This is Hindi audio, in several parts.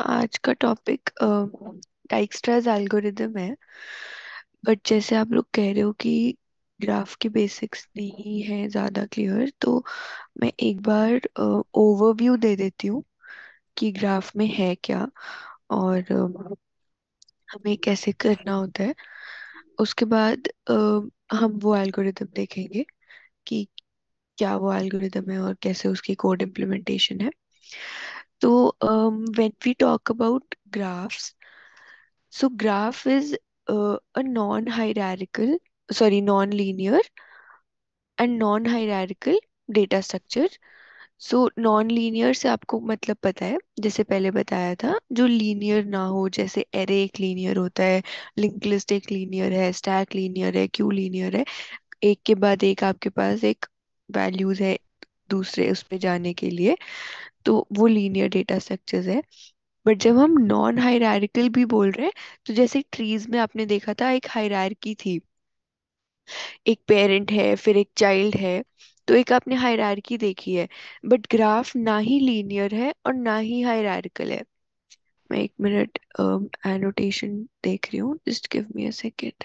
आज का टॉपिक डाइक्स्ट्राज एल्गोरिदम है बट जैसे आप लोग कह रहे हो कि ग्राफ के बेसिक्स नहीं है ज़्यादा क्लियर तो मैं एक बार ओवरव्यू दे देती हूँ कि ग्राफ में है क्या और हमें कैसे करना होता है उसके बाद हम वो एल्गोरिदम देखेंगे कि क्या वो एल्गोरिदम है और कैसे उसकी कोड इम्प्लीमेंटेशन है So तो, um, when we talk about graphs, so graph is uh, a non-hierarchical, sorry, non-linear and non-hierarchical data structure. So non linear से आपको मतलब पता है जैसे पहले बताया था जो लीनियर ना हो जैसे एरे एक लीनियर होता है लिंक लिस्ट एक लीनियर है स्टैक लीनियर है क्यू लीनियर है एक के बाद एक आपके पास एक वैल्यूज है दूसरे उस पर जाने के लिए तो वो लीनियर डेटा स्ट्रक्चर्स है बट जब हम नॉन हायरार्किकल भी बोल रहे हैं तो जैसे ट्रीज में आपने देखा था एक हायरार्की थी एक पेरेंट है फिर एक चाइल्ड है तो एक आपने हायरार्की देखी है बट ग्राफ ना ही लीनियर है और ना ही हायरार्किकल है मैं एक मिनट एनोटेशन um, देख रही हूँ just give me a second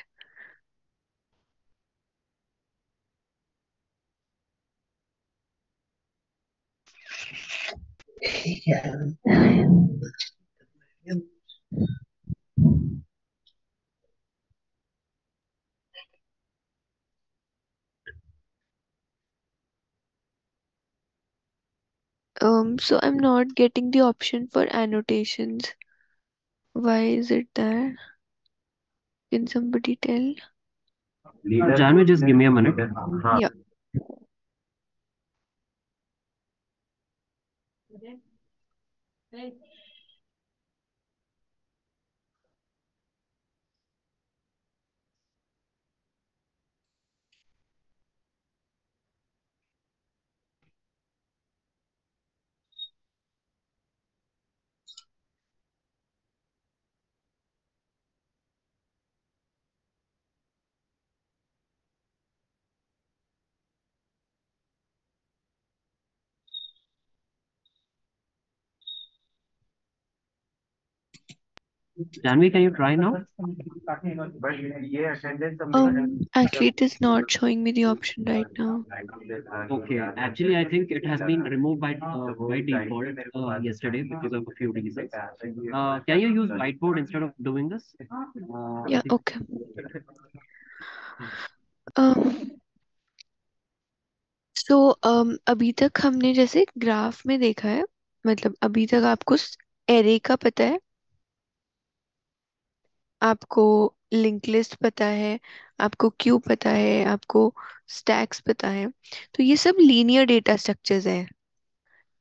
Um, so I'm not getting the option for annotations. Why is it there? Can somebody tell? Janvi, just give me a minute. Yeah. Okay Janvi, can you try now? Um, actually, it is not showing me the option right now. Okay, actually, I think it has been removed by uh, by default uh, yesterday because of a few reasons. Uh, can you use whiteboard instead of doing this? Uh, yeah. Okay. Um. So, um, abhi tak humne jaise graph में dekha hai. मतलब अभी तक आपको array का पता है आपको लिंक लिस्ट पता है आपको क्यू पता है आपको स्टैक्स पता है तो ये सब लीनियर डेटा स्ट्रक्चर्स हैं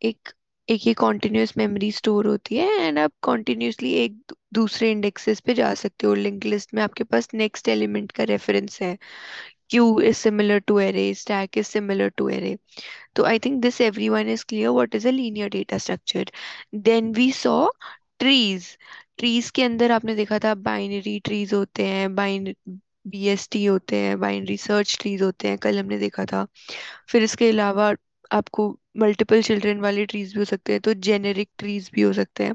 एक एक ही कॉन्टिन्यूस मेमोरी स्टोर होती है एंड आप कॉन्टिन्यूसली एक दूसरे इंडेक्सेस पे जा सकते हो लिंक लिस्ट में आपके पास नेक्स्ट एलिमेंट का रेफरेंस है queue is similar to array stack is similar to array तो I think this everyone is clear what is a linear data structure then we saw trees trees के अंदर आपने देखा था बाइनरी ट्रीज होते हैं बाइन बीएसटी होते हैं बाइनरी सर्च ट्रीज होते हैं कल हमने देखा था फिर इसके अलावा आपको मल्टीपल चिल्ड्रन वाले ट्रीज भी हो सकते हैं तो जेनेरिक ट्रीज भी हो सकते हैं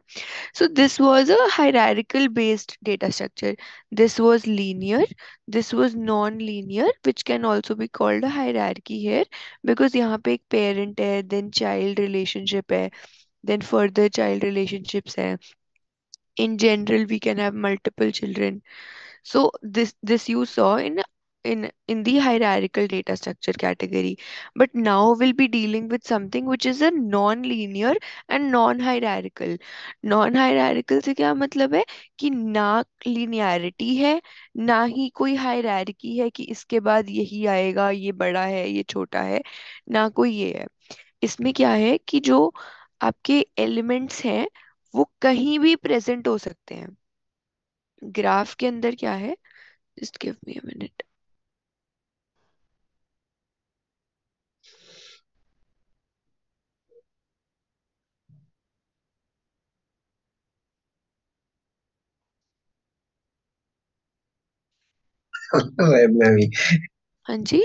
so this was a hierarchical based data structure this was linear this was non linear which can also be called a hierarchy here because यहाँ पे एक पेरेंट है देन चाइल्ड रिलेशनशिप है देन फर्दर चाइल्ड रिलेशनशिप्स हैं in general we can have multiple children so this this you saw in in in the hierarchical data structure category but now we'll be dealing with something which is a non-linear and non-hierarchical non-hierarchical se kya matlab hai ki na linearity hai na hi koi hierarchy hai ki iske baad yahi aayega ye bada hai ye छोटा hai na koi ye hai isme kya hai ki jo aapke elements hain वो कहीं भी प्रेजेंट हो सकते हैं ग्राफ के अंदर क्या है just give me a minute हाँ जी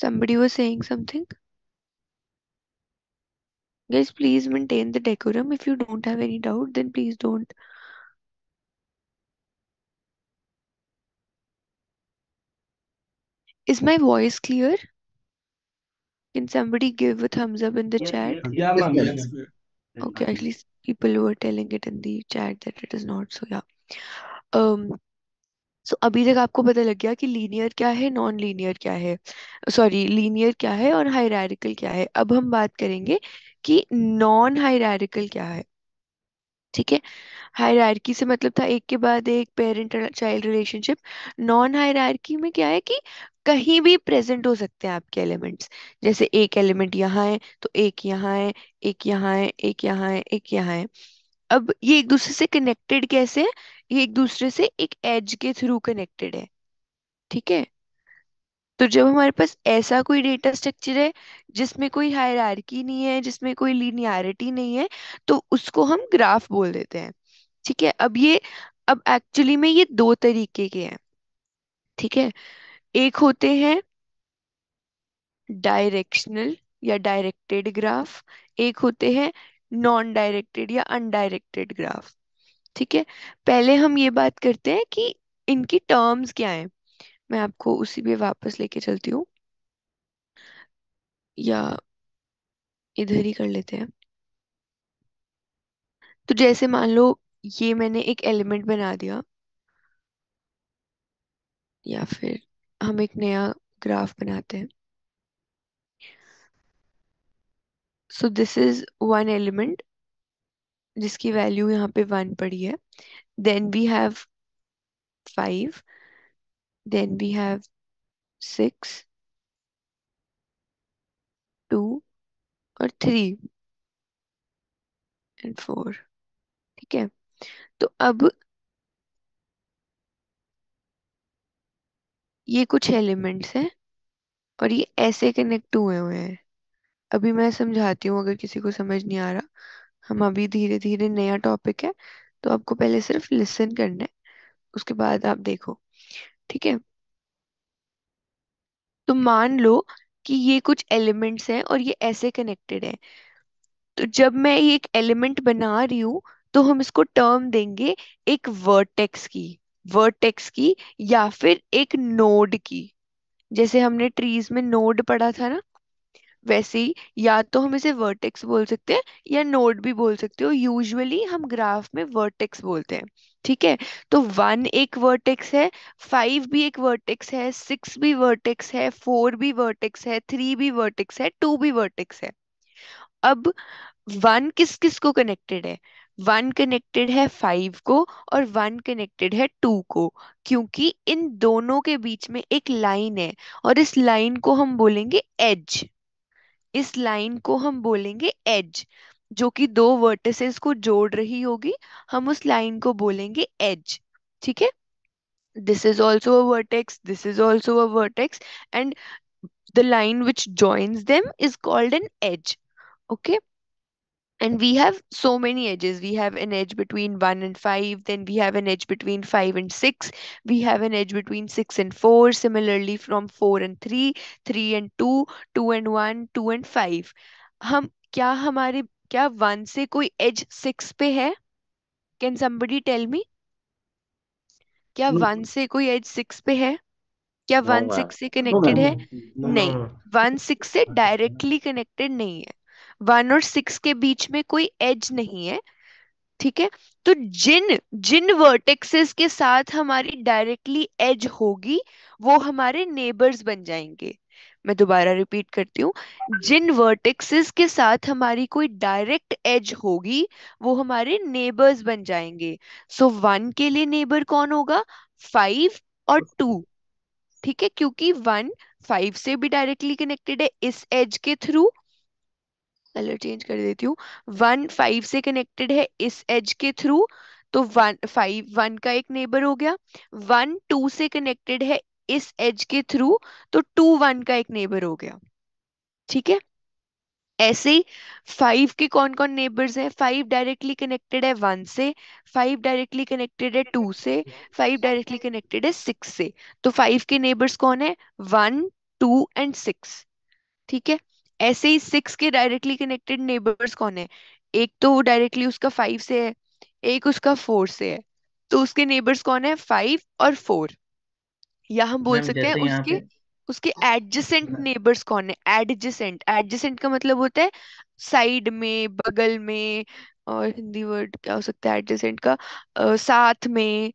somebody was saying something Guys, please maintain the decorum. If you don't have any doubt, then please don't. Is my voice clear? Can somebody give a thumbs up in the yes, chat? Yeah, ma'am. Yes, ma okay, at least people were telling it in the chat that it is not. So yeah. Um, so, abhi tak aapko pata lag gaya ki linear kya hai non linear kya hai sorry linear kya hai aur hierarchical kya hai ab hum baat karenge कि नॉन हायरार्किकल क्या है ठीक है हायरार्की से मतलब था एक के बाद एक parent child relationship non hierarchy में क्या है कि कहीं भी प्रेजेंट हो सकते हैं आपके एलिमेंट्स जैसे एक एलिमेंट यहाँ है तो एक यहाँ है एक यहाँ है एक यहाँ है एक यहाँ है अब ये एक दूसरे से कनेक्टेड कैसे है ये एक दूसरे से एक एज के थ्रू कनेक्टेड है ठीक है तो जब हमारे पास ऐसा कोई डेटा स्ट्रक्चर है जिसमें कोई हायरार्की नहीं है जिसमें कोई लीनियरिटी नहीं है तो उसको हम ग्राफ बोल देते हैं ठीक है अब ये अब एक्चुअली में ये दो तरीके के हैं ठीक है एक होते हैं डायरेक्शनल या डायरेक्टेड ग्राफ एक होते हैं नॉन डायरेक्टेड या अनडायरेक्टेड ग्राफ ठीक है पहले हम ये बात करते हैं कि इनकी टर्म्स क्या हैं मैं आपको उसी पे वापस लेके चलती हूँ या इधर ही कर लेते हैं तो जैसे मान लो ये मैंने एक एलिमेंट बना दिया या फिर हम एक नया ग्राफ बनाते हैं so this is one element जिसकी वैल्यू यहाँ पे वन पड़ी है then we have five Then we have 6, 2 or 3 and 4 ठीक है तो ये कुछ एलिमेंट्स हैं और ये ऐसे कनेक्ट हुए हुए हैं अभी मैं समझाती हूँ अगर किसी को समझ नहीं आ रहा हम अभी धीरे धीरे नया टॉपिक है तो आपको पहले सिर्फ लिसन करना है उसके बाद आप देखो ठीक है तो मान लो कि ये कुछ एलिमेंट्स हैं और ये ऐसे कनेक्टेड है तो जब मैं ये एक एलिमेंट बना रही हूँ तो हम इसको टर्म देंगे एक वर्टेक्स की वर्टेक्स की या फिर एक नोड की जैसे हमने ट्रीज में नोड पढ़ा था ना वैसे ही या तो हम इसे वर्टेक्स बोल सकते हैं या नोड भी बोल सकते हो यूजुअली हम ग्राफ में वर्टेक्स बोलते हैं ठीक है तो वन एक वर्टेक्स है फाइव भी एक वर्टेक्स है सिक्स भी वर्टेक्स है फोर भी वर्टेक्स है थ्री भी वर्टेक्स है टू भी वर्टेक्स है अब वन किस किस को कनेक्टेड है वन कनेक्टेड है फाइव को और वन कनेक्टेड है टू को क्योंकि इन दोनों के बीच में एक लाइन है और इस लाइन को हम बोलेंगे एज इस लाइन को हम बोलेंगे एज जो कि दो वर्टिसेस को जोड़ रही होगी हम उस लाइन को बोलेंगे एज ठीक है this is also a vertex this is also a vertex and the line which joins them is called an edge okay and we have so many edges we have an edge between 1 and 5 then we have an edge between 5 and 6 we have an edge between 6 and 4 similarly from 4 and 3 3 and 2 2 and 1 2 and 5 हम क्या हमारे क्या वन से कोई एज सिक्स पे है कैन समबडी टेल मी क्या वन से कोई एज सिक्स पे है क्या हाँ, वन सिक्स हाँ। से कनेक्टेड है नहीं वन सिक्स से डायरेक्टली अच्छा, अच्छा। कनेक्टेड नहीं है वन और सिक्स के बीच में कोई एज नहीं है ठीक है तो जिन जिन वर्टेक्सेस के साथ हमारी डायरेक्टली एज होगी वो हमारे नेबर्स बन जाएंगे मैं दोबारा रिपीट करती हूँ जिन वर्टेक्सेस के साथ हमारी कोई डायरेक्ट एज होगी वो हमारे नेबर्स बन जाएंगे सो so, वन के लिए नेबर कौन होगा फाइव और टू ठीक है क्योंकि वन फाइव से भी डायरेक्टली कनेक्टेड है इस एज के थ्रू कलर चेंज कर देती हूँ वन फाइव से कनेक्टेड है इस एज के थ्रू तो वन फाइव वन का एक नेबर हो गया वन टू से कनेक्टेड है इस एज के थ्रू तो टू वन का एक नेबर हो गया ठीक है ऐसे ही फाइव के कौन कौन नेबर्स हैं फाइव डायरेक्टली कनेक्टेड है वन से फाइव डायरेक्टली कनेक्टेड है टू से फाइव डायरेक्टली कनेक्टेड है सिक्स से तो फाइव के नेबर्स कौन है वन टू एंड सिक्स ठीक है ऐसे ही सिक्स के डायरेक्टली कनेक्टेड नेबर्स कौन है एक तो डायरेक्टली उसका फाइव से है एक उसका फोर से है तो उसके नेबर्स कौन है फाइव और फोर या हम बोल मैम सकते हैं यहाँ उसके पे उसके एडजेसेंट हाँ। नेबर्स कौन है एडजेसेंट एडजेसेंट का मतलब होता है साइड में बगल में और हिंदी वर्ड क्या हो सकता है एडजेसेंट का अ, साथ में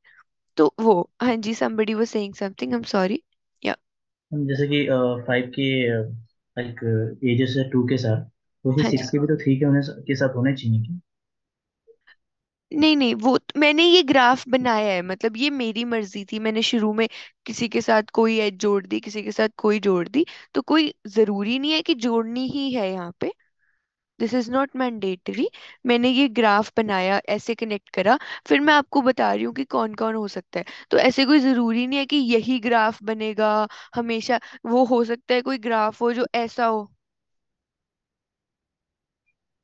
तो वो हाँ जी somebody was saying something I am sorry या जैसे कि फाइव के लाइक एजेस है टू के साथ तो फिर हाँ सिक्स के भी तो थ्री के होने के साथ होने चाहिए नहीं नहीं वो मैंने ये ग्राफ बनाया है मतलब ये मेरी मर्जी थी मैंने शुरू में किसी के साथ कोई एज जोड़ दी किसी के साथ कोई जोड़ दी तो कोई जरूरी नहीं है कि जोड़नी ही है यहाँ पे दिस इज नॉट मैंडेटरी मैंने ये ग्राफ बनाया ऐसे कनेक्ट करा फिर मैं आपको बता रही हूँ कि कौन कौन हो सकता है तो ऐसे कोई जरूरी नहीं है कि यही ग्राफ बनेगा हमेशा वो हो सकता है कोई ग्राफ हो जो ऐसा हो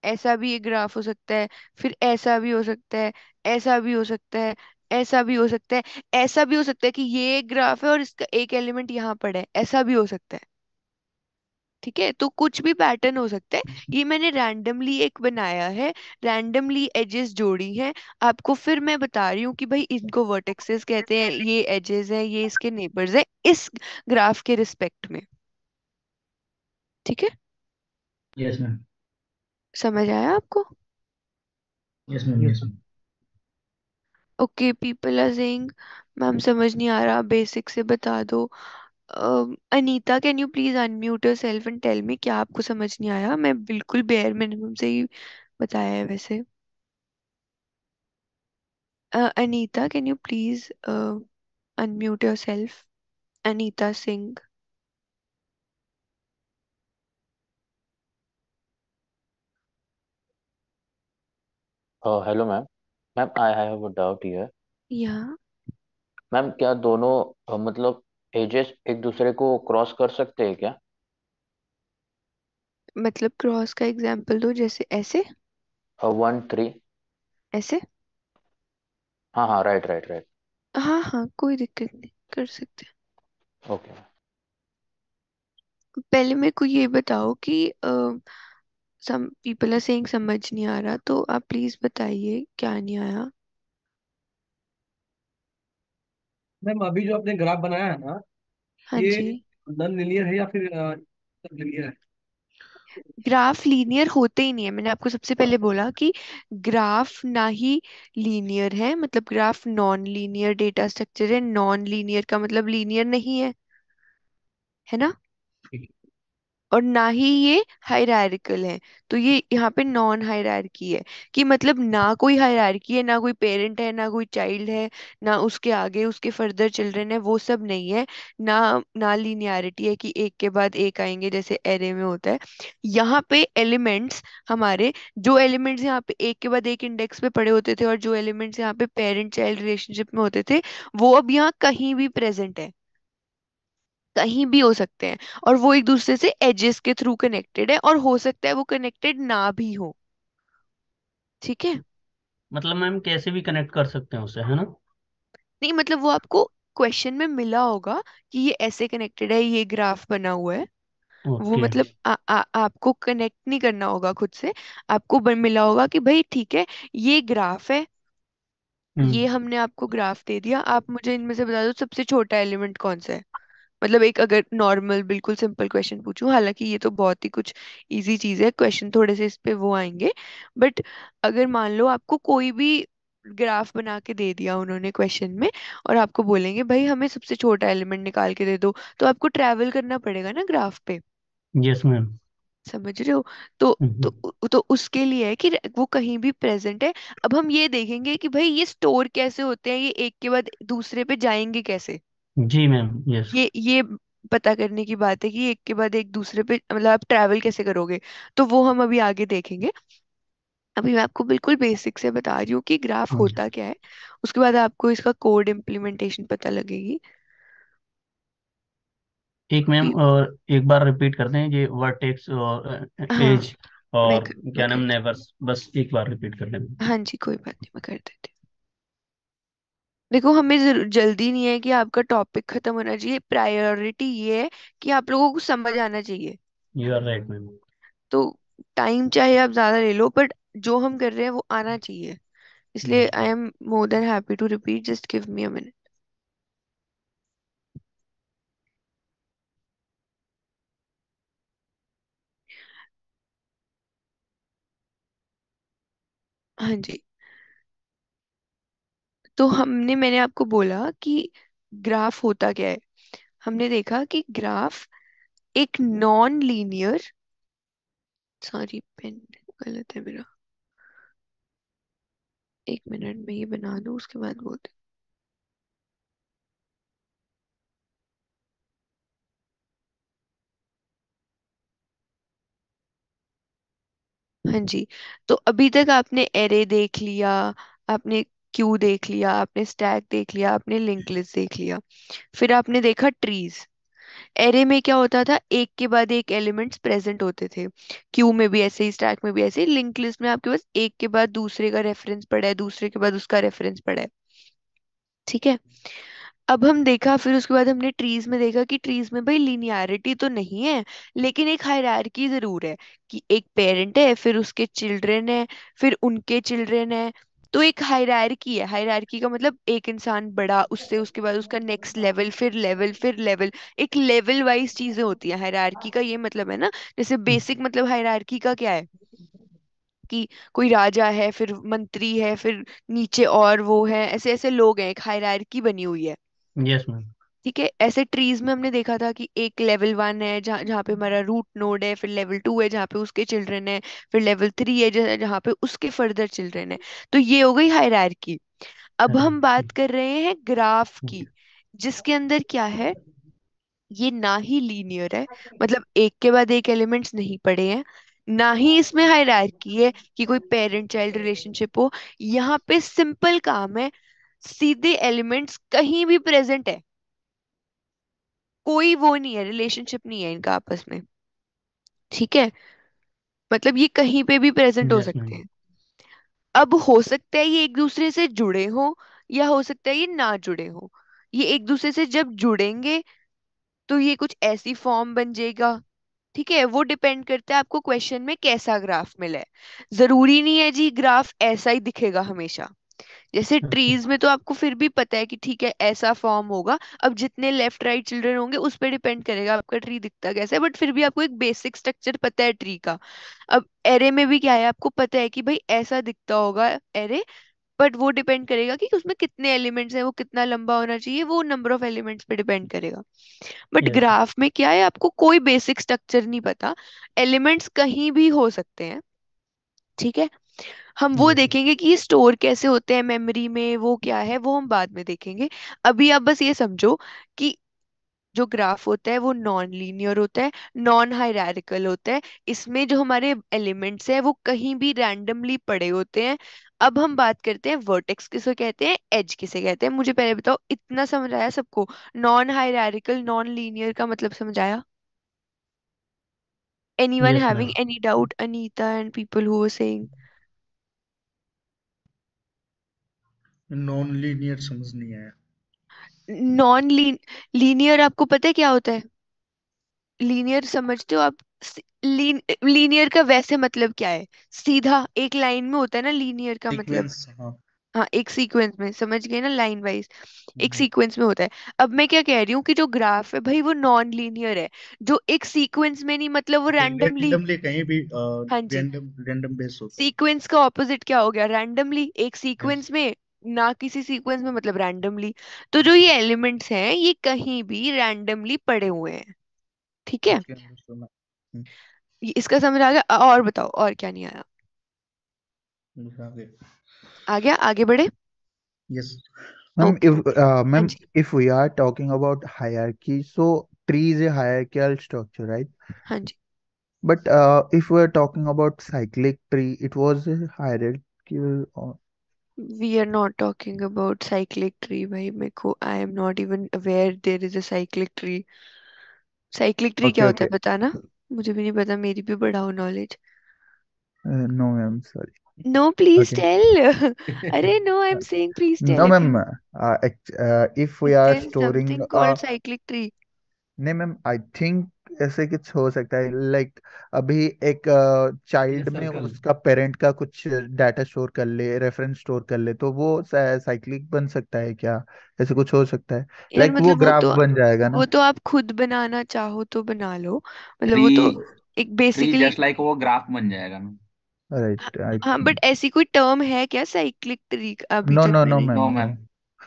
ऐसा भी एक ग्राफ हो सकता है फिर ऐसा भी हो सकता है ऐसा भी हो सकता है ऐसा भी हो सकता है ऐसा भी हो सकता है कि ये एक ग्राफ है और इसका एक एलिमेंट यहाँ पर है ऐसा भी हो सकता है ठीक है तो कुछ भी पैटर्न हो सकता है ये मैंने रैंडमली एक बनाया है रैंडमली एजेस जोड़ी है आपको फिर मैं बता रही हूँ कि भाई इनको वर्टेक्सेस कहते हैं ये एजेस है ये इसके नेबर्स है इस ग्राफ के रिस्पेक्ट में ठीक है यस मैम समझ आया आपको yes ma'am okay people are saying ma'am समझ नहीं आ रहा बेसिक से बता दो Anita can you please unmute yourself and tell me क्या आपको समझ नहीं आया मैं बिल्कुल बेयर मिनिमम से ही बताया है वैसे Anita can you please unmute yourself Anita Singh hello ma'am ma'am I have a doubt here या मैम क्या दोनों अ, मतलब एजेस एक दूसरे को क्रॉस कर सकते हैं क्या मतलब क्रॉस का एग्जांपल दो जैसे ऐसे वन थ्री ऐसे हाँ हाँ राइट राइट राइट हाँ हाँ कोई दिक्कत नहीं कर सकते हैं। ओके मैम पहले मेरे को ये बताओ कि आ, सम पीपल आर सेइंग समझ नहीं आ रहा तो आप प्लीज बताइए क्या नहीं आया मैम अभी जो आपने ग्राफ बनाया है ना हाँ ये जी नॉन लिनियर है या फिर लिनियर है ग्राफ लीनियर होते ही नहीं है मैंने आपको सबसे पहले बोला कि ग्राफ ना ही लीनियर है मतलब graph non linear data structure है नॉन लीनियर का मतलब लीनियर नहीं है है ना और ना ही ये हायरार्किकल है तो ये यहाँ पे नॉन हायरार्की है कि मतलब ना कोई हायरार्की है ना कोई पेरेंट है ना कोई चाइल्ड है ना उसके आगे उसके फर्दर चिल्ड्रेन है वो सब नहीं है ना ना लीनियरिटी है कि एक के बाद एक आएंगे जैसे एरे में होता है यहाँ पे एलिमेंट्स हमारे जो एलिमेंट्स यहाँ पे एक के बाद एक इंडेक्स पे पड़े होते थे और जो एलिमेंट्स यहाँ पे पेरेंट चाइल्ड रिलेशनशिप में होते थे वो अब यहाँ कहीं भी प्रेजेंट है कहीं भी हो सकते हैं और वो एक दूसरे से एजेस के थ्रू कनेक्टेड है और हो सकता है वो कनेक्टेड ना भी हो ठीक है मतलब मैम कैसे भी कनेक्ट कर सकते हैं उसे है ना नहीं मतलब वो आपको क्वेश्चन में मिला होगा कि ये ऐसे कनेक्टेड है ये ग्राफ बना हुआ है वो ओके मतलब आ, आ, आपको कनेक्ट नहीं करना होगा खुद से आपको मिला होगा कि भाई ठीक है ये ग्राफ है ये हम्म। हमने आपको ग्राफ दे दिया आप मुझे इनमें से बता दो सबसे छोटा एलिमेंट कौन सा है मतलब एक अगर नॉर्मल बिल्कुल सिंपल क्वेश्चन पूछू हालांकि ये तो बहुत ही कुछ इजी चीज है क्वेश्चन थोड़े से इस पे वो आएंगे बट अगर मान लो आपको कोई भी ग्राफ बना के दे दिया उन्होंने क्वेश्चन में और आपको बोलेंगे भाई हमें सबसे छोटा एलिमेंट निकाल के दे दो तो आपको ट्रेवल करना पड़ेगा ना ग्राफ पे यस मैम समझ रहे हो तो तो mm-hmm. तो उसके लिए है कि वो कहीं भी प्रेजेंट है अब हम ये देखेंगे कि भाई ये स्टोर कैसे होते हैं ये एक के बाद दूसरे पे जाएंगे कैसे जी मैम यस ये ये पता करने की बात है कि एक के बाद एक दूसरे पे मतलब आप ट्रैवल कैसे करोगे तो वो हम अभी आगे देखेंगे अभी मैं आपको बिल्कुल बेसिक से बता रही हूँ कि ग्राफ हाँ होता क्या है उसके बाद आपको इसका कोड इम्प्लीमेंटेशन पता लगेगी एक मैम और एक बार रिपीट करते हैं ये वर्टेक्स uh, uh, हाँ, और हाँ एज और क्या नाम नेवर्स बस एक बार रिपीट कर लेंगे हाँ जी कोई बात नहीं मैं कर देती हूँ देखो हमें जल्दी नहीं है कि आपका टॉपिक खत्म होना चाहिए प्रायोरिटी ये है कि आप लोगों को समझ आना चाहिए यू आर राइट मैम तो टाइम चाहे आप ज्यादा ले लो बट जो हम कर रहे हैं वो आना चाहिए इसलिए I am more than happy to repeat just give me a minute हाँ जी तो हमने मैंने आपको बोला कि ग्राफ होता क्या है हमने देखा कि ग्राफ एक नॉन लीनियर सॉरी पेन गलत है मेरा एक मिनट में ये बना दूं उसके बाद बोलते हाँ जी तो अभी तक आपने एरे देख लिया आपने क्यू देख लिया आपने स्टैक देख लिया आपने लिंक लिस्ट देख लिया फिर आपने देखा ट्रीज एरे में क्या होता था एक के बाद एक एलिमेंट्स प्रेजेंट होते थे क्यू में भी ऐसे ही स्टैक में भी ऐसे ही लिंक लिस्ट में आपके पास एक के बाद दूसरे का रेफरेंस पड़ा है दूसरे के बाद उसका रेफरेंस पड़ा है ठीक है अब हम देखा फिर उसके बाद हमने ट्रीज में देखा कि ट्रीज में भाई लिनियरिटी तो नहीं है लेकिन एक हायरार्की जरूर है कि एक पेरेंट है फिर उसके चिल्ड्रन है फिर उनके चिल्ड्रन है तो एक हायरार्की है हायरार्की का मतलब एक इंसान बड़ा उससे उसके बाद उसका नेक्स्ट लेवल फिर लेवल फिर लेवल एक लेवल वाइज चीजें होती है हायरार्की का ये मतलब है ना जैसे बेसिक मतलब हायरार्की का क्या है कि कोई राजा है फिर मंत्री है फिर नीचे और वो है ऐसे ऐसे लोग हैं एक हायरार्की बनी हुई है यस yes, मैम ठीक है ऐसे ट्रीज में हमने देखा था कि एक लेवल वन है जहाँ जहाँ पे हमारा रूट नोड है फिर लेवल टू है जहाँ पे उसके चिल्ड्रन है फिर लेवल थ्री है जहाँ पे उसके फर्दर चिल्ड्रन है तो ये हो गई की अब हम्म, हम बात हम्म। कर रहे हैं ग्राफ की जिसके अंदर क्या है ये ना ही लीनियर है मतलब एक के बाद एक एलिमेंट्स नहीं पड़े हैं ना ही इसमें हायरार्की है कि कोई पेरेंट चाइल्ड रिलेशनशिप हो यहाँ पे सिंपल काम है सीधे एलिमेंट्स कहीं भी प्रेजेंट है कोई वो नहीं है रिलेशनशिप नहीं है इनका आपस में ठीक है मतलब ये कहीं पे भी प्रेजेंट हो सकते हैं अब हो सकता है ये एक दूसरे से जुड़े हो या हो सकता है ये ना जुड़े हो ये एक दूसरे से जब जुड़ेंगे तो ये कुछ ऐसी फॉर्म बन जाएगा ठीक है वो डिपेंड करता है आपको क्वेश्चन में कैसा ग्राफ मिला है जरूरी नहीं है जी ग्राफ ऐसा ही दिखेगा हमेशा जैसे ट्रीज हाँ, में तो आपको फिर भी पता है कि ठीक है ऐसा फॉर्म होगा अब जितने लेफ्ट राइट चिल्ड्रन होंगे उस पर डिपेंड करेगा आपका ट्री दिखता कैसा है बट फिर भी आपको एक बेसिक स्ट्रक्चर पता है ट्री का अब एरे में भी क्या है आपको पता है कि भाई ऐसा दिखता होगा एरे बट वो डिपेंड करेगा कि उसमें कितने एलिमेंट्स हैं वो कितना लंबा होना चाहिए वो नंबर ऑफ एलिमेंट्स पे डिपेंड करेगा बट yes. ग्राफ में क्या है आपको कोई बेसिक स्ट्रक्चर नहीं पता एलिमेंट्स कहीं भी हो सकते हैं ठीक है हम वो हम्म। देखेंगे कि ये स्टोर कैसे होते हैं मेमोरी में वो क्या है वो हम बाद में देखेंगे अभी आप बस ये समझो कि जो ग्राफ होता है वो नॉन लीनियर होता है नॉन हायरिकल होता है इसमें जो हमारे एलिमेंट्स हैं वो कहीं भी रैंडमली पड़े होते हैं अब हम बात करते हैं वर्टेक्स किसे कहते हैं एज किसे कहते हैं मुझे पहले बताओ इतना समझ आया सबको नॉन हायरिकल नॉन लीनियर का मतलब समझ आया anyone having any doubt Anita and people who saying non linear समझ नहीं आया नॉन लीनियर आपको पता है क्या होता है लीनियर समझते हो आप लीनियर का वैसे मतलब क्या है सीधा एक लाइन में होता है ना लीनियर का मतलब। Sequence, मतलब हाँ हाँ एक सीक्वेंस में समझ गए ना लाइन वाइज हम्म। एक सीक्वेंस में होता है अब मैं क्या कह रही हूँ कि जो ग्राफ है भाई वो नॉन लीनियर है जो एक सीक्वेंस में नहीं मतलब वो रैंडमली रैंडमली कहीं भी हाँ जी रैंडम रैंडम बेस होता है सीक्वेंस का ऑपोजिट क्या हो गया रैंडमली एक सीक्वेंस में ना किसी सीक्वेंस में मतलब रैंडमली तो जो ये एलिमेंट्स हैं ये कहीं भी रैंडमली पड़े हुए हैं ठीक है हम्म। इसका समझ आ गया और बताओ और क्या नहीं आया आ गया आगे बढ़े ma'am if we are talking about hierarchy so tree is a hierarchical structure right हां जी but if we are talking about cyclic tree it was hierarchy we are not talking about cyclic tree bhai meko i am not even aware there is a cyclic tree cyclic tree क्या होता है बताना मुझे भी नहीं पता मेरी भी बढ़ाओ knowledge no ma'am sorry No, please Okay. tell. अरे no, I'm saying please tell. No, ma'am. Uh, act- uh, if we are There is storing something uh, called cyclic tree. no, ma'am, I think ऐसे कुछ हो सकता है लाइक like, अभी एक चाइल्ड uh, में उसका पेरेंट का कुछ डाटा स्टोर कर ले रेफरेंस स्टोर कर ले तो वो साइक्लिक बन सकता है क्या ऐसे कुछ हो सकता है लाइक like, मतलब वो ग्राफ तो, बन जाएगा ना वो तो आप खुद बनाना चाहो तो बना लो मतलब वो तो एक बेसिकली जस्ट लाइक वो ग्राफ बन जाएगा ना राइट हाँ बट हाँ, ऐसी कोई टर्म है क्या साइक्लिक तरीका अभी no no no ma'am no ma'am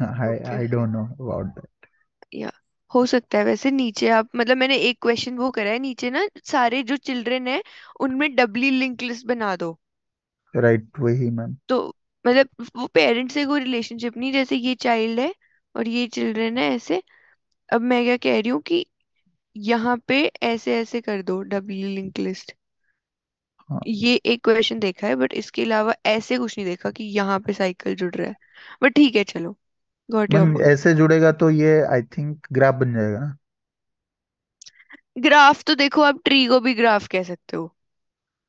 I I don't know about that या हो सकता है वैसे नीचे आप मतलब मैंने एक क्वेश्चन वो करा है नीचे ना सारे जो चिल्ड्रन है उनमें डबली लिंक लिस्ट बना दो राइट वही मैम तो मतलब वो पेरेंट्स से कोई रिलेशनशिप नहीं जैसे ये चाइल्ड है और ये चिल्ड्रन है ऐसे अब मैं क्या कह रही हूँ कि यहाँ पे ऐसे ऐसे कर दो डबली लिंक लिस्ट ये एक क्वेश्चन देखा है बट इसके अलावा ऐसे कुछ नहीं देखा कि यहाँ पे साइकिल जुड़ रहा है बट ठीक है चलो गॉट योर पॉइंट ऐसे जुड़ेगा तो ये आई थिंक ग्राफ बन जाएगा ना ग्राफ तो देखो आप ट्री को भी ग्राफ कह सकते हो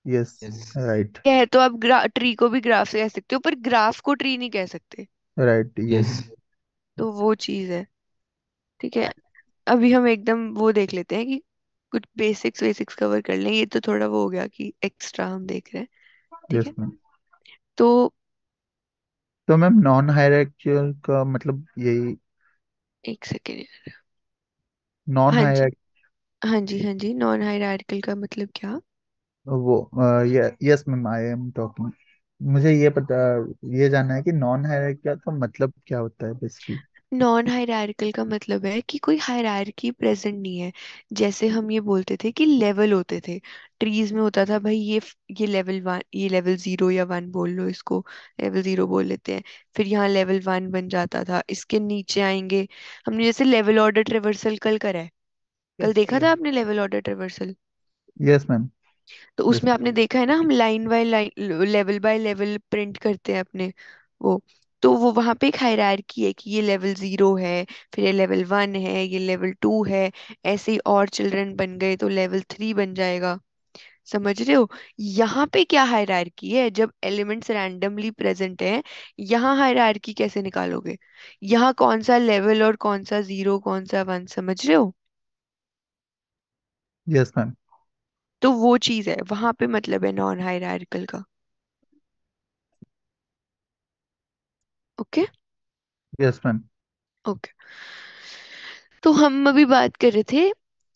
यस राइट कह तो आप ट्री को भी ग्राफ से कह सकते हो पर ग्राफ को ट्री नहीं कह सकते राइट यस तो वो चीज है ठीक है अभी हम एकदम वो देख लेते हैं कि कुछ बेसिक्स बेसिक्स कवर कर लें ये तो थोड़ा वो हो गया कि एक्स्ट्रा हम देख रहे हैं ठीक yes, है ma'am. तो तो मैम नॉन हायरार्कियल का मतलब यही एक सेकेंड यार नॉन हाँ जी हायर हाँ जी हाँ जी नॉन हायरार्किकल का मतलब क्या वो yes ma'am I am talking मुझे ये पता ये जानना है कि नॉन हायरार्कियल का मतलब क्या होता है बेसिकली नॉन हायरकल का मतलब है कि कोई हायरार्की प्रेजेंट नहीं है जैसे हम ये बोलते थे कि लेवल होते थे ट्रीज में होता था भाई ये ये लेवल वन ये लेवल जीरो या वन बोल लो इसको लेवल जीरो बोल लेते हैं फिर यहाँ लेवल वन बन जाता था इसके नीचे आएंगे हमने जैसे लेवल ऑर्डर ट्रिवर्सल कल करा है कल यस देखा था आपने level order traversal yes ma'am तो यस उसमें आपने देखा है ना हम line by line level by level print करते हैं अपने वो तो वो वहां पे एक की है कि ये लेवल ज़ीरो है फिर ये लेवल वन है ये लेवल टू है ऐसे और चिल्ड्रन बन गए तो लेवल थ्री बन जाएगा समझ रहे हो यहाँ पे क्या हायर है जब एलिमेंट्स रैंडमली प्रेजेंट हैं यहाँ हायर कैसे निकालोगे यहाँ कौन सा लेवल और कौन सा जीरो कौन सा वन समझ रहे हो यस मैम तो वो चीज है वहां पे मतलब है नॉन हायर का ओके यस मैम ओके तो हम अभी बात कर रहे थे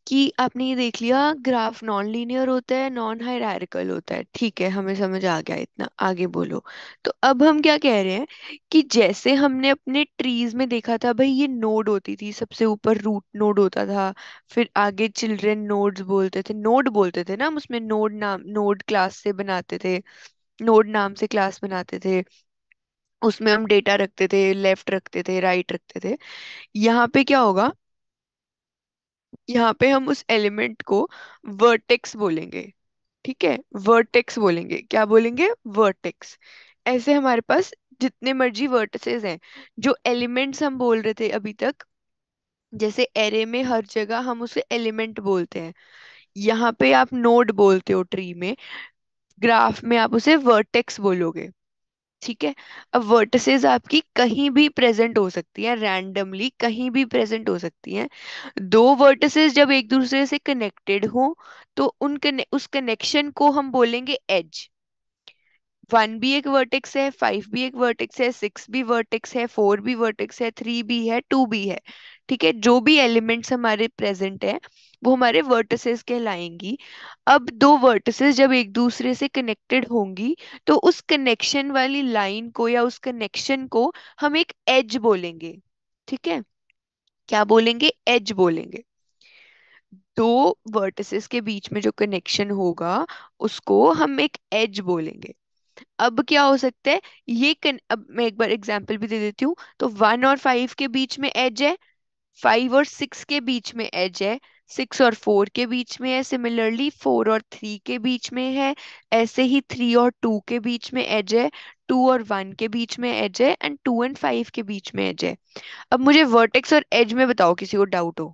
कि आपने ये देख लिया ग्राफ नॉन लीनियर होता है नॉन हायरार्किकल होता है ठीक है हमें समझ आ गया इतना आगे बोलो तो अब हम क्या कह रहे हैं कि जैसे हमने अपने ट्रीज में देखा था भाई ये नोड होती थी सबसे ऊपर रूट नोड होता था फिर आगे चिल्ड्रेन नोड्स बोलते थे नोड बोलते थे ना हम उसमें नोड नाम नोड क्लास से बनाते थे नोड नाम से क्लास बनाते थे उसमें हम डेटा रखते थे लेफ्ट रखते थे राइट रखते थे यहाँ पे क्या होगा यहाँ पे हम उस एलिमेंट को वर्टेक्स बोलेंगे ठीक है वर्टेक्स बोलेंगे क्या बोलेंगे वर्टेक्स ऐसे हमारे पास जितने मर्जी वर्टसेस हैं जो एलिमेंट्स हम बोल रहे थे अभी तक जैसे एरे में हर जगह हम उसे एलिमेंट बोलते हैं यहाँ पे आप नोड बोलते हो ट्री में ग्राफ में आप उसे वर्टेक्स बोलोगे ठीक है अब वर्टिसेस आपकी कहीं भी प्रेजेंट हो सकती है रैंडमली कहीं भी प्रेजेंट हो सकती है दो वर्टिसेस जब एक दूसरे से कनेक्टेड हो तो उन कने, उस कनेक्शन को हम बोलेंगे एज वन भी एक वर्टेक्स है फाइव भी एक वर्टेक्स है सिक्स भी वर्टेक्स है फोर भी वर्टेक्स है थ्री भी है टू भी है ठीक है जो भी एलिमेंट्स हमारे प्रेजेंट है वो हमारे वर्टिसेस कहलाएंगी अब दो वर्टिसेस जब एक दूसरे से कनेक्टेड होंगी तो उस कनेक्शन वाली लाइन को या उस कनेक्शन को हम एक एज बोलेंगे ठीक है क्या बोलेंगे एज बोलेंगे दो वर्टिसेस के बीच में जो कनेक्शन होगा उसको हम एक एज बोलेंगे अब क्या हो सकता है ये कन... अब मैं एक बार एग्जांपल भी दे देती हूँ तो वन और फाइव के बीच में एज है फाइव और सिक्स के बीच में एज है सिक्स और फोर के बीच में है सिमिलरली फोर और थ्री के बीच में है ऐसे ही थ्री और टू के बीच में एज है टू और वन के बीच में एज है एंड टू एंड फाइव के बीच में एज है अब मुझे वर्टेक्स और एज में बताओ किसी को डाउट हो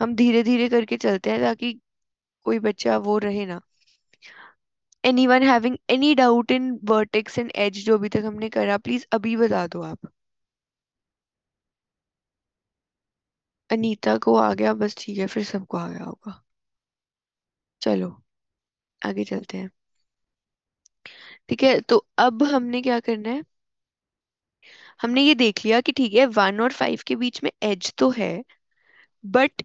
हम धीरे धीरे करके चलते हैं ताकि कोई बच्चा वो रहे ना anyone having any doubt in vertex and edge जो अभी तक हमने करा प्लीज अभी बता दो आप अनीता को आ गया बस ठीक है फिर सबको आ गया होगा चलो आगे चलते हैं ठीक है तो अब हमने क्या करना है हमने ये देख लिया कि ठीक है वन और फाइव के बीच में एज तो है बट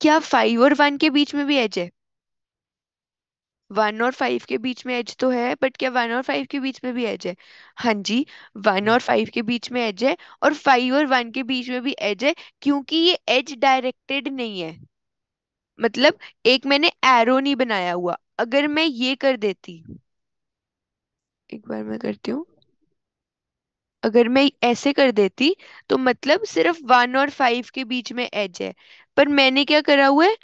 क्या फाइव और वन के बीच में भी एज है वन और फाइव के बीच में एज तो है बट क्या वन और फाइव के बीच में भी एज है हाँ जी वन और फाइव के बीच में एज है और फाइव और वन के बीच में भी एज है क्योंकि ये एज डायरेक्टेड नहीं है मतलब एक मैंने एरो नहीं बनाया हुआ अगर मैं ये कर देती एक बार मैं करती हूँ अगर मैं ऐसे कर देती तो मतलब सिर्फ वन और फाइव के बीच में एज है पर मैंने क्या करा हुआ है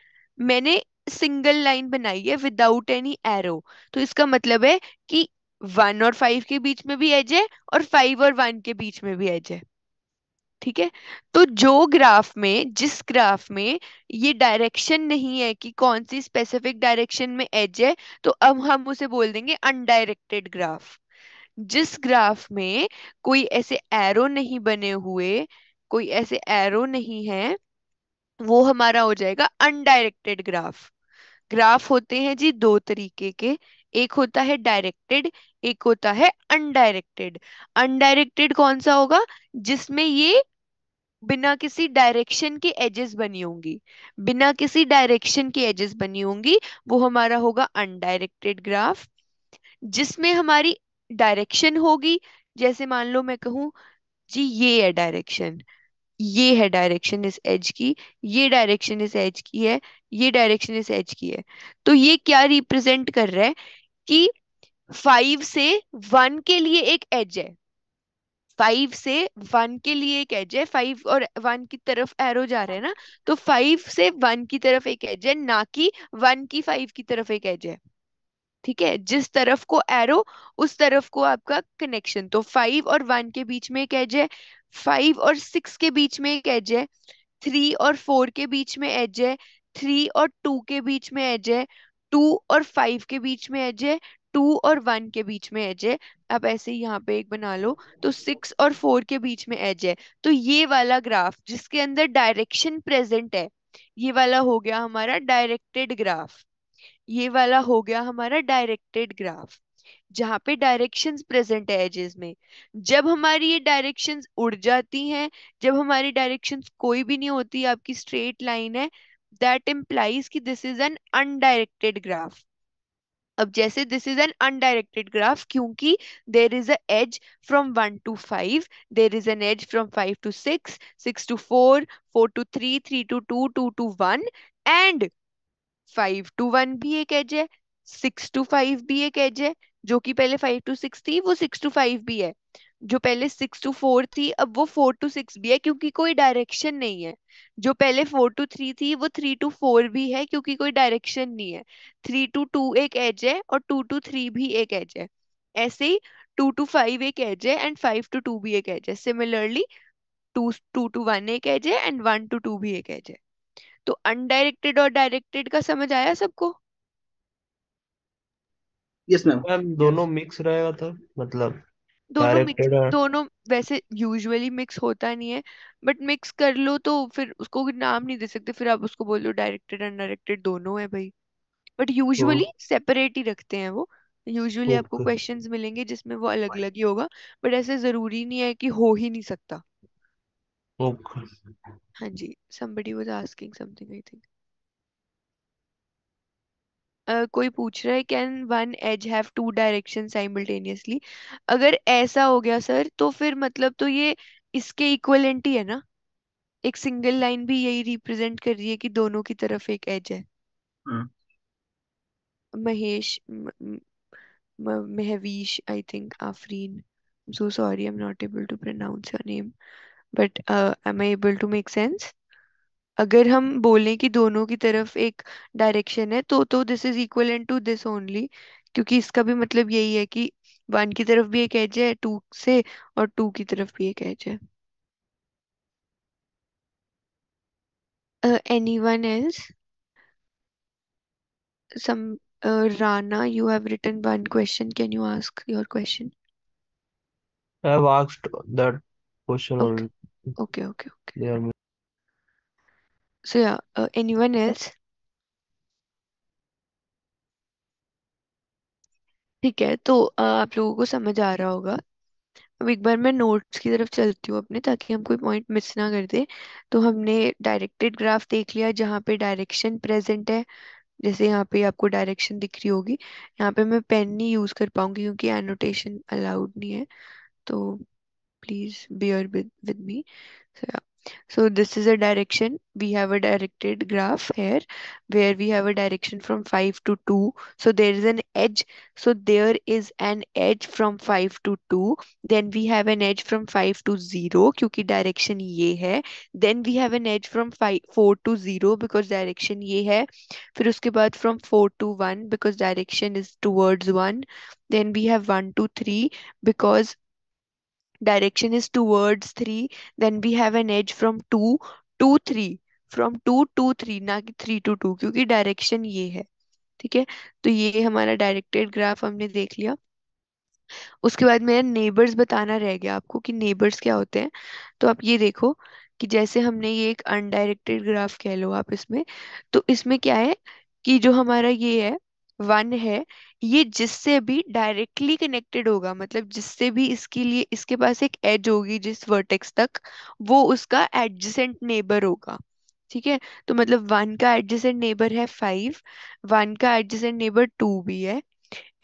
मैंने सिंगल लाइन बनाई है विदाउट एनी एरो तो इसका मतलब है कि वन और फाइव के बीच में भी एज है और फाइव और वन के बीच में भी एज है ठीक है तो जो ग्राफ में जिस ग्राफ में ये डायरेक्शन नहीं है कि कौन सी स्पेसिफिक डायरेक्शन में एज है तो अब हम उसे बोल देंगे अनडायरेक्टेड ग्राफ जिस ग्राफ में कोई ऐसे एरो नहीं बने हुए कोई ऐसे एरो नहीं है वो हमारा हो जाएगा अनडायरेक्टेड ग्राफ ग्राफ होते हैं जी दो तरीके के एक होता है डायरेक्टेड एक होता है अनडायरेक्टेड अनडायरेक्टेड कौन सा होगा जिसमें ये बिना किसी डायरेक्शन के एजेस बनी होंगी बिना किसी डायरेक्शन के एजेस बनी होंगी वो हमारा होगा अनडायरेक्टेड ग्राफ जिसमें हमारी डायरेक्शन होगी जैसे मान लो मैं कहूँ जी ये है डायरेक्शन ये है डायरेक्शन इस एज की ये डायरेक्शन इस एज की है ये डायरेक्शन इस एज की है तो ये क्या रिप्रेजेंट कर रहा है कि फाइव से वन के लिए एक एज है फाइव से वन के लिए एक एज है फाइव और वन की तरफ एरो जा रहे हैं ना तो फाइव से वन की तरफ एक एज है ना कि वन की फाइव की तरफ एक एज है ठीक है जिस तरफ को एरो उस तरफ को आपका कनेक्शन तो फाइव और वन के बीच में एक एज है फाइव और सिक्स के बीच में एक एज है थ्री और फोर के बीच में एज है थ्री और टू के बीच में एज है टू और फाइव के बीच में एज है टू और वन के बीच में एज है आप ऐसे यहाँ पे एक बना लो तो सिक्स और फोर के बीच में एज है तो ये वाला ग्राफ जिसके अंदर डायरेक्शन प्रेजेंट है ये वाला हो गया हमारा डायरेक्टेड ग्राफ ये वाला हो गया हमारा डायरेक्टेड ग्राफ जहाँ पे डायरेक्शंस प्रेजेंट है एजेस में जब हमारी ये डायरेक्शंस उड़ जाती हैं जब हमारी डायरेक्शंस कोई भी नहीं होती आपकी स्ट्रेट लाइन है दैट इम्प्लाइज कि this is an undirected graph अब जैसे this is an undirected graph क्योंकि there is a edge from one to five there is an edge from five to six six to four four to three three to two two to two two five one and five एक एज है सिक्स टू फाइव भी एक एज है जो कि पहले फाइव टू सिक्स थी वो सिक्स टू फाइव भी है जो पहले सिक्स टू फोर थी अब वो फोर टू सिक्स भी है क्योंकि कोई डायरेक्शन नहीं है जो पहले फोर टू थ्री थी वो थ्री टू फोर भी है क्योंकि कोई डायरेक्शन नहीं है थ्री टू टू एक एज है और टू टू थ्री भी एक एज है ऐसे ही टू टू फाइव एक एज है एंड फाइव टू टू भी एक एज है similarly two two to one एक एज है एंड वन टू टू भी एक एज है तो अनडायरेक्टेड और डायरेक्टेड का समझ आया सबको यस मैम मैम दोनों मिक्स रहेगा तो मतलब दोनों मिक्स दोनों वैसे यूजुअली मिक्स होता नहीं है बट मिक्स कर लो तो फिर उसको नाम नहीं दे सकते फिर आप उसको बोलो डायरेक्टेड एंड डायरेक्टेड दोनों है भाई बट यूजुअली सेपरेट ही रखते हैं वो यूजुअली आपको क्वेश्चंस मिलेंगे जिसमें वो अलग अलग ही होगा बट ऐसे जरूरी नहीं है कि हो ही नहीं सकता हाँ जी somebody was asking something I think कोई पूछ रहा है can one edge have two direction simultaneously अगर ऐसा हो गया सर तो फिर मतलब तो ये इसके इक्वलेंट ही है ना एक सिंगल लाइन भी यही रिप्रेजेंट कर रही है कि दोनों की तरफ एक एज है हम्म। Mahesh Mahvish I think Afreen so sorry I am not able to pronounce your name but I am able to make sense अगर हम बोलें कि दोनों की तरफ एक डायरेक्शन है तो तो this is equal and to this only क्योंकि इसका भी मतलब यही है कि वन की तरफ भी एक एज है टू से और टू की तरफ भी एक एज है anyone else Sumrana you have written one question can you ask your question I have asked that question okay okay okay So yeah, uh, anyone else? ठीक है तो uh, आप लोगों को समझ आ रहा होगा अब एक बार मैं नोट्स की तरफ चलती हूँ अपने ताकि हम कोई पॉइंट मिस ना कर दे तो हमने डायरेक्टेड ग्राफ देख लिया जहाँ पे डायरेक्शन प्रेजेंट है जैसे यहाँ पे आपको डायरेक्शन दिख रही होगी यहाँ पे मैं पेन नहीं यूज़ कर पाऊंगी क्योंकि एनोटेशन अलाउड नहीं है तो please bear with with me so so, yeah. So this is a direction. We have a directed graph here where we have a direction from 5 to 2. So there is an edge. So there is an edge from 5 to 2. Then we have an edge from 5 to 0 because direction hai. Then we have an edge from 5, 4 to 0 because direction hai. फिर uske baad from 4 to 1 because direction is towards 1. Then we have 1 to 3 because direction is towards 3 then we have an edge from 2 to 3 from two to three ना कि थ्री टू टू क्योंकि डायरेक्शन ये है ठीक है तो ये हमारा डायरेक्टेड ग्राफ हमने देख लिया उसके बाद मेरा नेबर्स बताना रह गया आपको कि नेबर्स क्या होते हैं तो आप ये देखो कि जैसे हमने ये एक अनडायरेक्टेड ग्राफ कह लो आप इसमें तो इसमें क्या है कि जो हमारा ये है वन है ये जिससे भी डायरेक्टली कनेक्टेड होगा मतलब जिससे भी इसके लिए इसके पास एक एज होगी जिस वर्टेक्स तक वो उसका एडजेसेंट नेबर होगा ठीक है तो मतलब वन का एडजेसेंट नेबर है फाइव वन का एडजेसेंट नेबर टू भी है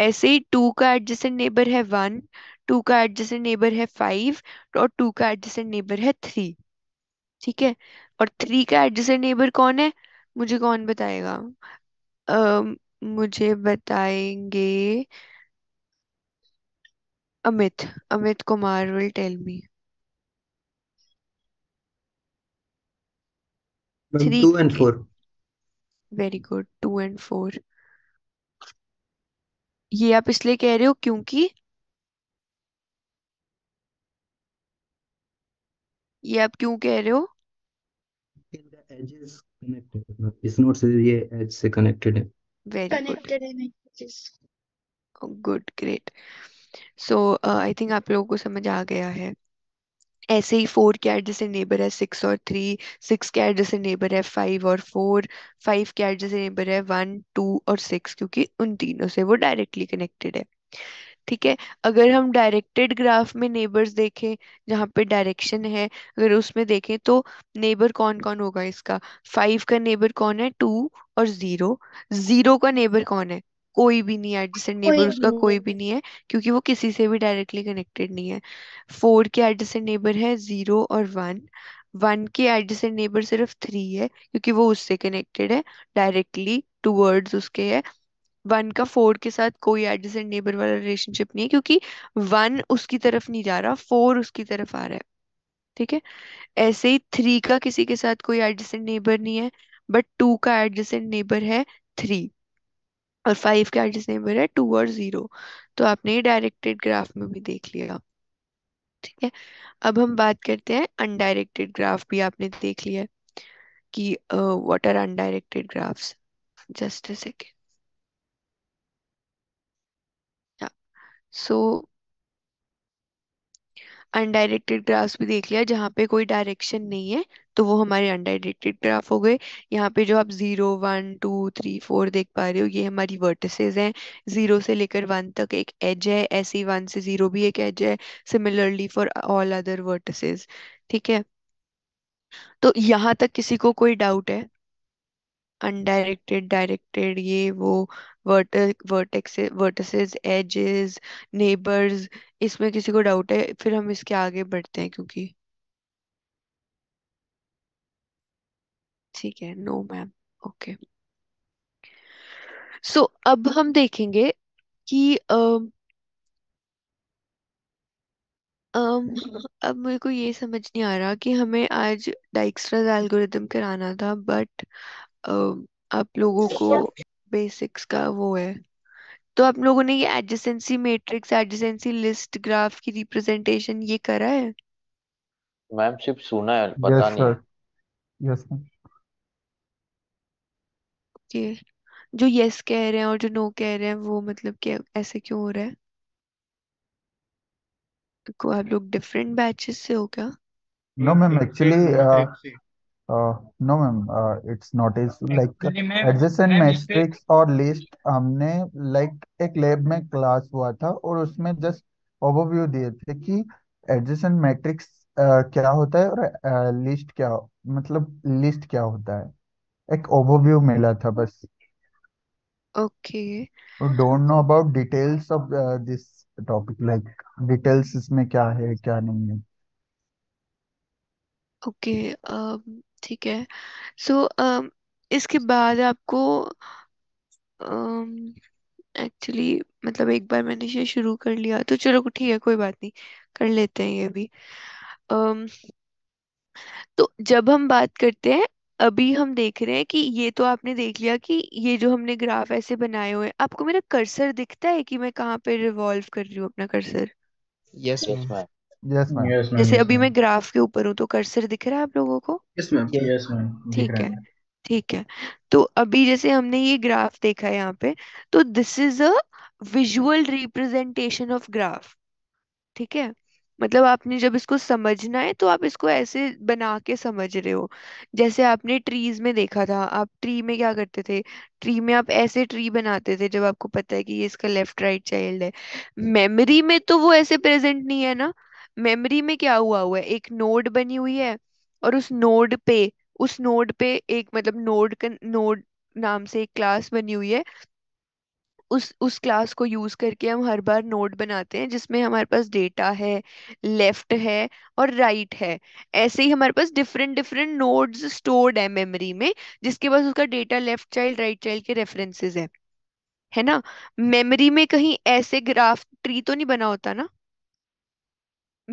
ऐसे ही टू का एडजेसेंट नेबर है वन टू का एडजेसेंट नेबर है फाइव और टू का एडजेसेंट नेबर है थ्री ठीक है और थ्री का एडजेसेंट नेबर कौन है मुझे कौन बताएगा uh, मुझे बताएंगे Amit Amit Kumar will tell me three two and four very good two and four ये आप इसलिए कह रहे हो क्योंकि ये आप क्यों कह रहे हो एज इज इस नोट से ये एज से कनेक्टेड है Very Connected good. in good great so I think आप लोगों को समझ आ गया है ऐसे ही फोर के एडजेसेंट नेबर है सिक्स और थ्री सिक्स के एडजेसेंट नेबर है फाइव और फोर फाइव के एडजेसेंट नेबर है वन टू और सिक्स क्योंकि उन तीनों से वो डायरेक्टली कनेक्टेड है ठीक है अगर हम डायरेक्टेड ग्राफ में नेबर्स देखें जहाँ पे डायरेक्शन है अगर उसमें देखें तो नेबर कौन कौन होगा इसका फाइव का नेबर कौन है टू और जीरो जीरो का नेबर कौन है कोई भी नहीं है एडजेसेंट नेबर उसका कोई भी नहीं है क्योंकि वो किसी से भी डायरेक्टली कनेक्टेड नहीं है फोर के एडजेसेंट नेबर है जीरो और वन वन के एडजेसेंट नेबर सिर्फ थ्री है क्योंकि वो उससे कनेक्टेड है डायरेक्टली टूवर्ड्स उसके है वन का फोर के साथ कोई एडजेसेंट नेबर वाला रिलेशनशिप नहीं है क्योंकि वन उसकी तरफ नहीं जा रहा फोर उसकी तरफ आ रहा है ठीक है ऐसे ही थ्री का किसी के साथ कोई एडजेसेंट नेबर नहीं है बट टू का एडजेसेंट नेबर है थ्री और फाइव का एडजेसेंट नेबर है टू और जीरो तो आपने ये डायरेक्टेड ग्राफ में भी देख लिया ठीक है अब हम बात करते हैं अनडायरेक्टेड ग्राफ भी आपने देख लिया कि what are undirected graphs just a second so undirected graphs भी देख लिया जहाँ पे कोई डायरेक्शन नहीं है तो वो हमारे अनडायरेक्टेड ग्राफ हो गए यहाँ पे जो आप zero one two three four देख पा रहे हो ये हमारी वर्टिसेज हैं जीरो से लेकर वन तक एक एज है ऐसी वन से जीरो भी एक एज है similarly for all other vertices ठीक है तो यहाँ तक किसी को कोई डाउट है अनडायरेक्टेड डायरेक्टेड ये वो वर्टेक्स वर्टेक्सेस एजेस नेबर्स इसमें किसी को डाउट है फिर हम इसके आगे बढ़ते हैं क्योंकि ठीक है नो मैम ओके सो अब हम देखेंगे कि uh, Um, अब मेरे को ये समझ नहीं आ रहा कि हमें आज डाइक्स्ट्राज एल्गोरिथम कराना था बट आप लोगों तो को बेसिक्स का वो है तो आप लोगों ने ये adjacency matrix adjacency list graph की रिप्रेजेंटेशन ये करा है मैम सिर्फ सुना है पता यस नहीं सर यस मैम जो यस कह रहे हैं और जो नो कह रहे हैं वो मतलब क्या ऐसे क्यों हो रहा है को तो आप लोग डिफरेंट बैचेस से हो क्या no ma'am actually no ma'am it's not is like adjacent matrix और लिस्ट हमने लाइक like, एक लैब में क्लास हुआ था और उसमें जस्ट ओवरव्यू दिए थे कि एडजेसेंट मैट्रिक्स uh, क्या होता है और लिस्ट uh, क्या मतलब लिस्ट क्या होता है एक ओवरव्यू मिला था बस okay don't know about details of this topic like details इसमें क्या है क्या नहीं है ओके okay, um... ठीक है सो so, uh, इसके बाद आपको एक्चुअली um, uh, मतलब एक बार मैंने ये शुरू कर लिया तो चलो ठीक है कोई बात नहीं कर लेते हैं ये भी uh, तो जब हम बात करते हैं अभी हम देख रहे हैं कि ये तो आपने देख लिया कि ये जो हमने ग्राफ ऐसे बनाए हुए हैं आपको मेरा कर्सर दिखता है कि मैं कहाँ पे रिवॉल्व कर रही हूँ अपना cursor yes yes, ma'am yes ma'am जैसे अभी मैं ग्राफ के ऊपर हूँ तो कर्सर दिख रहा है आप लोगों को यस मैम यस मैम ठीक है ठीक है तो अभी जैसे हमने ये ग्राफ देखा है यहाँ पे तो this is a visual representation of graph ठीक है मतलब आपने जब इसको समझना है तो आप इसको ऐसे बना के समझ रहे हो जैसे आपने ट्रीज में देखा था आप ट्री में क्या करते थे ट्री में आप ऐसे ट्री बनाते थे जब आपको पता है कि ये इसका लेफ्ट राइट चाइल्ड है मेमोरी में तो वो ऐसे प्रेजेंट नहीं है ना मेमोरी में क्या हुआ हुआ है एक नोड बनी हुई है और उस नोड पे उस नोड पे एक मतलब नोड का नोड नाम से एक क्लास बनी हुई है उस उस क्लास को यूज करके हम हर बार नोड बनाते हैं जिसमें हमारे पास डेटा है लेफ्ट है और राइट right है ऐसे ही हमारे पास डिफरेंट डिफरेंट नोड्स स्टोर्ड है मेमोरी में जिसके पास उसका data left child right child के रेफरेंसेस है है ना मेमोरी में कहीं ऐसे ग्राफ ट्री तो नहीं बना होता ना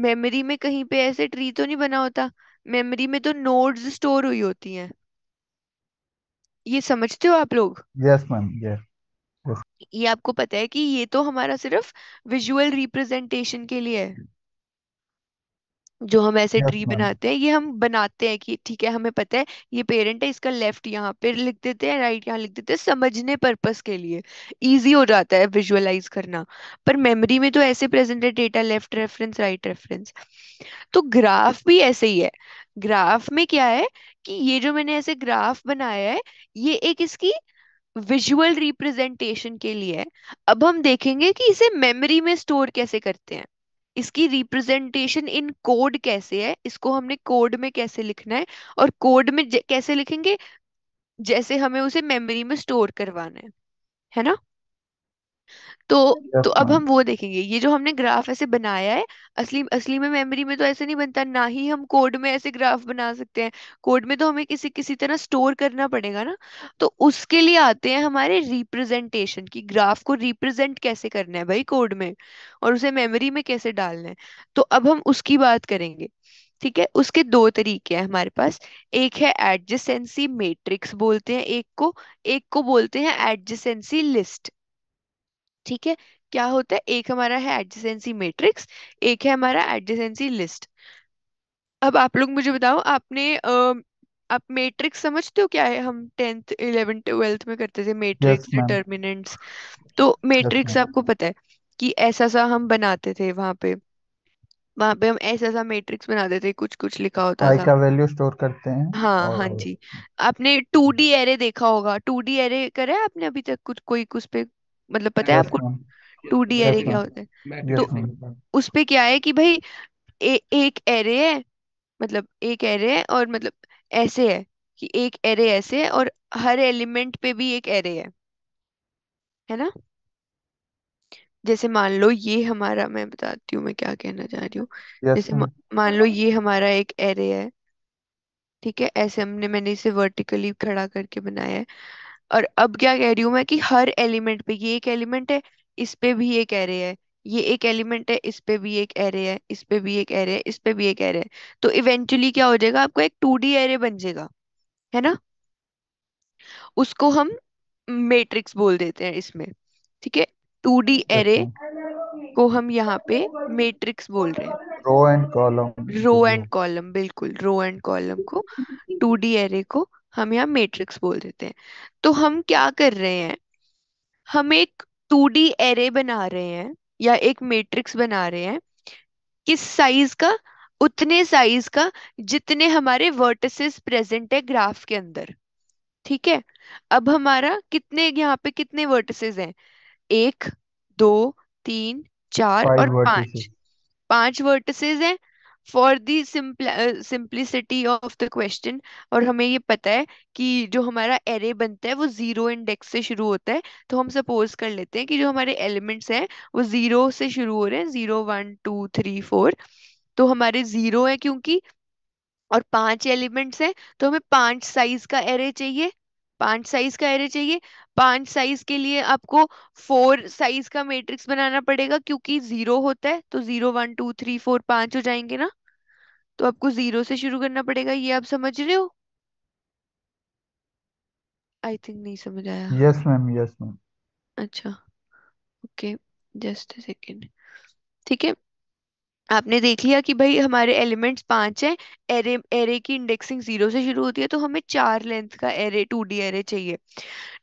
मेमोरी में कहीं पे ऐसे ट्री तो नहीं बना होता मेमोरी में तो नोड्स स्टोर हुई होती हैं ये समझते हो आप लोग यस मैम यस ये आपको पता है कि ये तो हमारा सिर्फ विजुअल रिप्रेजेंटेशन के लिए है जो हम ऐसे यस ट्री मैम बनाते हैं ये हम बनाते हैं कि ठीक है हमें पता है ये पेरेंट है इसका लेफ्ट यहाँ पे लिख देते हैं राइट यहाँ लिख देते हैं समझने पर्पस के लिए इजी हो जाता है विजुअलाइज करना पर मेमोरी में तो ऐसे प्रेजेंट है data left reference right reference तो ग्राफ भी ऐसे ही है ग्राफ में क्या है कि ये जो मैंने ऐसे ग्राफ बनाया है ये एक इसकी विजुअल रिप्रेजेंटेशन के लिए है अब हम देखेंगे कि इसे मेमोरी में स्टोर कैसे करते हैं इसकी रिप्रेजेंटेशन इन कोड कैसे है इसको हमने कोड में कैसे लिखना है और कोड में कैसे लिखेंगे जैसे हमें उसे मेमोरी में स्टोर करवाना है है ना तो तो अब हाँ। हम वो देखेंगे ये जो हमने ग्राफ ऐसे बनाया है असली असली में मेमोरी में तो ऐसे नहीं बनता ना ही हम कोड में ऐसे ग्राफ बना सकते हैं कोड में तो हमें किसी किसी तरह स्टोर करना पड़ेगा ना तो उसके लिए आते हैं हमारे रिप्रेजेंटेशन की ग्राफ को रिप्रेजेंट कैसे करना है भाई कोड में और उसे मेमोरी में कैसे डालना है तो अब हम उसकी बात करेंगे ठीक है उसके दो तरीके हैं हमारे पास एक है एडजेसेंसी मेट्रिक्स बोलते हैं एक को एक को बोलते हैं एडजेसेंसी लिस्ट ठीक है क्या होता है एक हमारा है एडजेंसी मैट्रिक्स एक है हमारा एडजेंसी लिस्ट अब आप लोग मुझे बताओ आपने आ, आप मैट्रिक्स समझते हो क्या है हम टेंथ इलेवेंथ ट्वेल्थ में करते थे मैट्रिक्स डिटर्मिनेंट्स तो मैट्रिक्स आपको पता है कि ऐसा सा हम बनाते थे वहां पे वहां पे हम ऐसा सा मैट्रिक्स बनाते थे कुछ कुछ लिखा होता आई था का वैल्यू स्टोर करते हैं हाँ और हाँ जी आपने टू डी एरे देखा होगा टू डी एरे करे आपने अभी तक कुछ कोई कुछ पे मतलब पता है आपको टू डी एरे क्या होता है तो उसपे क्या है कि भाई ए, एक एरे है मतलब एक एरे है और मतलब ऐसे है कि एक एरे ऐसे है और हर एलिमेंट पे भी एक एरे है है ना जैसे मान लो ये हमारा मैं बताती हूँ मैं क्या कहना चाह रही हूँ जैसे मान लो ये हमारा एक एरे है ठीक है ऐसे हमने मैंने इसे वर्टिकली खड़ा करके बनाया है और अब क्या कह रही हूँ मैं कि हर एलिमेंट पे ये एक एलिमेंट है इस पे भी ये कह रहे हैं ये एक एलिमेंट है इस पे भी एक एरे है इस पे भी एक एरे है इस पे भी एक एरे है तो इवेंचुअली क्या हो जाएगा आपको एक टू डी एरे बन जाएगा है ना उसको हम मैट्रिक्स बोल देते हैं इसमें ठीक है टू डी एरे को हम यहाँ पे मैट्रिक्स बोल रहे हैं row and column row and column बिल्कुल रो एंड कॉलम को टू डी एरे को हम यहाँ मैट्रिक्स बोल देते हैं तो हम क्या कर रहे हैं हम एक टू डी एरे बना रहे हैं या एक मैट्रिक्स बना रहे हैं किस साइज का उतने साइज का जितने हमारे वर्टिसेस प्रेजेंट है ग्राफ के अंदर ठीक है अब हमारा कितने यहाँ पे कितने वर्टिसेस हैं एक दो तीन चार और पांच पांच वर्टिसेस हैं for the simple simplicity of the question और हमें ये पता है कि जो हमारा एरे बनता है वो जीरो इंडेक्स से शुरू होता है तो हम सपोज कर लेते हैं कि जो हमारे एलिमेंट्स हैं वो जीरो से शुरू हो रहे हैं zero one two three four तो हमारे जीरो है क्योंकि और पांच एलिमेंट्स हैं तो हमें पांच साइज का एरे चाहिए पांच साइज का एरे चाहिए पांच साइज के लिए आपको फोर साइज का मैट्रिक्स बनाना पड़ेगा क्योंकि जीरो होता है तो zero one two three four पांच हो जाएंगे ना तो आपको जीरो से शुरू करना पड़ेगा ये आप समझ रहे हो आई थिंक नहीं समझ आया यस मैम यस मैम अच्छा ओके जस्ट अ सेकेंड ठीक है आपने देख लिया कि भाई हमारे एलिमेंट्स पांच हैं एरे एरे की इंडेक्सिंग जीरो से शुरू होती है तो हमें चार लेंथ का एरे टू डी एरे चाहिए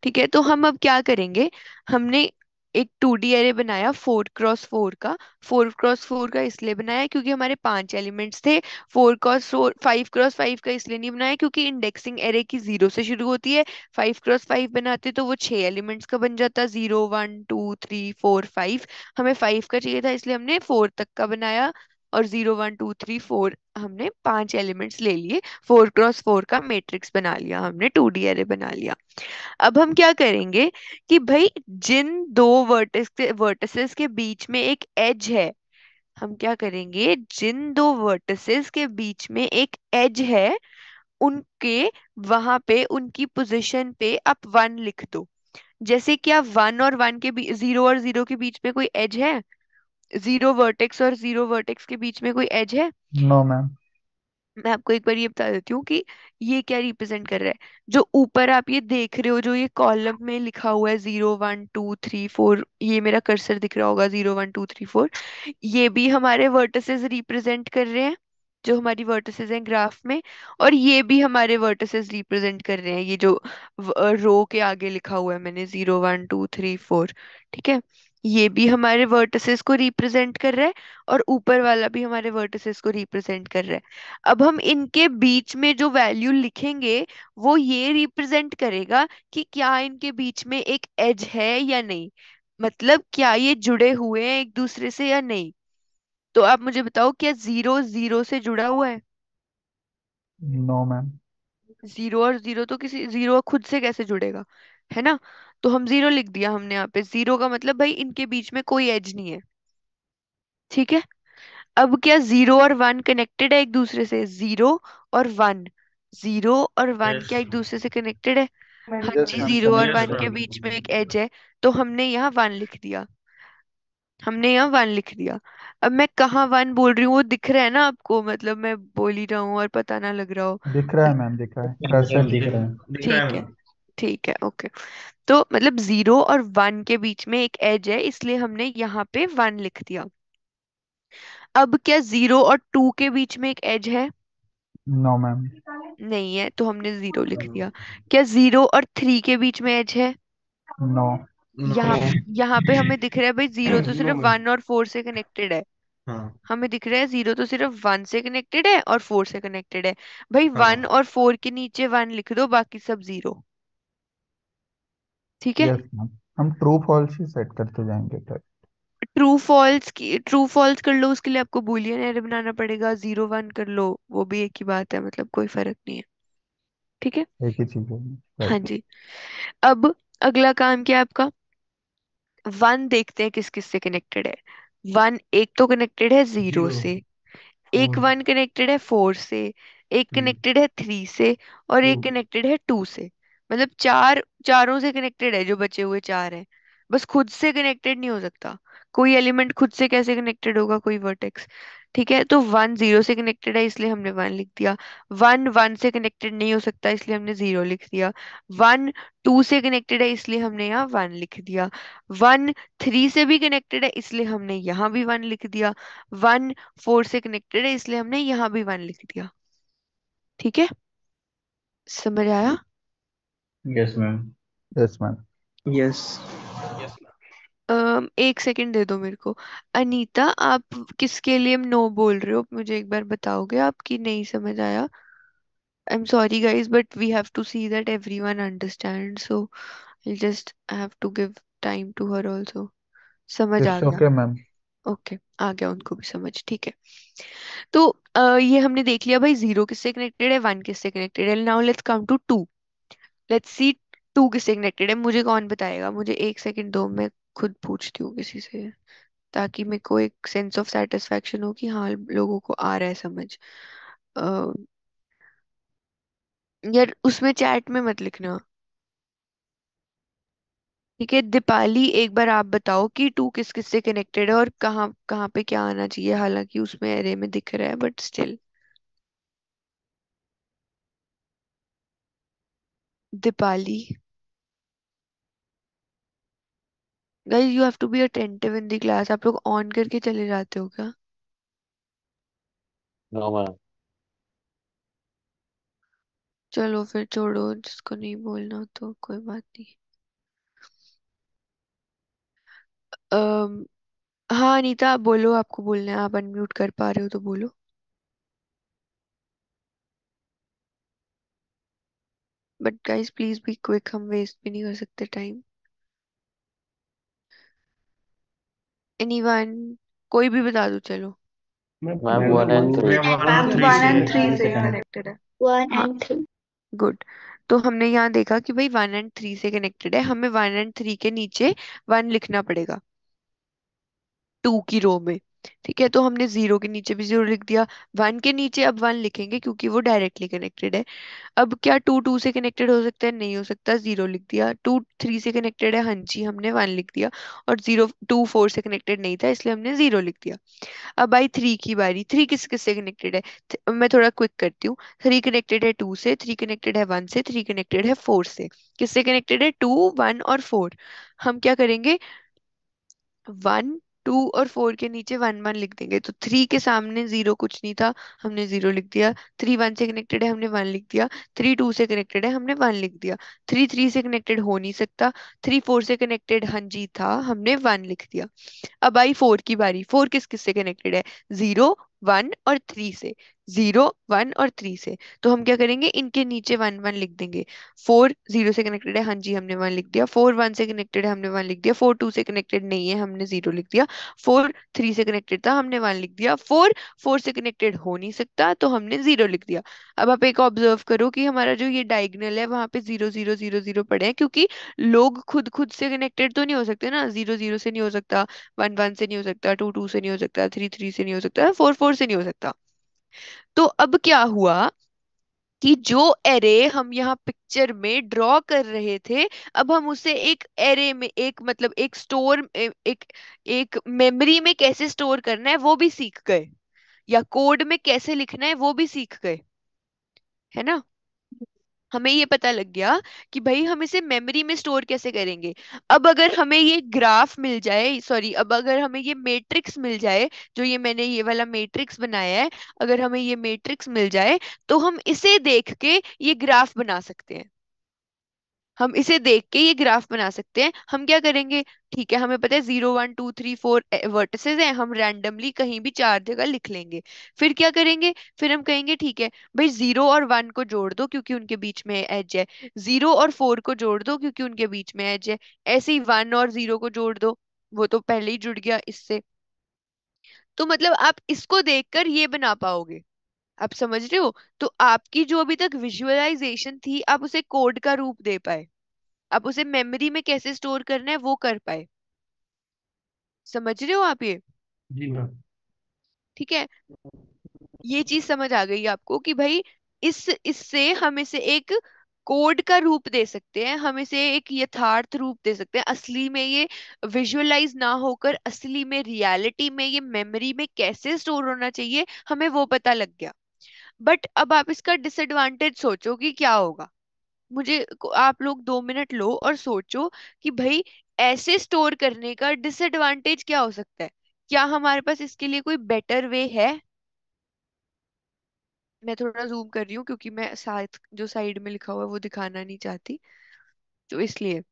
ठीक है तो हम अब क्या करेंगे हमने एक टू डी एरे बनाया फोर क्रॉस फोर का फोर क्रॉस फोर का इसलिए बनाया क्योंकि हमारे पांच एलिमेंट्स थे four cross four five cross five का इसलिए नहीं बनाया क्योंकि इंडेक्सिंग एरे की जीरो से शुरू होती है फाइव क्रॉस फाइव बनाते तो वो छह एलिमेंट्स का बन जाता zero one two three four five हमें फाइव का चाहिए था इसलिए हमने फोर तक का बनाया और zero one two three four हमने पांच एलिमेंट्स ले लिए फोर क्रॉस फोर का मैट्रिक्स बना लिया हमने टू डी एरे बना लिया अब हम क्या करेंगे कि भाई जिन दो वर्टिस वर्टिसेस के बीच में एक एज है हम क्या करेंगे जिन दो वर्टिस के बीच में एक एज है उनके वहां पे उनकी पोजिशन पे आप वन लिख दो जैसे क्या वन और वन के बीच जीरो और जीरो के बीच में कोई एज है जीरो वर्टेक्स और जीरो वर्टेक्स के बीच में कोई एज है नो मैम मैं आपको एक बार ये बता देती हूँ कि ये क्या रिप्रेजेंट कर रहा है जो ऊपर आप ये देख रहे हो जो ये कॉलम में लिखा हुआ है zero one two three four ये मेरा कर्सर दिख रहा होगा zero one two three four ये भी हमारे वर्टसेस रिप्रेजेंट कर रहे हैं जो हमारी वर्टसेज हैं ग्राफ में और ये भी हमारे वर्टसेस रिप्रेजेंट कर रहे हैं ये जो रो के आगे लिखा हुआ है मैंने zero one two three four ठीक है ये भी हमारे वर्टिसेस को रिप्रेजेंट कर रहा है और ऊपर वाला भी हमारे वर्टिसेस को रिप्रेजेंट कर रहा है अब हम इनके बीच में जो वैल्यू लिखेंगे वो ये रिप्रेजेंट करेगा कि क्या इनके बीच में एक एज है या नहीं मतलब क्या ये जुड़े हुए हैं एक दूसरे से या नहीं तो आप मुझे बताओ क्या जीरो जीरो से जुड़ा हुआ है नो मैम जीरो और जीरो तो किसी जीरो खुद से कैसे जुड़ेगा है ना तो हम जीरो लिख दिया हमने यहाँ पे जीरो का मतलब भाई इनके बीच में कोई एज नहीं है ठीक है अब क्या जीरो और वन कनेक्टेड है एक दूसरे से जीरो और वन जीरो और वन yes. क्या एक दूसरे से कनेक्टेड है हाँ जी जीरो और वन के बीच में एक एज है तो हमने यहाँ वन लिख दिया हमने यहाँ वन लिख दिया अब मैं कहा वन बोल रही हूँ वो दिख रहा है ना आपको मतलब मैं बोल ही रहा हूँ और पता ना लग रहा हो दिख रहा है मैम दिख रहा है ठीक है ठीक है ओके तो मतलब जीरो और वन के बीच में एक एज है इसलिए हमने यहाँ पे वन लिख दिया अब क्या जीरो और टू के बीच में एक एज है नो मैम नहीं है तो हमने जीरो लिख दिया क्या जीरो और थ्री के बीच में एज है नो यहाँ यहाँ पे हमें दिख रहा है भाई जीरो तो सिर्फ वन और फोर से कनेक्टेड है हाँ हमें दिख रहा है जीरो तो सिर्फ वन से कनेक्टेड है और फोर से कनेक्टेड है भाई हाँ वन और फोर के नीचे वन लिख दो बाकी सब जीरो ठीक है yes, हम ट्रू फॉल्स ही सेट करते जाएंगे ट्रू फॉल्स की ट्रू फॉल्स कर लो उसके लिए आपको बूलियन एरे बनाना पड़ेगा जीरो वन कर लो वो भी एक ही बात है मतलब कोई फर्क नहीं है ठीक है एक ही चीज है हाँ जी अब अगला काम क्या है आपका वन देखते हैं किस किस से कनेक्टेड है वन एक तो कनेक्टेड है जीरो से एक वन कनेक्टेड है फोर से एक कनेक्टेड hmm. है थ्री से और एक कनेक्टेड है टू से मतलब चार चारों से कनेक्टेड है जो बचे हुए चार है बस खुद से कनेक्टेड नहीं हो सकता कोई एलिमेंट खुद से कैसे कनेक्टेड होगा कोई वर्टेक्स ठीक है तो वन जीरो से कनेक्टेड है इसलिए हमने वन लिख दिया वन वन से कनेक्टेड नहीं हो सकता इसलिए हमने जीरो लिख दिया वन टू से कनेक्टेड है इसलिए हमने यहाँ वन लिख दिया वन थ्री से भी कनेक्टेड है इसलिए हमने यहाँ भी वन लिख दिया वन फोर से कनेक्टेड है इसलिए हमने यहाँ भी वन लिख दिया ठीक है समझ आया yes ma'am yes ma'am yes एक सेकंड दे दो मेरे को अनीता आप किसके लिए नो बोल रहे हो मुझे एक बार बताओगे आपकी नहीं समझ आया I am sorry guys but we have to see that everyone understand so I just have to give time to her also समझ आ गया ओके मैम ओके आ गया उनको भी समझ ठीक है तो आ, ये हमने देख लिया भाई जीरो किससे कनेक्टेड है वन किससे कनेक्टेड है now let's come to two let's see two किससे कनेक्टेड है मुझे कौन बताएगा मुझे एक सेकंड दो मैं खुद पूछती हूँ किसी से ताकि मेरे को एक सेंस ऑफ सेटिस्फेक्शन हो कि हाँ लोगों को आ रहा है समझ uh, यार उसमें चैट में मत लिखना ठीक है दीपाली एक बार आप बताओ कि टू किस किस से कनेक्टेड है और कहाँ कहाँ पे क्या आना चाहिए हालांकि उसमें एरे में दिख रहा है but still Dipali. Guys you have to be attentive in the class आप लोग ऑन करके चले जाते हो क्या नो मैम चलो फिर छोड़ो जिसको नहीं बोलना तो कोई बात नहीं um, हाँ अनीता बोलो आपको बोलना है आप अनम्यूट कर पा रहे हो तो बोलो बट गाइस प्लीज भी क्विक हम वेस्ट भी नहीं कर सकते टाइम एनीवन कोई भी बता दो चलो ma'am one and three ma'am one and three से कनेक्टेड है वन एंड थ्री गुड तो हमने यहाँ देखा कि भाई वन एंड थ्री से कनेक्टेड है hmm. हमें वन एंड थ्री के नीचे वन लिखना पड़ेगा टू की रो में ठीक है तो हमने जीरो के नीचे भी जीरो लिख दिया वन के नीचे अब वन लिखेंगे क्योंकि वो डायरेक्टली कनेक्टेड है अब क्या टू टू से कनेक्टेड हो सकता है नहीं हो सकता जीरो लिख दिया टू थ्री से कनेक्टेड है हाँ जी हमने वन लिख दिया और जीरो टू फोर से कनेक्टेड नहीं था इसलिए हमने जीरो लिख दिया अब आई थ्री की बारी थ्री किस किस से कनेक्टेड है मैं थोड़ा क्विक करती हूँ थ्री कनेक्टेड है टू से थ्री कनेक्टेड है वन से थ्री कनेक्टेड है फोर से किससे कनेक्टेड है टू वन और फोर हम क्या करेंगे वन टू और फोर के नीचे वन वन लिख देंगे तो थ्री के सामने जीरो कुछ नहीं था हमने जीरो लिख दिया थ्री वन से कनेक्टेड है हमने वन लिख दिया थ्री टू से कनेक्टेड है हमने वन लिख दिया थ्री थ्री से कनेक्टेड हो नहीं सकता थ्री फोर से कनेक्टेड हाँ जी था हमने वन लिख दिया अब आई फोर की बारी फोर किस किस से कनेक्टेड है जीरो वन और थ्री से जीरो वन और थ्री से तो हम क्या करेंगे इनके नीचे वन वन लिख देंगे फोर जीरो से कनेक्टेड है हाँ जी हमने वन लिख दिया फोर वन से कनेक्टेड है हमने वन लिख दिया फोर टू से कनेक्टेड नहीं है हमने जीरो लिख दिया फोर थ्री से कनेक्टेड था हमने वन लिख दिया फोर फोर से कनेक्टेड हो नहीं सकता तो हमने जीरो लिख दिया अब आप एक ऑब्जर्व करो कि हमारा जो ये डायग्नल है वहां पे जीरो जीरो जीरो जीरो पड़े हैं क्योंकि लोग खुद खुद से कनेक्टेड तो नहीं हो सकते ना जीरो जीरो से नहीं हो सकता वन वन से नहीं हो सकता टू टू से नहीं हो सकता थ्री थ्री से नहीं हो सकता फोर फोर से नहीं हो सकता तो अब क्या हुआ कि जो एरे हम यहाँ पिक्चर में ड्रॉ कर रहे थे अब हम उसे एक एरे में एक मतलब एक स्टोर एक एक मेमोरी में कैसे स्टोर करना है वो भी सीख गए या कोड में कैसे लिखना है वो भी सीख गए है ना हमें ये पता लग गया कि भाई हम इसे मेमोरी में स्टोर कैसे करेंगे अब अगर हमें ये ग्राफ मिल जाए सॉरी अब अगर हमें ये मैट्रिक्स मिल जाए जो ये मैंने ये वाला मैट्रिक्स बनाया है अगर हमें ये मैट्रिक्स मिल जाए तो हम इसे देख के ये ग्राफ बना सकते हैं हम इसे देख के ये ग्राफ बना सकते हैं हम क्या करेंगे ठीक है हमें पता है zero one two three four vertices हैं हम रैंडमली कहीं भी चार जगह लिख लेंगे फिर क्या करेंगे फिर हम कहेंगे ठीक है भाई जीरो और वन को जोड़ दो क्योंकि उनके बीच में एज है जीरो और फोर को जोड़ दो क्योंकि उनके बीच में एज है ऐसे ही वन और जीरो को जोड़ दो वो तो पहले ही जुड़ गया इससे तो मतलब आप इसको देखकर ये बना पाओगे आप समझ रहे हो तो आपकी जो अभी तक विजुअलाइजेशन थी आप उसे कोड का रूप दे पाए आप उसे मेमोरी में कैसे स्टोर करना है वो कर पाए समझ रहे हो आप ये जी मैम ठीक है ये चीज समझ आ गई आपको कि भाई इस इससे हम इसे एक कोड का रूप दे सकते हैं हम इसे एक यथार्थ रूप दे सकते हैं असली में ये विजुअलाइज ना होकर असली में रियलिटी में ये मेमोरी में कैसे स्टोर होना चाहिए हमें वो पता लग गया बट अब आप इसका डिसएडवांटेज सोचो कि क्या होगा मुझे आप लोग दो मिनट लो और सोचो कि भाई ऐसे स्टोर करने का डिसएडवांटेज क्या हो सकता है क्या हमारे पास इसके लिए कोई बेटर वे है मैं थोड़ा जूम कर रही हूँ क्योंकि मैं साथ जो साइड में लिखा हुआ है वो दिखाना नहीं चाहती तो इसलिए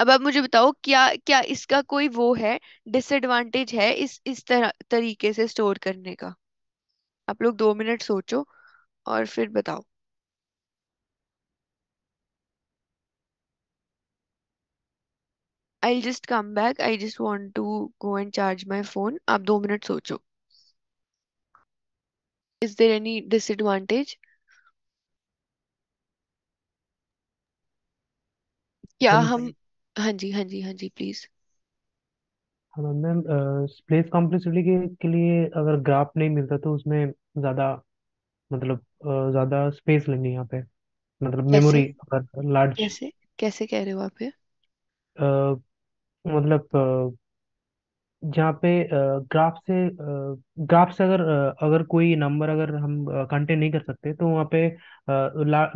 अब आप मुझे बताओ क्या क्या इसका कोई वो है डिसएडवांटेज है इस इस तरह तरीके से स्टोर करने का आप लोग दो मिनट सोचो और फिर बताओ I just come back I just want to go and charge my phone आप दो मिनट सोचो इज देर एनी डिसएडवांटेज क्या हाँ हम हाँ जी हाँ जी हाँ जी प्लीज हाँ, मैम स्पेस कॉम्प्लेक्सिटी के, के लिए अगर ग्राफ नहीं मिलता तो उसमें ज़्यादा मतलब ज़्यादा स्पेस लेंगे यहाँ पे मतलब कैसे मेमोरी कैसे अगर लार्ज कैसे कैसे कह रहे हो आप ये मतलब जहाँ पे ग्राफ से ग्राफ से अगर अगर कोई नंबर अगर हम कंटेन नहीं कर सकते तो वहाँ पे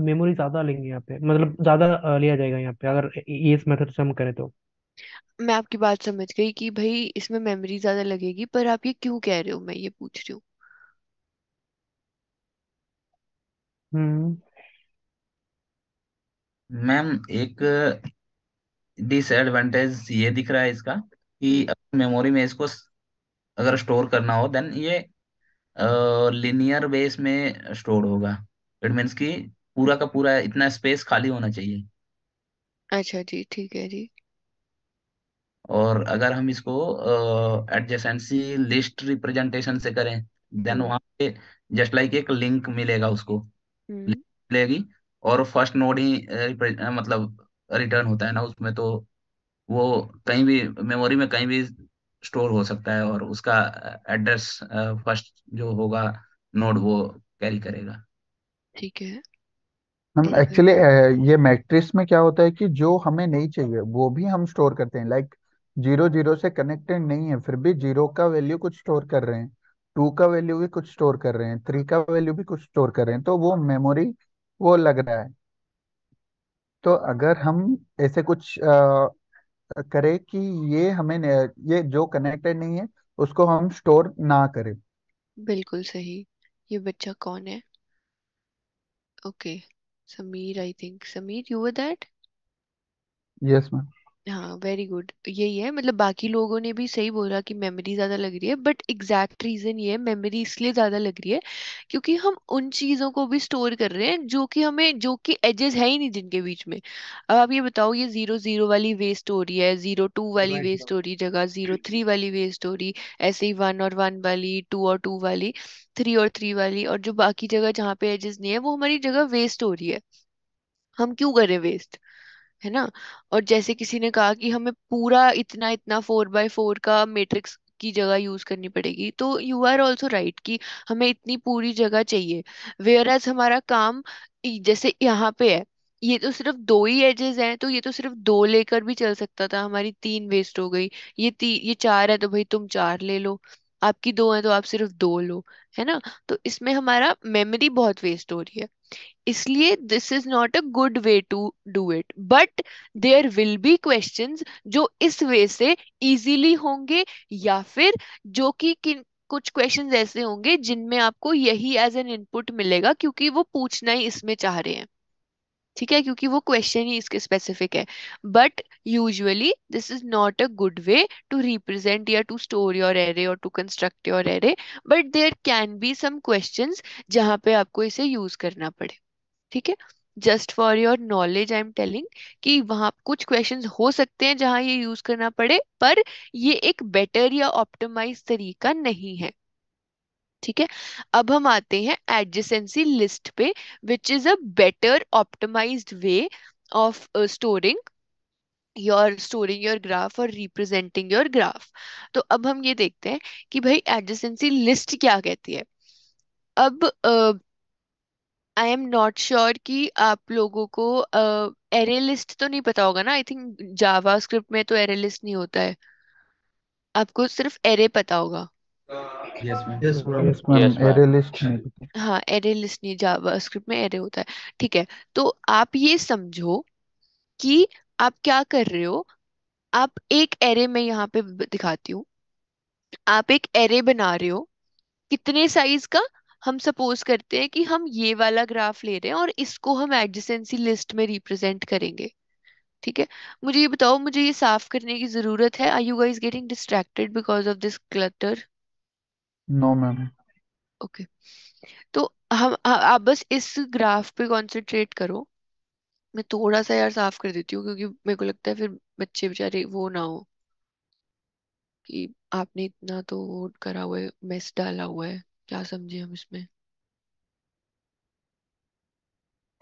मेमोरी ज़्यादा लेंगे यहाँ पे मतलब ज़्यादा लिया जाएगा यहाँ पे अगर इस मेथड से हम करें तो मैं आपकी बात समझ गई कि भाई इसमें मेमोरी ज्यादा लगेगी पर आप ये क्यों कह रहे हो मैं ये पूछ रही हूँ हम्म मैम एक डिसएडवांटेज ये दिख रहा है इसका कि मेमोरी में इसको अगर स्टोर करना हो देन ये लिनियर बेस में स्टोर होगा इट मीन्स कि पूरा का पूरा इतना स्पेस खाली होना चाहिए अच्छा जी ठीक है जी और अगर हम इसको एडजेसेंसी लिस्ट रिप्रेजेंटेशन से करें देन हम्म। वहां पे जस्ट लाइक एक लिंक मिलेगा उसको हम्म। मिलेगी और फर्स्ट नोड ही मतलब रिटर्न होता है ना उसमें तो वो कहीं भी मेमोरी में कहीं भी स्टोर हो सकता है और उसका एड्रेस फर्स्ट जो होगा नोड वो कैरी करेगा ठीक है हम एक्चुअली ये मैट्रिक्स में क्या होता है कि जो हमें नहीं चाहिए वो भी हम स्टोर करते हैं लाइक जीरो जीरो से कनेक्टेड नहीं है फिर भी जीरो का वैल्यू कुछ स्टोर कर रहे हैं टू का वैल्यू भी कुछ स्टोर कर रहे हैं थ्री का वैल्यू भी कुछ स्टोर कर रहे हैं तो वो मेमोरी वो लग रहा है तो अगर हम ऐसे कुछ आ, करें कि ये हमें ये जो कनेक्टेड नहीं है उसको हम स्टोर ना करें बिल्कुल सही ये बच्चा कौन है okay Sameer I think Sameer you were that yes ma'am हाँ वेरी गुड यही है मतलब बाकी लोगों ने भी सही बोला कि मेमोरी ज़्यादा लग रही है बट एग्जैक्ट रीज़न ये है मेमोरी इसलिए ज़्यादा लग रही है क्योंकि हम उन चीज़ों को भी स्टोर कर रहे हैं जो कि हमें जो कि एजेस है ही नहीं जिनके बीच में अब आप ये बताओ ये जीरो जीरो वाली वेस्ट हो रही है जीरो टू वाली वेस्ट हाँ हाँ। हो रही जगह जीरो थ्री वाली वेस्ट हो रही ऐसे ही वन और वन वाली टू और टू वाली थ्री और थ्री वाली और जो बाकी जगह जहाँ पे एजेस नहीं है वो हमारी जगह वेस्ट हो रही है हम क्यों करें वेस्ट है ना और जैसे किसी ने कहा कि हमें पूरा इतना इतना फोर बाय फोर का मैट्रिक्स की जगह यूज करनी पड़ेगी तो यू आर ऑल्सो राइट कि हमें इतनी पूरी जगह चाहिए वेयर एज हमारा काम जैसे यहाँ पे है ये तो सिर्फ दो ही एजेस हैं तो ये तो सिर्फ दो लेकर भी चल सकता था हमारी तीन वेस्ट हो गई ये ती, ये चार है तो भाई तुम चार ले लो आपकी दो है तो आप सिर्फ दो लो है ना तो इसमें हमारा मेमोरी बहुत वेस्ट हो रही है इसलिए this is not a good way to do it but there will be question जो इस वे से इजीली होंगे या फिर जो कि कुछ क्वेश्चन ऐसे होंगे जिनमें आपको यही एज एन इनपुट मिलेगा क्योंकि वो पूछना ही इसमें चाह रहे हैं ठीक है क्योंकि वो क्वेश्चन ही इसके स्पेसिफिक है but usually this is not a good way to represent या टू स्टोर योर एरे और to construct your array but there can be some question जहां पे आपको इसे यूज करना पड़े ठीक है just for your knowledge I am telling कि वहां कुछ क्वेश्चन हो सकते हैं जहां ये यूज करना पड़े पर ये एक बेटर या ऑप्टिमाइज तरीका नहीं है ठीक है अब हम आते हैं एडजेसेंसी लिस्ट पे which is a better optimised way of storing your storing your graph और रिप्रेजेंटिंग योर ग्राफ तो अब हम ये देखते हैं कि भाई एडजेसेंसी लिस्ट क्या कहती है अब आई एम नॉट श्योर कि आप लोगों को एरे uh, लिस्ट तो नहीं पता होगा ना आई थिंक जावा स्क्रिप्ट में तो एरे लिस्ट नहीं होता है आपको सिर्फ एरे पता होगा हाँ एरे लिस्ट नहीं जावास्क्रिप्ट में एरे होता है ठीक है तो आप ये समझो कि आप क्या कर रहे हो आप एक एरे में यहाँ पे दिखाती हूँ आप एक एरे बना रहे हो कितने साइज का हम सपोज करते हैं कि हम ये वाला ग्राफ ले रहे हैं और इसको हम एडजेंसी लिस्ट में रिप्रेजेंट करेंगे ठीक है मुझे ये बताओ मुझे ये साफ करने की जरूरत है I you guys getting distracted because of this clutter no ma'am okay तो हम आप बस इस ग्राफ पे कंसंट्रेट करो मैं थोड़ा सा यार साफ कर देती हूँ क्योंकि मेरे को लगता है फिर बच्चे बेचारे वो ना हो कि आपने इतना तो वो करा हुआ है मेस डाला हुआ है क्या समझे हम इसमें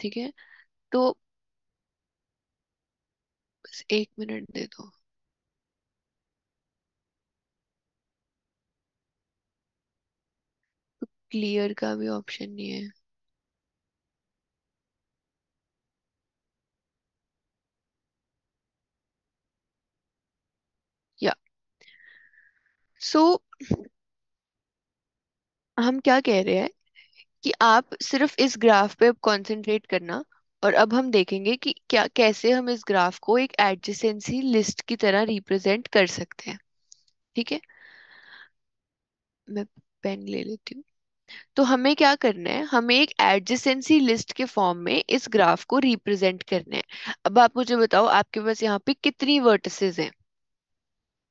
ठीक है तो बस एक मिनट दे दो क्लियर का भी ऑप्शन नहीं है या सो so, हम क्या कह रहे हैं कि आप सिर्फ इस ग्राफ पे अब कॉन्सेंट्रेट करना और अब हम देखेंगे कि क्या कैसे हम इस ग्राफ को एक एडजेंसी लिस्ट की तरह रिप्रेजेंट कर सकते हैं ठीक है मैं पेन ले लेती हूँ तो हमें क्या करना है हमें एक एडजेंसी लिस्ट के फॉर्म में इस ग्राफ को रिप्रेजेंट करना है अब आप मुझे बताओ आपके पास यहाँ पे कितनी वर्टसेज हैं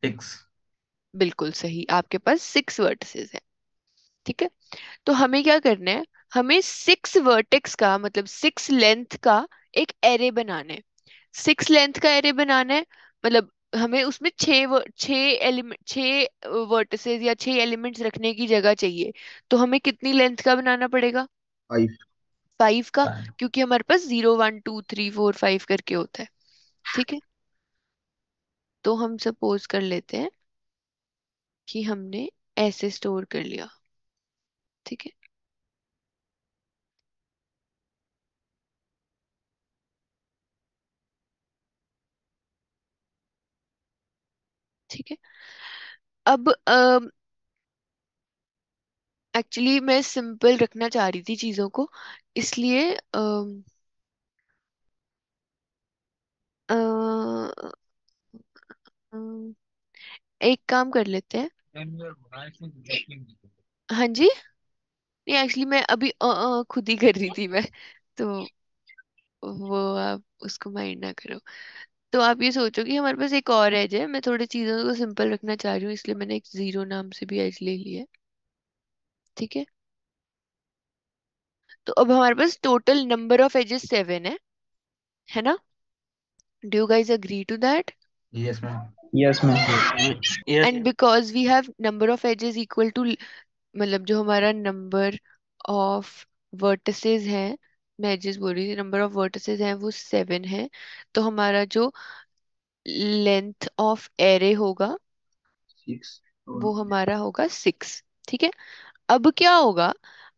सिक्स बिल्कुल सही आपके पास सिक्स वर्टसेज हैं ठीक है तो हमें क्या करना है हमें सिक्स वर्टेक्स का मतलब सिक्स लेंथ का एक एरे बनाना है सिक्स लेंथ का एरे बनाना है मतलब हमें उसमें छ छः एलिमेंट छः वर्टिसेस या छः एलिमेंट्स रखने की जगह चाहिए तो हमें कितनी लेंथ का बनाना पड़ेगा फाइव फाइव का क्योंकि हमारे पास zero one two three four five करके होता है ठीक है तो हम सपोज कर लेते हैं कि हमने ऐसे स्टोर कर लिया ठीक है ठीक है अब एक्चुअली uh, मैं सिंपल रखना चाह रही थी चीज़ों को इसलिए uh, uh, अम, एक काम कर लेते हैं हाँ जी नहीं एक्चुअली मैं अभी खुद ही कर रही थी मैं तो वो आप उसको माइंड ना करो तो आप ये सोचो कि हमारे पास एक और एज है मैं थोड़ी चीज़ों को सिंपल रखना चाह रही हूँ इसलिए मैंने एक जीरो नाम से भी एज ले लिया है ठीक है तो अब हमारे पास total number of edges seven है है ना do you guys agree to that yes yes ma'am yes and because we have number of edges equal to मतलब जो हमारा नंबर ऑफ वर्टिसेस हैं मैं जिस बोल रही थी नंबर ऑफ वर्टिसेस हैं वो सेवन है तो हमारा जो लेंथ ऑफ एरे होगा वो हमारा होगा सिक्स ठीक है अब क्या होगा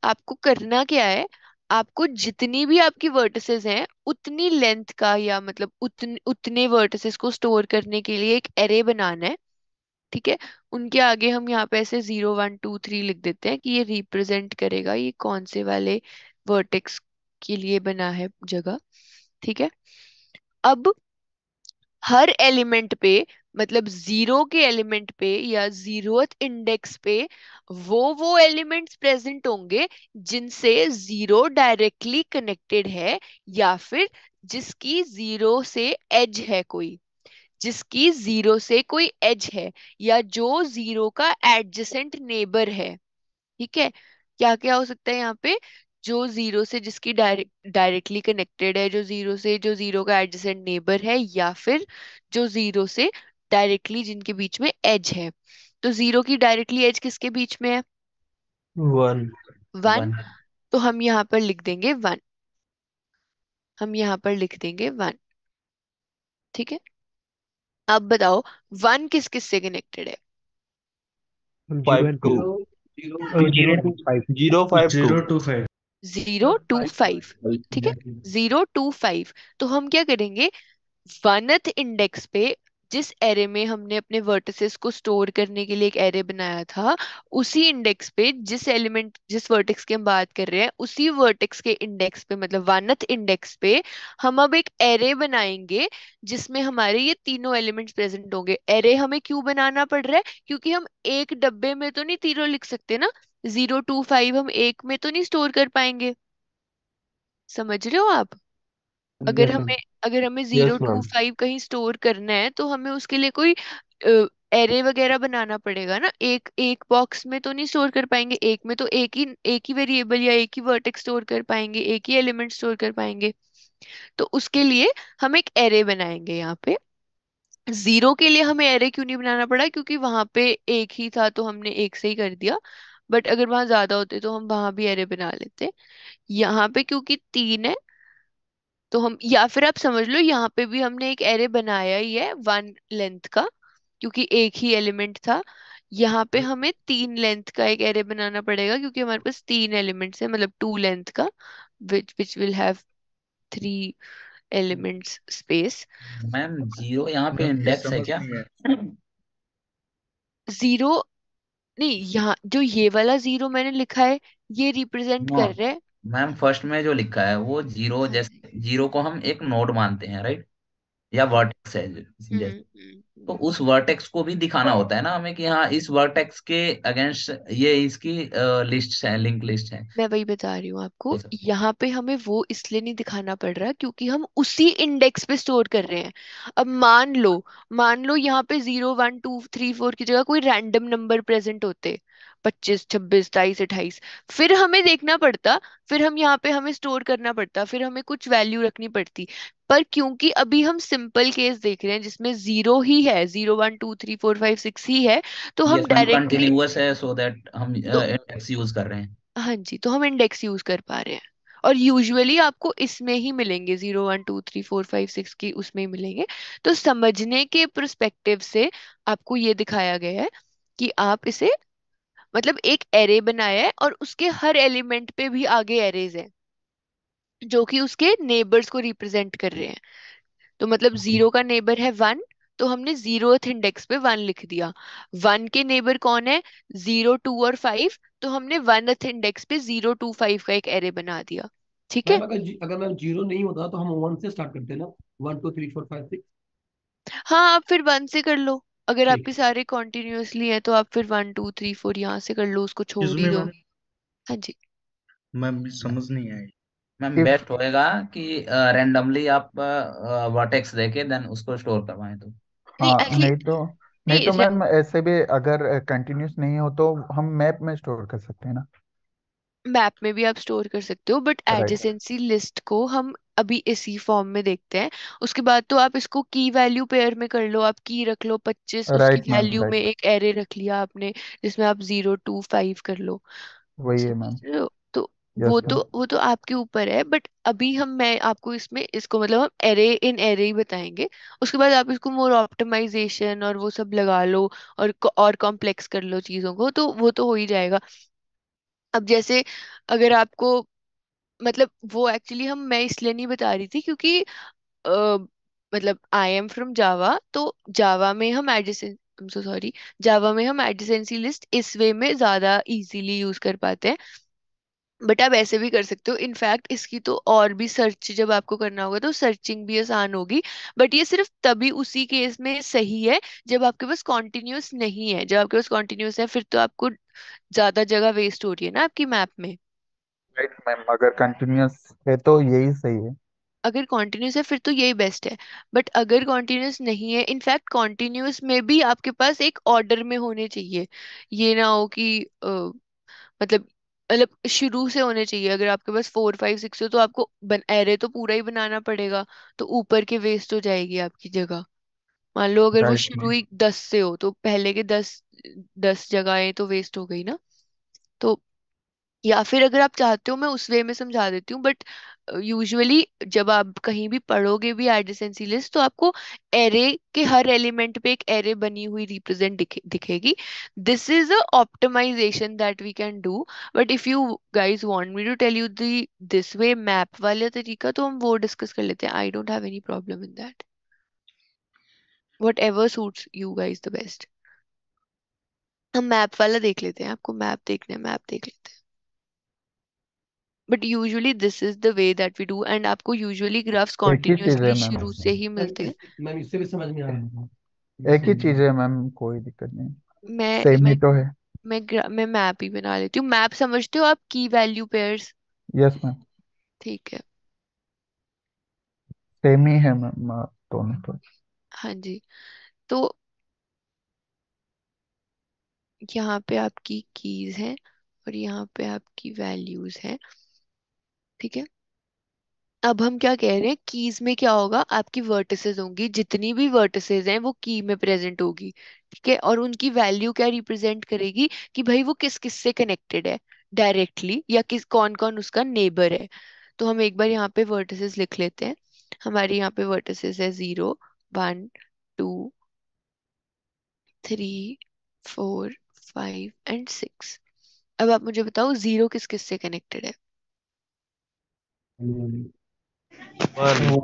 आपको करना क्या है आपको जितनी भी आपकी वर्टिसेस हैं उतनी लेंथ का या मतलब उतन, उतने वर्टिसेस को स्टोर करने के लिए एक एरे बनाना है ठीक है उनके आगे हम यहाँ पे ऐसे जीरो वन टू थ्री लिख देते हैं कि ये रिप्रेजेंट करेगा ये कौन से वाले वर्टेक्स के लिए बना है जगह ठीक है अब हर एलिमेंट पे मतलब जीरो के एलिमेंट पे या जीरो इंडेक्स पे वो वो एलिमेंट्स प्रेजेंट होंगे जिनसे जीरो डायरेक्टली कनेक्टेड है या फिर जिसकी जीरो से एज है कोई जिसकी जीरो से कोई एज है या जो जीरो का एडजेसेंट नेबर है ठीक है क्या क्या हो सकता है यहाँ पे जो जीरो से जिसकी डायरेक्ट डायरेक्टली कनेक्टेड है जो जीरो से जो जीरो का एडजेंट नेबर है या फिर जो जीरो से डायरेक्टली जिनके बीच में एज है तो जीरो की डायरेक्टली एज किसके बीच में है वन वन तो हम यहाँ पर लिख देंगे वन हम यहाँ पर लिख देंगे वन ठीक है अब बताओ वन किस किस से कनेक्टेड है zero to five zero five zero to five zero to five ठीक है जीरो टू फाइव तो हम क्या करेंगे वनथ इंडेक्स पे जिस एरे में हमने अपने वर्टिसेस को स्टोर करने के लिए एक एरे बनाया था उसी इंडेक्स पे जिस एलिमेंट जिस वर्टेक्स की हम बात कर रहे हैं उसी वर्टेक्स के इंडेक्स पे मतलब वानथ इंडेक्स पे हम अब एक एरे बनाएंगे जिसमें हमारे ये तीनों एलिमेंट्स प्रेजेंट होंगे एरे हमें क्यों बनाना पड़ रहा है क्योंकि हम एक डब्बे में तो नहीं तीनों लिख सकते ना जीरो टू फाइव हम एक में तो नहीं स्टोर कर पाएंगे समझ रहे हो आप अगर हमें अगर हमें जीरो टू फाइव कहीं स्टोर करना है तो हमें उसके लिए कोई एरे वगैरह बनाना पड़ेगा ना एक एक बॉक्स में तो नहीं स्टोर कर पाएंगे एक में तो एक ही एक ही वेरिएबल या एक ही वर्टेक्स स्टोर कर पाएंगे एक ही एलिमेंट स्टोर कर पाएंगे तो उसके लिए हम एक एरे बनाएंगे यहाँ पे जीरो के लिए हमें एरे क्यों नहीं बनाना पड़ा क्योंकि वहां पे एक ही था तो हमने एक से ही कर दिया बट अगर वहां ज्यादा होते तो हम वहां भी एरे बना लेते यहाँ पे क्योंकि तीन है तो हम या फिर आप समझ लो यहाँ पे भी हमने एक एरे बनाया ही है वन लेंथ का क्योंकि एक ही एलिमेंट था यहाँ पे हम्म। हमें तीन लेंथ का एक एरे बनाना पड़ेगा क्योंकि हमारे पास तीन एलिमेंट्स है मतलब टू लेंथ का which which will have three elements space ma'am zero यहाँ पे इंडेक्स है क्या जीरो नहीं यहाँ जो ये वाला जीरो मैंने लिखा है ये रिप्रेजेंट हाँ। कर रहा है मैम फर्स्ट में जो लिखा है वो जीरो हाँ जैसे जीरो को हम एक नोड मानते हैं राइट या वर्टेक्स है जैसे हम्म, हम्म, हम्म। तो उस वर्टेक्स को भी दिखाना होता है ना हमें कि हाँ इस वर्टेक्स के अगेंस्ट ये इसकी लिस्ट है लिंक लिस्ट है मैं वही बता रही हूँ आपको यहाँ पे हमें वो इसलिए नहीं दिखाना पड़ रहा क्योंकि हम उसी इंडेक्स पे स्टोर कर रहे हैं अब मान लो मान लो यहाँ पे zero one two three four की जगह कोई रैंडम नंबर प्रेजेंट होते पच्चीस छब्बीस तेईस अट्ठाईस फिर हमें देखना पड़ता फिर हम यहाँ पे हमें स्टोर करना पड़ता फिर हमें कुछ वैल्यू रखनी पड़ती पर क्योंकि अभी हम सिंपल केस देख रहे हैं जिसमें जीरो ही है zero one two three four five six ही है तो हम डायरेक्टली yes, है सो so दैट हम इंडेक्स uh, तो, यूज कर रहे हैं हाँ जी तो हम इंडेक्स यूज कर पा रहे हैं और यूजुअली आपको इसमें ही मिलेंगे zero one two three four five six की उसमें ही मिलेंगे तो समझने के प्रस्पेक्टिव से आपको ये दिखाया गया है कि आप इसे मतलब एक एरे बनाया है और उसके हर एलिमेंट पे भी आगे एरेज हैं जो कि उसके नेबर्स को रिप्रेजेंट कर रहे हैं तो मतलब जीरो का नेबर है वन तो हमने जीरो इंडेक्स पे वन लिख दिया वन के नेबर कौन है जीरो टू और फाइव तो हमने वन अथ इंडेक्स पे जीरो टू फाइव का एक एरे बना दिया ठीक है अगर मैं जीरो नहीं होता तो हम वन से स्टार्ट करते ना one two three four five six हाँ आप फिर वन से कर लो अगर आपके सारे कॉन्टिन्यूसली है तो आप फिर वन टू थ्री फोर यहाँ से कर लो उसको छोड़ ही दो हाँ जी मैम समझ नहीं आई मैम बेस्ट होएगा कि रैंडमली uh, आप वर्टेक्स uh, देके देन उसको स्टोर करवाए तो हाँ नहीं तो नहीं नहीं तो मैम ऐसे भी अगर कंटिन्यूस नहीं हो तो हम मैप में स्टोर कर सकते हैं ना मैप में भी आप स्टोर कर सकते हो बट एडजेंसी लिस्ट को हम अभी इसी फॉर्म में देखते हैं उसके बाद तो आप इसको की वैल्यू पेयर में कर लो आप की रख लो पच्चीस उसकी राइट मैम वैल्यू में एक एरे रख लिया आपने जिसमें आप जीरो टू फाइव कर लो वही है मैम तो, तो वो yes. तो वो तो आपके ऊपर है बट अभी हम मैं आपको इसमें इसको मतलब हम एरे इन एरे ही बताएंगे उसके बाद आप इसको मोर ऑप्टिमाइजेशन और वो सब लगा लो और और कॉम्प्लेक्स कर लो चीजों को तो वो तो हो ही जाएगा अब जैसे अगर आपको मतलब वो एक्चुअली हम मैं इसलिए नहीं बता रही थी क्योंकि अ, मतलब आई एम फ्रॉम जावा तो जावा में हम एडिसन सॉरी जावा में हम एडजेसेंसी लिस्ट इस वे में ज्यादा इजीली यूज कर पाते हैं बट आप ऐसे भी कर सकते हो इनफैक्ट इसकी तो और भी सर्च जब आपको करना होगा तो सर्चिंग भी आसान होगी बट ये सिर्फ तभी उसी केस में सही है जब आपके पास कॉन्टिन्यूस नहीं है जब आपके पास कॉन्टिन्यूस है फिर तो आपको ज्यादा जगह वेस्ट हो रही है ना आपकी मैप में राइट मैम अगर कंटिन्यूस है तो यही सही है अगर कॉन्टिन्यूस है फिर तो यही बेस्ट है बट अगर कॉन्टिन्यूस नहीं है इनफैक्ट कॉन्टिन्यूस में भी आपके पास एक ऑर्डर में होने चाहिए ये ना हो कि मतलब मतलब शुरू से होने चाहिए अगर आपके पास फोर फाइव सिक्स हो तो आपको बन एरे तो पूरा ही बनाना पड़ेगा तो ऊपर के वेस्ट हो जाएगी आपकी जगह मान लो अगर वो राइट शुरू ही दस से हो तो पहले के दस दस जगहें तो वेस्ट हो गई ना तो या फिर अगर आप चाहते हो मैं उस वे में समझा देती हूँ बट यूजुअली जब आप कहीं भी पढ़ोगे भी एडिसेंसी लिस्ट तो आपको एरे के हर एलिमेंट पे एक एरे बनी हुई रिप्रेजेंट दिखे, दिखेगी this is a optimization that we can do but if you guys want me to tell you the this way map वाला तरीका तो हम वो डिस्कस कर लेते हैं I don't have any problem in that whatever suits you guys the best हम मैप वाला देख लेते हैं आपको मैप देखने मैप देख लेते हैं but usually this is the way that we do and आपको यूजुअली ग्राफ्स कॉन्टिन्यूसली शुरू से ही मिलते हैं मैम इससे भी समझ में आ रहा है एक ही चीज है मैम कोई दिक्कत नहीं मैं सेम ही तो है मैं मैं मैप ही बना लेती हूँ मैप समझते हो आप की वैल्यू पेयर्स यस मैम ठीक है सेम ही है मैम हाँ, दोनों तो हाँ जी तो यहाँ पे आपकी कीज है और यहाँ पे आपकी वैल्यूज है ठीक है अब हम क्या कह रहे हैं कीज में क्या होगा आपकी वर्टिसेस होंगी जितनी भी वर्टिसेस हैं वो की में प्रेजेंट होगी ठीक है और उनकी वैल्यू क्या रिप्रेजेंट करेगी कि भाई वो किस किस से कनेक्टेड है डायरेक्टली या किस कौन कौन उसका नेबर है तो हम एक बार यहाँ पे वर्टिसेस लिख लेते हैं हमारे यहाँ पे वर्टिसेस है zero one two three four five and six अब आप मुझे बताओ जीरो किस किस से कनेक्टेड है तो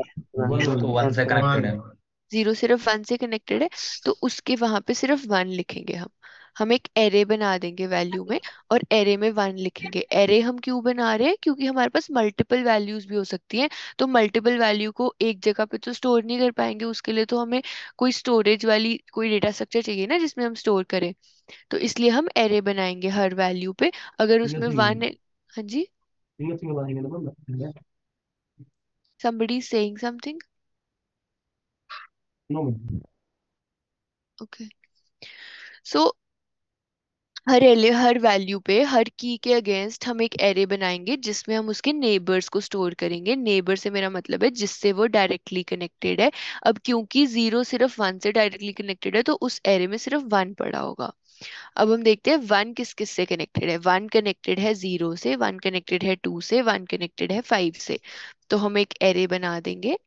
जीरो सिर्फ वन से कनेक्टेड है तो उसके वहां पे सिर्फ वन लिखेंगे हम हम एक एरे बना देंगे वैल्यू में और एरे में वन लिखेंगे एरे हम क्यों बना रहे हैं क्योंकि हमारे पास मल्टीपल वैल्यूज भी हो सकती हैं तो मल्टीपल वैल्यू को एक जगह पे तो स्टोर नहीं कर पाएंगे उसके लिए तो हमें कोई स्टोरेज वाली कोई डेटा स्ट्रक्चर चाहिए ना जिसमें हम स्टोर करें तो इसलिए हम एरे बनाएंगे हर वैल्यू पे अगर उसमें वन हम्म। हाँ जी Ring of Somebody saying something? No, ma'am. Okay. So हर एले हर वैल्यू पे हर की के अगेंस्ट हम एक एरे बनाएंगे जिसमें हम उसके नेबर्स को स्टोर करेंगे नेबर से मेरा मतलब है जिससे वो डायरेक्टली कनेक्टेड है अब क्योंकि जीरो सिर्फ वन से डायरेक्टली कनेक्टेड है तो उस एरे में सिर्फ वन पड़ा होगा अब हम देखते हैं वन किस किस से कनेक्टेड है वन कनेक्टेड है जीरो से वन कनेक्टेड है टू से वन कनेक्टेड है फाइव से तो हम एक एरे बना देंगे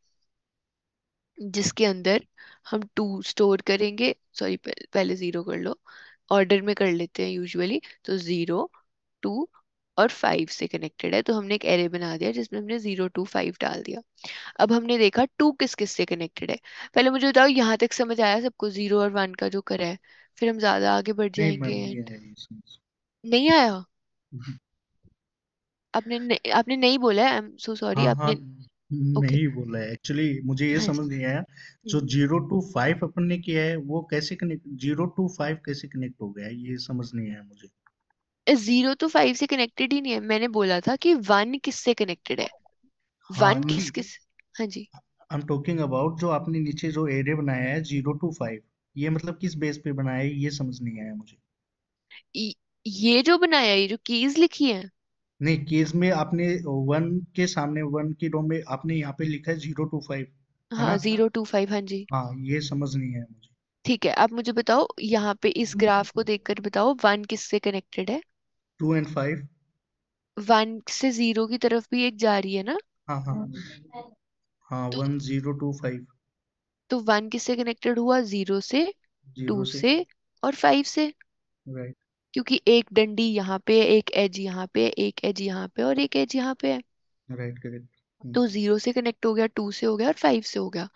जिसके अंदर हम टू स्टोर करेंगे सॉरी पहले जीरो कर लो ऑर्डर में कर लेते हैं यूजुअली तो जीरो टू और फाइव से कनेक्टेड है तो हमने एक एरे बना दिया जिसमें हमने जीरो टू फाइव डाल दिया अब हमने देखा टू किस किस से कनेक्टेड है पहले मुझे बताओ यहाँ तक समझ आया सबको जीरो और वन का जो करा है फिर हम ज्यादा आगे बढ़ नहीं जाएंगे एंड नहीं आया हम्म। आपने न, आपने नहीं बोला आई एम सो सॉरी हाँ आपने हाँ ओके नहीं बोला है एक्चुअली मुझे ये हाँ समझ नहीं आया hmm. जो जीरो टू फाइव अपन ने किया है वो कैसे कनेक्ट जीरो टू फाइव कैसे कनेक्ट हो गया है ये समझ नहीं आया मुझे जीरो तो फाइव से कनेक्टेड ही नहीं है मैंने बोला था कि वन किससे कनेक्टेड है हाँ, वन मीन किस किस हाँ जी आई एम टॉकिंग अबाउट जो आपने नीचे जो एरे बनाया है जीरो टू फाइव ये मतलब किस बेस पे बनाया है ये समझ नहीं आया मुझे ये जो बनाया है, ये जो कीज लिखी है नहीं केस में आपने वन के सामने वन की रो में आपने यहाँ पे लिखा है जीरो टू फाइव है हाँ ना जीरो टू फाइव हाँ जी हाँ ये समझ नहीं आया मुझे ठीक है आप मुझे बताओ यहाँ पे इस ग्राफ हम्म। को देखकर बताओ वन किससे कनेक्टेड है टू एंड फाइव वन से जीरो की तरफ भी एक जा रही है ना हाँ हाँ हम्म। हाँ वन जीरो टू फाइव तो वन किससे कनेक्टेड हुआ जीरो से टू से, से और फाइव से right. क्योंकि एक डंडी यहाँ पे है एक एज यहाँ पे है एक एज यहाँ पे और एक एज यहाँ पे है right, correct. Hmm. तो जीरो से कनेक्ट हो गया टू से हो गया और फाइव से हो गया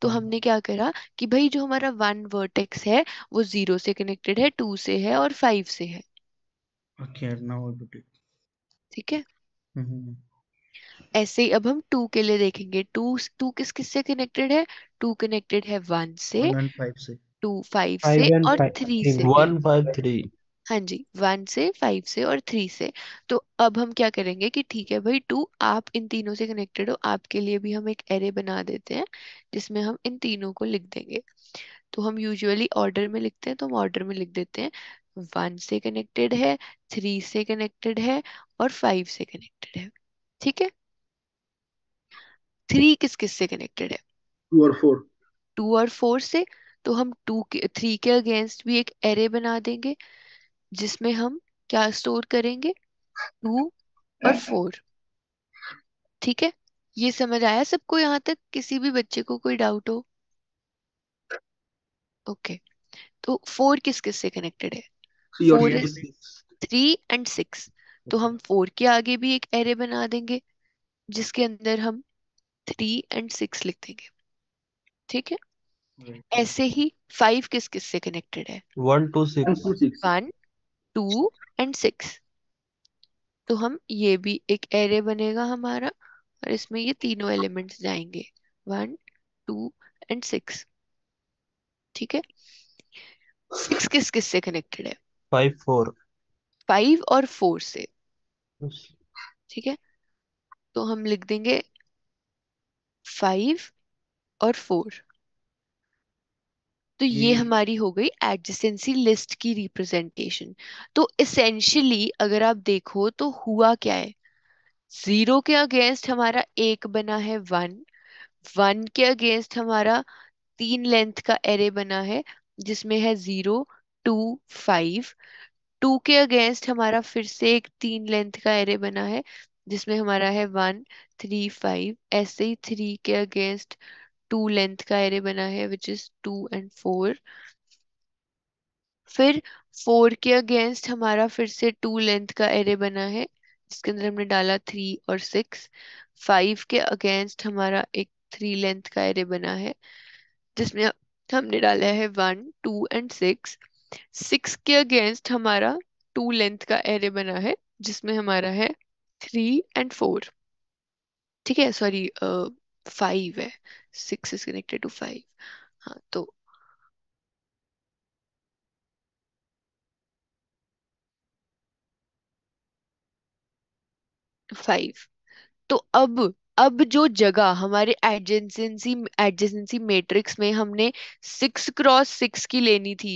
तो hmm. हमने क्या करा कि भाई जो हमारा वन वर्टेक्स है वो जीरो से कनेक्टेड है टू से है और फाइव से है okay, ठीक है hmm. hmm, hmm. ऐसे ही अब हम टू के लिए देखेंगे टू टू किस किस से कनेक्टेड है टू कनेक्टेड है वन से टू फाइव हाँ से और थ्री से हाँ जी वन से फाइव से और थ्री से तो अब हम क्या करेंगे कि ठीक है भाई टू आप इन तीनों से कनेक्टेड हो आपके लिए भी हम एक एरे बना देते हैं जिसमें हम इन तीनों को लिख देंगे तो हम यूजुअली ऑर्डर में लिखते हैं तो हम ऑर्डर में लिख देते हैं वन से कनेक्टेड है थ्री से कनेक्टेड है और फाइव से कनेक्टेड है ठीक है थ्री किस किस से कनेक्टेड है टू और फोर टू और फोर से तो हम टू के थ्री के अगेंस्ट भी एक एरे बना देंगे जिसमें हम क्या स्टोर करेंगे टू और फोर ठीक है ये समझ आया सबको यहाँ तक किसी भी बच्चे को कोई डाउट हो ओके okay. तो फोर किस किस से कनेक्टेड है फोर थ्री एंड सिक्स तो हम फोर के आगे भी एक एरे बना देंगे जिसके अंदर हम थ्री एंड सिक्स लिख देंगे ठीक है ऐसे ही फाइव किस किस से कनेक्टेड है one two six one two and six तो हम ये भी एक एरे बनेगा हमारा और इसमें ये तीनों एलिमेंट्स जाएंगे वन टू एंड सिक्स ठीक है सिक्स किस किस से कनेक्टेड है फाइव फोर फाइव और फोर से ठीक है तो हम लिख देंगे फाइव और फोर तो ये hmm. हमारी हो गई एडजेंसी लिस्ट की रिप्रेजेंटेशन तो इसेंशियली अगर आप देखो तो हुआ क्या है जीरो के अगेंस्ट हमारा एक बना है वन वन के अगेंस्ट हमारा तीन लेंथ का एरे बना है जिसमें है जीरो टू फाइव टू के अगेंस्ट हमारा फिर से एक तीन लेंथ का एरे बना है जिसमें हमारा है वन थ्री फाइव ऐसे ही थ्री के अगेंस्ट टू लेंथ का एरे बना है which is two and four फिर फोर के अगेंस्ट हमारा फिर से टू लेंथ का एरे बना है जिसके अंदर हमने डाला थ्री और सिक्स फाइव के अगेंस्ट हमारा एक थ्री लेंथ का एरे बना है जिसमें हमने डाला है one two and six six के अगेंस्ट हमारा टू लेंथ का एरे बना है जिसमें हमारा है थ्री एंड फोर ठीक है सॉरी फाइव है six is connected to five हाँ तो फाइव तो अब अब जो जगह हमारे एडजेंसी एडजेंसी मैट्रिक्स में हमने सिक्स क्रॉस सिक्स की लेनी थी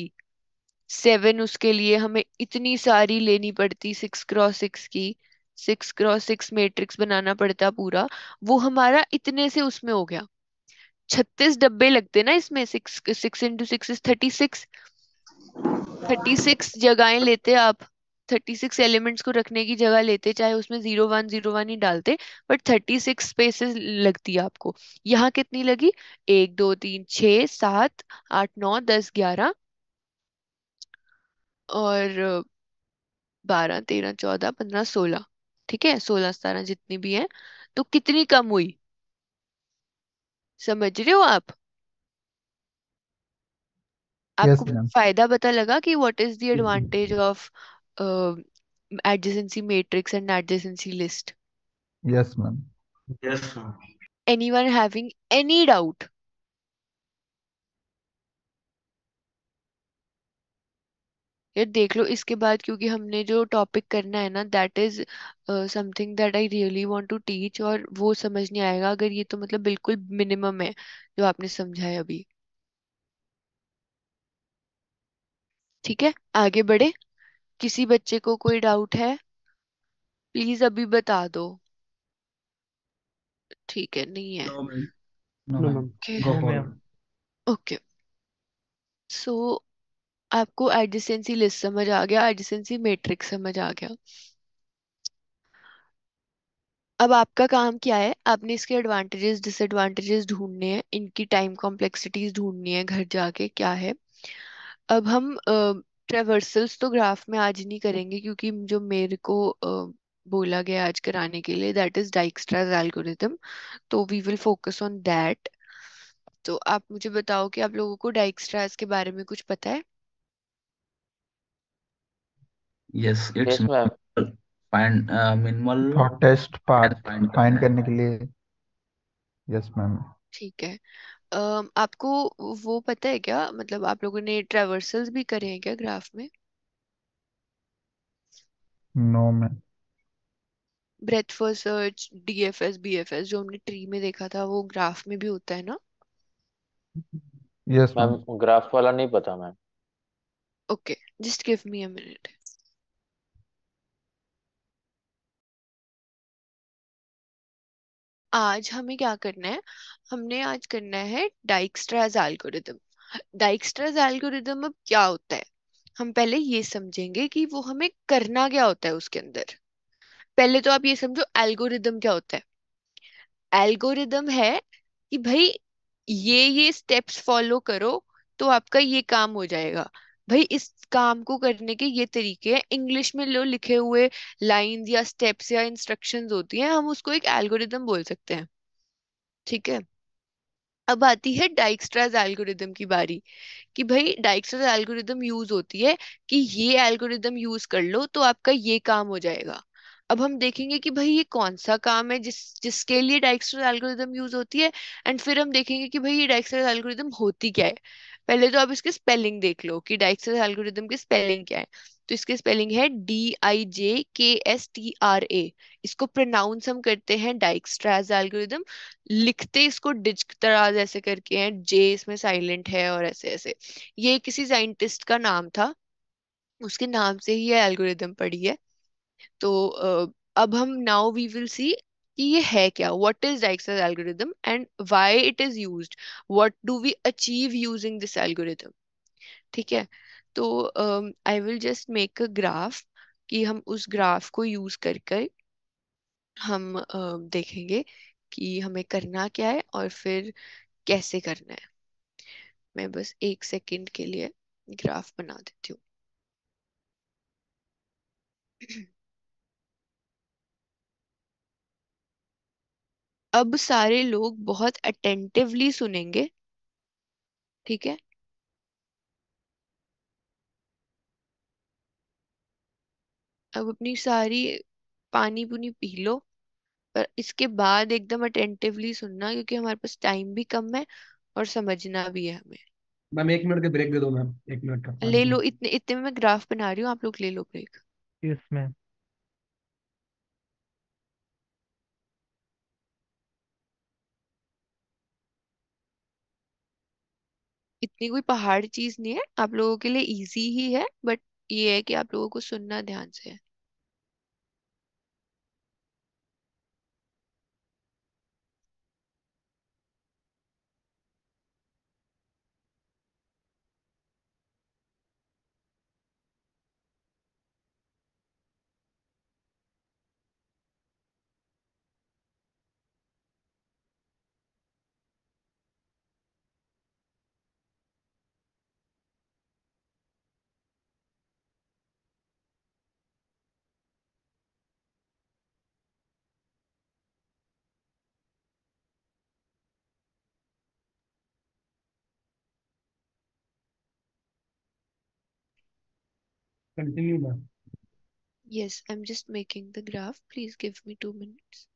सेवन उसके लिए हमें इतनी सारी लेनी पड़ती सिक्स क्रॉस सिक्स की सिक्स क्रॉस सिक्स मैट्रिक्स बनाना पड़ता पूरा वो हमारा इतने से उसमें हो गया छत्तीस डब्बे लगते ना इसमें six six into six thirty six thirty six जगहें लेते आप थर्टी सिक्स एलिमेंट्स को रखने की जगह लेते चाहे उसमें जीरो वन जीरो वन ही डालते बट थर्टी सिक्स स्पेसेस लगती है आपको यहाँ कितनी लगी एक दो तीन छ सात आठ नौ दस ग्यारह और बारह तेरह चौदह पंद्रह सोलह ठीक है सोलह सतारह जितनी भी है तो कितनी कम हुई समझ रहे हो आप आपको फायदा पता लगा कि what is the advantage of adjacency matrix and adjacency list yes ma'am yes ma'am anyone having any doubt यार देख लो इसके बाद क्योंकि हमने जो टॉपिक करना है ना that is something that I really want to teach और वो समझ नहीं आएगा अगर ये तो मतलब बिल्कुल मिनिमम है जो आपने समझा है अभी ठीक है आगे बढ़े किसी बच्चे को कोई डाउट है प्लीज अभी बता दो ठीक है नहीं है okay so No, ma'am. Okay. Go No, for it. ma'am. Okay so आपको एडिसेंसी लिस्ट समझ आ गया एडिसेंसी मैट्रिक्स समझ आ गया अब आपका काम क्या है आपने इसके एडवांटेजेस डिसएडवांटेजेस ढूंढने हैं इनकी टाइम कॉम्प्लेक्सिटीज ढूंढनी है घर जाके क्या है अब हम ट्रेवर्सल्स तो ग्राफ में आज नहीं करेंगे क्योंकि जो मेरे को uh, बोला गया आज कराने के लिए दैट इज डाइक्स्ट्राज एल्गोरिथम तो we will focus on that तो आप मुझे बताओ कि आप लोगों को डाइक्स्ट्राज के बारे में कुछ पता है yes it's find minimal test path find find करने के लिए यस मैम ठीक है uh, आपको वो पता है क्या मतलब आप लोगों ने ट्रेवर्सल्स भी करे हैं क्या ग्राफ में no ma'am breadth for search DFS BFS जो हमने ट्री में देखा था वो ग्राफ में भी होता है ना यस मैम ग्राफ वाला नहीं पता ma'am okay just give me a minute आज हमें क्या करना है हमने आज करना है डाइक्स्ट्राज एल्गोरिथम डाइक्स्ट्राज एल्गोरिथम अब क्या होता है हम पहले ये समझेंगे कि वो हमें करना क्या होता है उसके अंदर पहले तो आप ये समझो एल्गोरिदम क्या होता है एल्गोरिदम है कि भाई ये ये स्टेप्स फॉलो करो तो आपका ये काम हो जाएगा भाई इस काम को करने के ये तरीके हैं इंग्लिश में लो लिखे हुए लाइन या स्टेप्स या इंस्ट्रक्शंस होती हैं हम उसको एक एल्गोरिदम बोल सकते हैं ठीक है अब आती है डाइक्स्ट्राज एल्गोरिदम की बारी कि भाई डाइक्स्ट्राज एल्गोरिदम यूज होती है कि ये एल्गोरिदम यूज कर लो तो आपका ये काम हो जाएगा अब हम देखेंगे कि भाई ये कौन सा काम है जिस जिसके लिए डायक्सर एल्गोरिदम यूज होती है एंड फिर हम देखेंगे कि भाई ये डायक्सर एल्गोरिदम होती क्या है पहले तो आप इसकी स्पेलिंग देख लो कि डायक्सर एल्गोरिदम की स्पेलिंग क्या है तो इसकी स्पेलिंग है डी आई जे के एस टी आर ए इसको प्रोनाउंस हम करते हैं डाइक्सट्राज एल्गोरिदम लिखते इसको डिजतराज ऐसे करके हैं जे इसमें साइलेंट है और ऐसे ऐसे ये किसी साइंटिस्ट का नाम था उसके नाम से ही ये एल्गोरिदम पड़ी है तो uh, अब हम नाउ वी विल सी कि ये है क्या what is Dijkstra algorithm and why it is use what do we achieve using this algorithm ठीक है तो I will just make a graph कि हम उस ग्राफ को यूज कर कर हम uh, देखेंगे कि हमें करना क्या है और फिर कैसे करना है मैं बस एक सेकेंड के लिए ग्राफ बना देती हूँ अब सारे लोग बहुत अटेंटिवली सुनेंगे ठीक है अब अपनी सारी पानी पुनी पी लो पर इसके बाद एकदम अटेंटिवली सुनना क्योंकि हमारे पास टाइम भी कम है और समझना भी है हमें मैम एक मिनट का ब्रेक दे दो मैम एक मिनट का ले लो इतने इतने में मैं ग्राफ बना रही हूँ आप लोग ले लो ब्रेक यस मैम इतनी कोई पहाड़ चीज नहीं है आप लोगों के लिए इजी ही है बट ये है कि आप लोगों को सुनना ध्यान से है Continue, ma'am. Yes, I'm just making the graph. Please give me two minutes.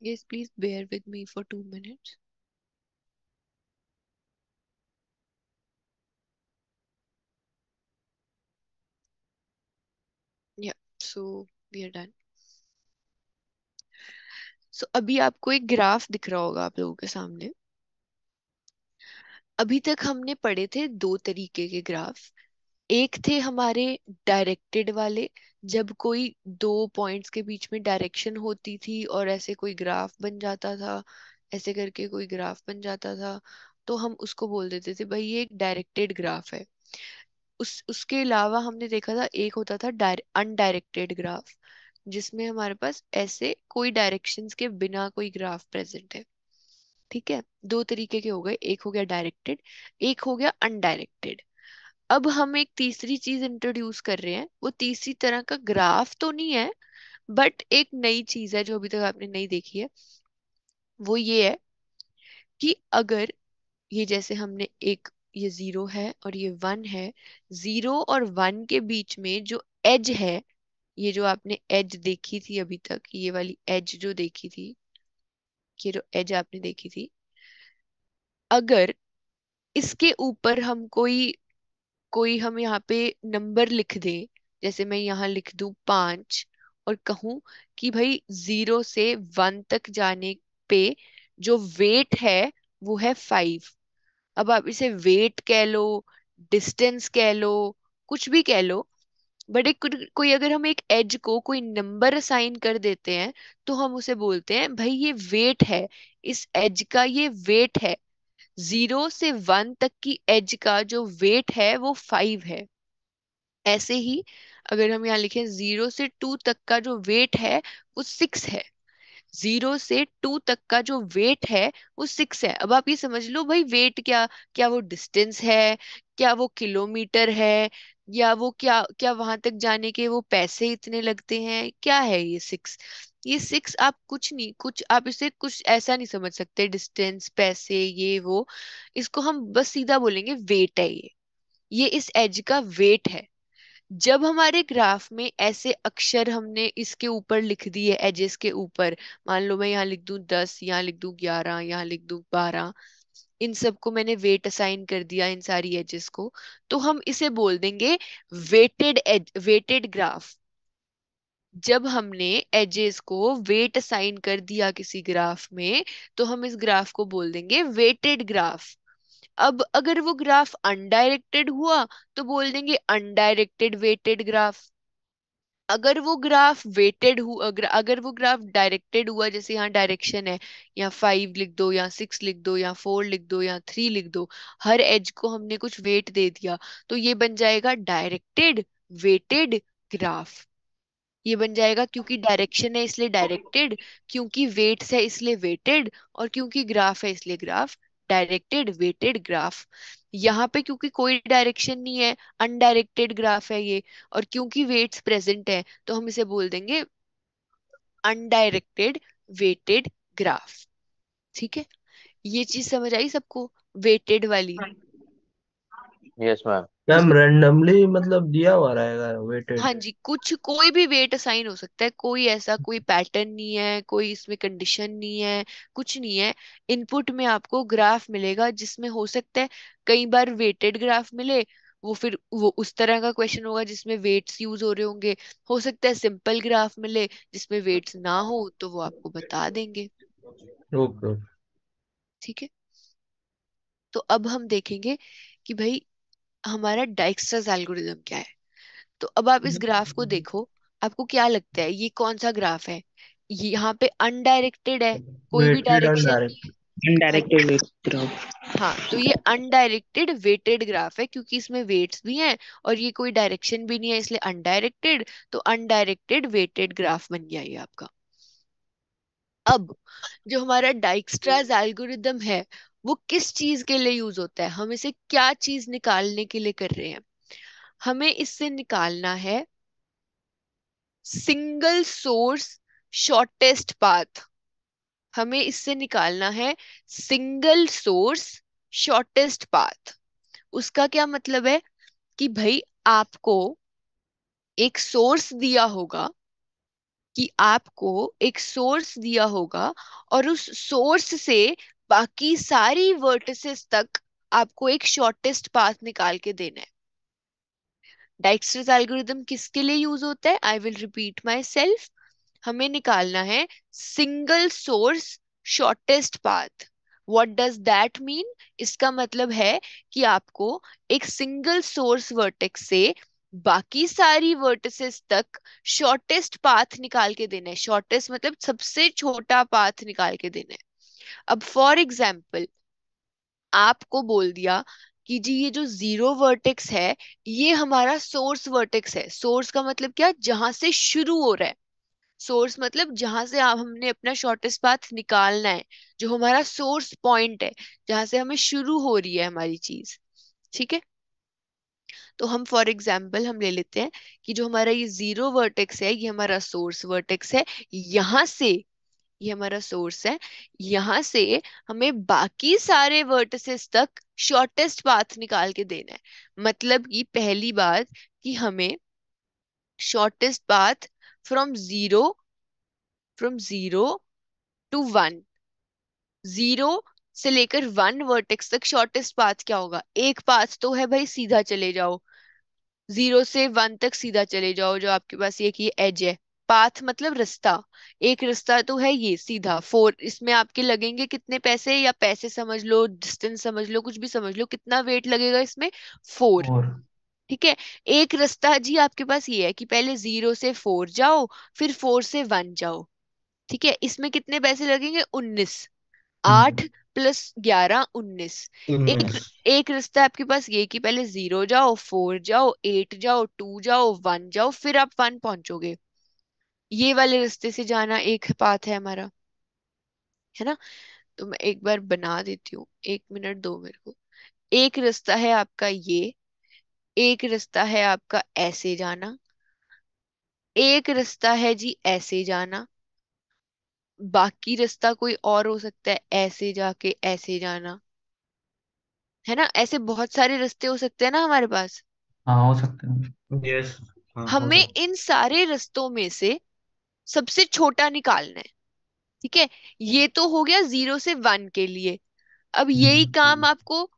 Yes, please bear with me for two minutes. Yeah, so we are done. So so, अभी आपको एक ग्राफ दिख रहा होगा आप लोगों के सामने अभी तक हमने पढ़े थे दो तरीके के ग्राफ एक थे हमारे डायरेक्टेड वाले जब कोई दो पॉइंट्स के बीच में डायरेक्शन होती थी और ऐसे कोई ग्राफ बन जाता था ऐसे करके कोई ग्राफ बन जाता था तो हम उसको बोल देते थे भाई ये एक डायरेक्टेड ग्राफ है उस उसके अलावा हमने देखा था एक होता था अनडायरेक्टेड ग्राफ जिसमें हमारे पास ऐसे कोई डायरेक्शन के बिना कोई ग्राफ प्रेजेंट है ठीक है दो तरीके के हो गए एक हो गया डायरेक्टेड एक हो गया अनडायरेक्टेड अब हम एक तीसरी चीज इंट्रोड्यूस कर रहे हैं वो तीसरी तरह का ग्राफ तो नहीं है बट एक नई चीज है जो अभी तक आपने नहीं देखी है वो ये है कि अगर ये जैसे हमने एक ये जीरो है और ये वन है जीरो और वन के बीच में जो एज है ये जो आपने एज देखी थी अभी तक ये वाली एज जो देखी थी ये जो एज आपने देखी थी अगर इसके ऊपर हम कोई कोई हम यहाँ पे नंबर लिख दे जैसे मैं यहाँ लिख दू पांच और कहू कि भाई जीरो से वन तक जाने पे जो वेट है वो है फाइव अब आप इसे वेट कह लो डिस्टेंस कह लो कुछ भी कह लो बट एक कोई अगर हम एक एज को कोई नंबर असाइन कर देते हैं तो हम उसे बोलते हैं भाई ये वेट है इस एज का ये वेट है जीरो से वन तक की एज का जो वेट है वो फाइव है ऐसे ही अगर हम यहाँ लिखें जीरो से टू तक का जो वेट है वो सिक्स है जीरो से टू तक का जो वेट है वो सिक्स है अब आप ये समझ लो भाई वेट क्या क्या वो डिस्टेंस है क्या वो किलोमीटर है या वो क्या क्या वहां तक जाने के वो पैसे इतने लगते हैं क्या है ये सिक्स ये सिक्स आप कुछ नहीं कुछ आप इसे कुछ ऐसा नहीं समझ सकते डिस्टेंस पैसे ये वो इसको हम बस सीधा बोलेंगे वेट है ये ये इस एज का वेट है जब हमारे ग्राफ में ऐसे अक्षर हमने इसके ऊपर लिख दिए एजेस के ऊपर मान लो मैं यहाँ लिख दू दस यहाँ लिख दू ग्यारह यहाँ लिख दू बारह इन सबको मैंने वेट असाइन कर दिया इन सारी एजेस को तो हम इसे बोल देंगे वेटेड एज वेटेड ग्राफ जब हमने एजेस को वेट असाइन कर दिया किसी ग्राफ में तो हम इस ग्राफ को बोल देंगे वेटेड ग्राफ अब अगर वो ग्राफ अनडायरेक्टेड हुआ तो बोल देंगे अनडायरेक्टेड वेटेड ग्राफ अगर वो ग्राफ वेटेड हुआ अगर वो ग्राफ डायरेक्टेड हुआ जैसे यहाँ डायरेक्शन है या फाइव लिख दो या सिक्स लिख दो या फोर लिख दो या थ्री लिख दो हर एज को हमने कुछ वेट दे दिया तो ये बन जाएगा डायरेक्टेड वेटेड ग्राफ ये बन जाएगा क्योंकि डायरेक्शन है इसलिए डायरेक्टेड क्योंकि वेट्स है इसलिए वेटेड और क्योंकि ग्राफ है इसलिए ग्राफ डायरेक्टेड वेटेड ग्राफ यहाँ पे क्योंकि कोई डायरेक्शन नहीं है अनडायरेक्टेड ग्राफ है ये और क्योंकि वेट्स प्रेजेंट है तो हम इसे बोल देंगे अनडायरेक्टेड वेटेड ग्राफ ठीक है ये चीज समझ आई सबको वेटेड वाली yes yes, ma'am ma'am randomly मतलब दिया हुआ रहेगा वेटेड हाँ जी कुछ कोई भी वेट असाइन हो सकता है कोई ऐसा कोई पैटर्न नहीं है कोई इसमें कंडीशन नहीं है कुछ नहीं है इनपुट में आपको ग्राफ मिलेगा जिसमें हो सकता है कई बार वेटेड ग्राफ मिले वो फिर वो उस तरह का क्वेश्चन होगा जिसमें वेट्स यूज हो रहे होंगे हो सकता है सिंपल ग्राफ मिले जिसमें वेट्स ना हो तो वो आपको बता देंगे ओके ठीक है तो अब हम देखेंगे कि भाई हमारा डाइक्स्ट्राज एल्गोरिदम क्या है तो अब आप इस ग्राफ को हम्म। देखो आपको क्या लगता है ये कौन सा ग्राफ है यहाँ पे अनडायरेक्टेड है कोई भी डायरेक्शन अनडायरेक्टेड हाँ तो ये अनडायरेक्टेड वेटेड ग्राफ है क्योंकि इसमें वेट्स भी हैं और ये कोई डायरेक्शन भी नहीं है इसलिए अनडायरेक्टेड तो अनडायरेक्टेड वेटेड ग्राफ बन गया ये आपका अब जो हमारा डाइक्स्ट्राज एल्गोरिदम है वो किस चीज के लिए यूज होता है हम इसे क्या चीज निकालने के लिए कर रहे हैं हमें इससे निकालना है सिंगल सोर्स शॉर्टेस्ट पाथ हमें इससे निकालना है सिंगल सोर्स शॉर्टेस्ट पाथ उसका क्या मतलब है कि भाई आपको एक सोर्स दिया होगा कि आपको एक सोर्स दिया होगा और उस सोर्स से बाकी सारी वर्टिसेस तक आपको एक शॉर्टेस्ट पाथ निकाल के देना है डाइक्स एल्गोरिदम किसके लिए यूज होता है I will repeat myself हमें निकालना है single source shortest path what does that mean इसका मतलब है कि आपको एक सिंगल सोर्स वर्टेक्स से बाकी सारी वर्टिसेस तक शॉर्टेस्ट पाथ निकाल के देना है शॉर्टेस्ट मतलब सबसे छोटा पाथ निकाल के देना है अब फॉर एग्जाम्पल आपको बोल दिया कि जी ये जो जीरो वर्टेक्स है ये हमारा सोर्स वर्टेक्स है सोर्स का मतलब क्या जहां से शुरू हो रहा है सोर्स मतलब जहां से आप हमने अपना शॉर्टेस्ट पाथ निकालना है जो हमारा सोर्स पॉइंट है जहां से हमें शुरू हो रही है हमारी चीज ठीक है तो हम फॉर एग्जाम्पल हम ले लेते हैं कि जो हमारा ये जीरो वर्टेक्स है ये हमारा सोर्स वर्टेक्स है यहां से ये हमारा सोर्स है यहाँ से हमें बाकी सारे वर्टसेस तक शॉर्टेस्ट पाथ निकाल के देना है मतलब कि पहली बात कि हमें shortest path from zero from zero to one zero से लेकर वन वर्टेक्स तक शॉर्टेस्ट पाथ क्या होगा एक पाथ तो है भाई सीधा चले जाओ जीरो से वन तक सीधा चले जाओ जो आपके पास ये की एज है पाथ मतलब रास्ता एक रास्ता तो है ये सीधा फोर इसमें आपके लगेंगे कितने पैसे या पैसे समझ लो डिस्टेंस समझ लो कुछ भी समझ लो कितना वेट लगेगा इसमें फोर और ठीक है एक रास्ता जी आपके पास ये है कि पहले जीरो से फोर जाओ फिर फोर से वन जाओ ठीक है इसमें कितने पैसे लगेंगे उन्नीस आठ हम्म। प्लस ग्यारह उन्नीस एक एक रास्ता आपके पास ये कि पहले जीरो जाओ फोर जाओ एट जाओ टू जाओ वन जाओ फिर आप वन पहुंचोगे ये वाले रास्ते से जाना एक पाथ है हमारा है ना तो मैं एक बार बना देती हूँ एक मिनट दो मेरे को एक रास्ता है आपका ये एक रास्ता है आपका ऐसे जाना एक रास्ता है जी ऐसे जाना बाकी रास्ता कोई और हो सकता है ऐसे जाके ऐसे जाना है ना ऐसे बहुत सारे रास्ते हो सकते हैं ना हमारे पास हाँ हो सकते हैं यस हाँ हो हमें सकते इन सारे रास्तों में से सबसे छोटा निकालना है ठीक है ये तो हो गया जीरो से वन के लिए अब यही हम्म, काम हम्म। आपको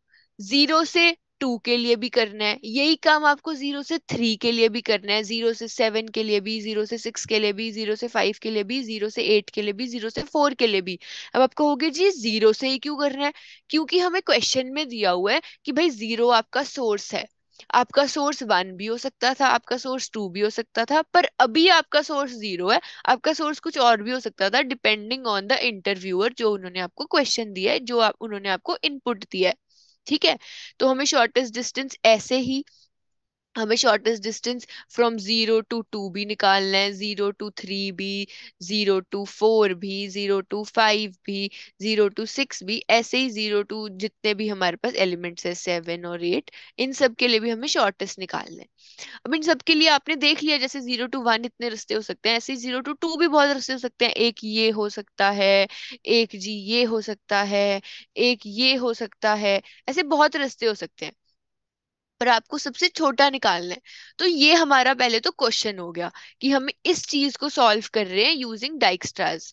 जीरो से टू के लिए भी करना है यही काम आपको जीरो से थ्री के लिए भी करना है जीरो से सेवन के लिए भी जीरो से सिक्स के लिए भी जीरो से फाइव के लिए भी जीरो से एट के लिए भी जीरो से फोर के लिए भी अब हो गया जी जीरो से ही क्यों करना है क्योंकि हमें क्वेश्चन में दिया हुआ है कि भाई जीरो आपका सोर्स है आपका सोर्स वन भी हो सकता था आपका सोर्स टू भी हो सकता था पर अभी आपका सोर्स जीरो है आपका सोर्स कुछ और भी हो सकता था डिपेंडिंग ऑन द इंटरव्यूअर जो उन्होंने आपको क्वेश्चन दिया है जो आप उन्होंने आपको इनपुट दिया है ठीक है तो हमें शॉर्टेस्ट डिस्टेंस ऐसे ही हमें shortest distance from zero to two भी निकालना है जीरो टू थ्री भी जीरो टू फोर भी जीरो टू फाइव भी जीरो टू सिक्स भी ऐसे ही जीरो टू जितने भी हमारे पास एलिमेंट्स है सेवन और एट इन सब के लिए भी हमें शॉर्टेस्ट निकालना है अब इन सब के लिए आपने देख लिया जैसे जीरो टू वन इतने रस्ते हो सकते हैं ऐसे ही जीरो टू टू भी बहुत रस्ते हो सकते हैं एक ये हो सकता है एक जी ये हो सकता है एक ये हो सकता है ऐसे बहुत रस्ते हो सकते हैं पर आपको सबसे छोटा निकालना है तो ये हमारा पहले तो क्वेश्चन हो गया कि हम इस चीज को सॉल्व कर रहे हैं using Dijkstra's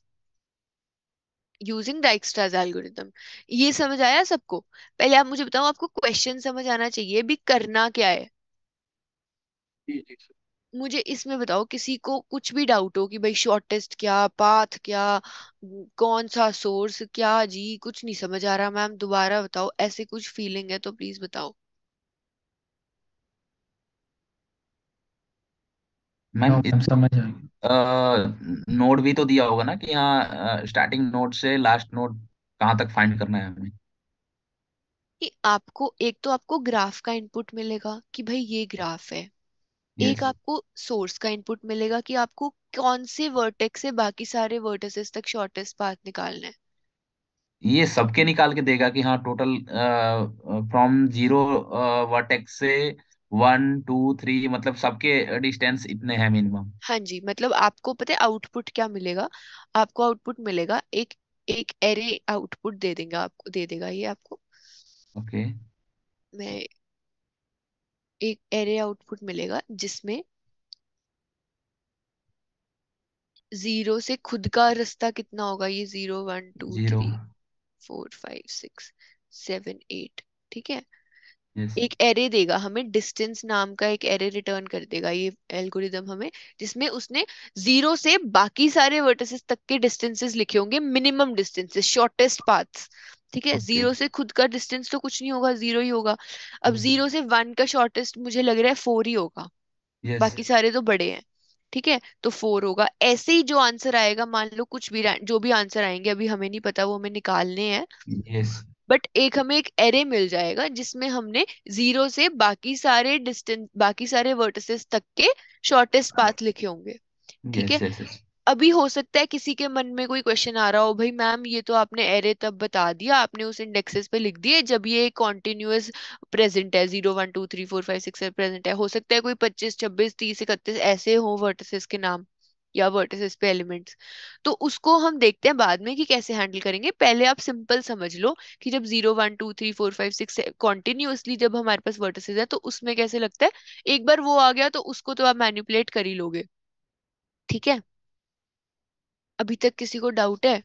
using Dijkstra's algorithm ये समझ आया सबको पहले आप मुझे बताओ आपको क्वेश्चन समझ आना चाहिए भी करना क्या है मुझे इसमें बताओ किसी को कुछ भी डाउट हो कि भाई शॉर्टेस्ट क्या पाथ क्या कौन सा सोर्स क्या जी कुछ नहीं समझ आ रहा मैम दोबारा बताओ ऐसे कुछ फीलिंग है तो प्लीज बताओ मैम हम समझ आएंगे नोड भी तो दिया होगा ना कि यहाँ स्टार्टिंग नोड से लास्ट नोड कहाँ तक फाइंड करना है हमें कि आपको एक तो आपको ग्राफ का इनपुट मिलेगा कि भाई ये ग्राफ है yes. एक आपको सोर्स का इनपुट मिलेगा कि आपको कौन से वर्टेक्स से बाकी सारे वर्टेसेस तक शॉर्टेस्ट पाथ निकालना है ये सबके निकाल के देगा कि हाँ टोटल फ्रॉम जीरो वर्टेक्स से वन टू थ्री मतलब सबके डिस्टेंस इतने हैं मिनिमम हाँ जी मतलब आपको पता है आउटपुट क्या मिलेगा आपको आउटपुट मिलेगा एक एक एरे आउटपुट दे देगा आपको दे देगा ये आपको ओके okay. मैं एक एरे आउटपुट मिलेगा जिसमें जीरो से खुद का रास्ता कितना होगा ये zero one two zero three four five six seven eight ठीक है yes. एक एरे देगा हमें डिस्टेंस नाम का एक एरे रिटर्न कर देगा ये एल्गोरिदम हमें जिसमें उसने जीरो से बाकी सारे वर्टिसेस तक के डिस्टेंसेस लिखे होंगे मिनिमम डिस्टेंसेस शॉर्टेस्ट पाथ्स ठीक है जीरो से खुद का डिस्टेंस तो कुछ नहीं होगा जीरो ही होगा अब जीरो mm-hmm. से वन का शॉर्टेस्ट मुझे लग रहा है फोर ही होगा yes. बाकी सारे तो बड़े हैं ठीक है तो फोर होगा ऐसे ही जो आंसर आएगा मान लो कुछ भी जो भी आंसर आएंगे अभी हमें नहीं पता वो हमें निकालने हैं yes. बट एक हमें एक एरे मिल जाएगा जिसमें हमने जीरो से बाकी सारे डिस्टेंस बाकी सारे वर्टिसेस तक के शॉर्टेस्ट पाथ लिखे होंगे ठीक है अभी हो सकता है किसी के मन में कोई क्वेश्चन आ रहा हो भाई मैम ये तो आपने एरे तब बता दिया आपने उस इंडेक्सेस पे लिख दिए जब ये कॉन्टिन्यूस प्रेजेंट है zero one two three four five six present है हो सकता है कोई पच्चीस छब्बीस तीस इकतीस ऐसे हो वर्टिसेस के नाम या वर्टिसेस पे एलिमेंट्स तो उसको हम देखते हैं बाद में कि कैसे हैंडल करेंगे पहले आप सिंपल समझ लो कि जब zero one two three four five six continuously जब हमारे पास वर्टिसेस है तो उसमें कैसे लगता है एक बार वो आ गया तो उसको तो आप मैनिपुलेट कर ही लोगे ठीक है अभी तक किसी को डाउट है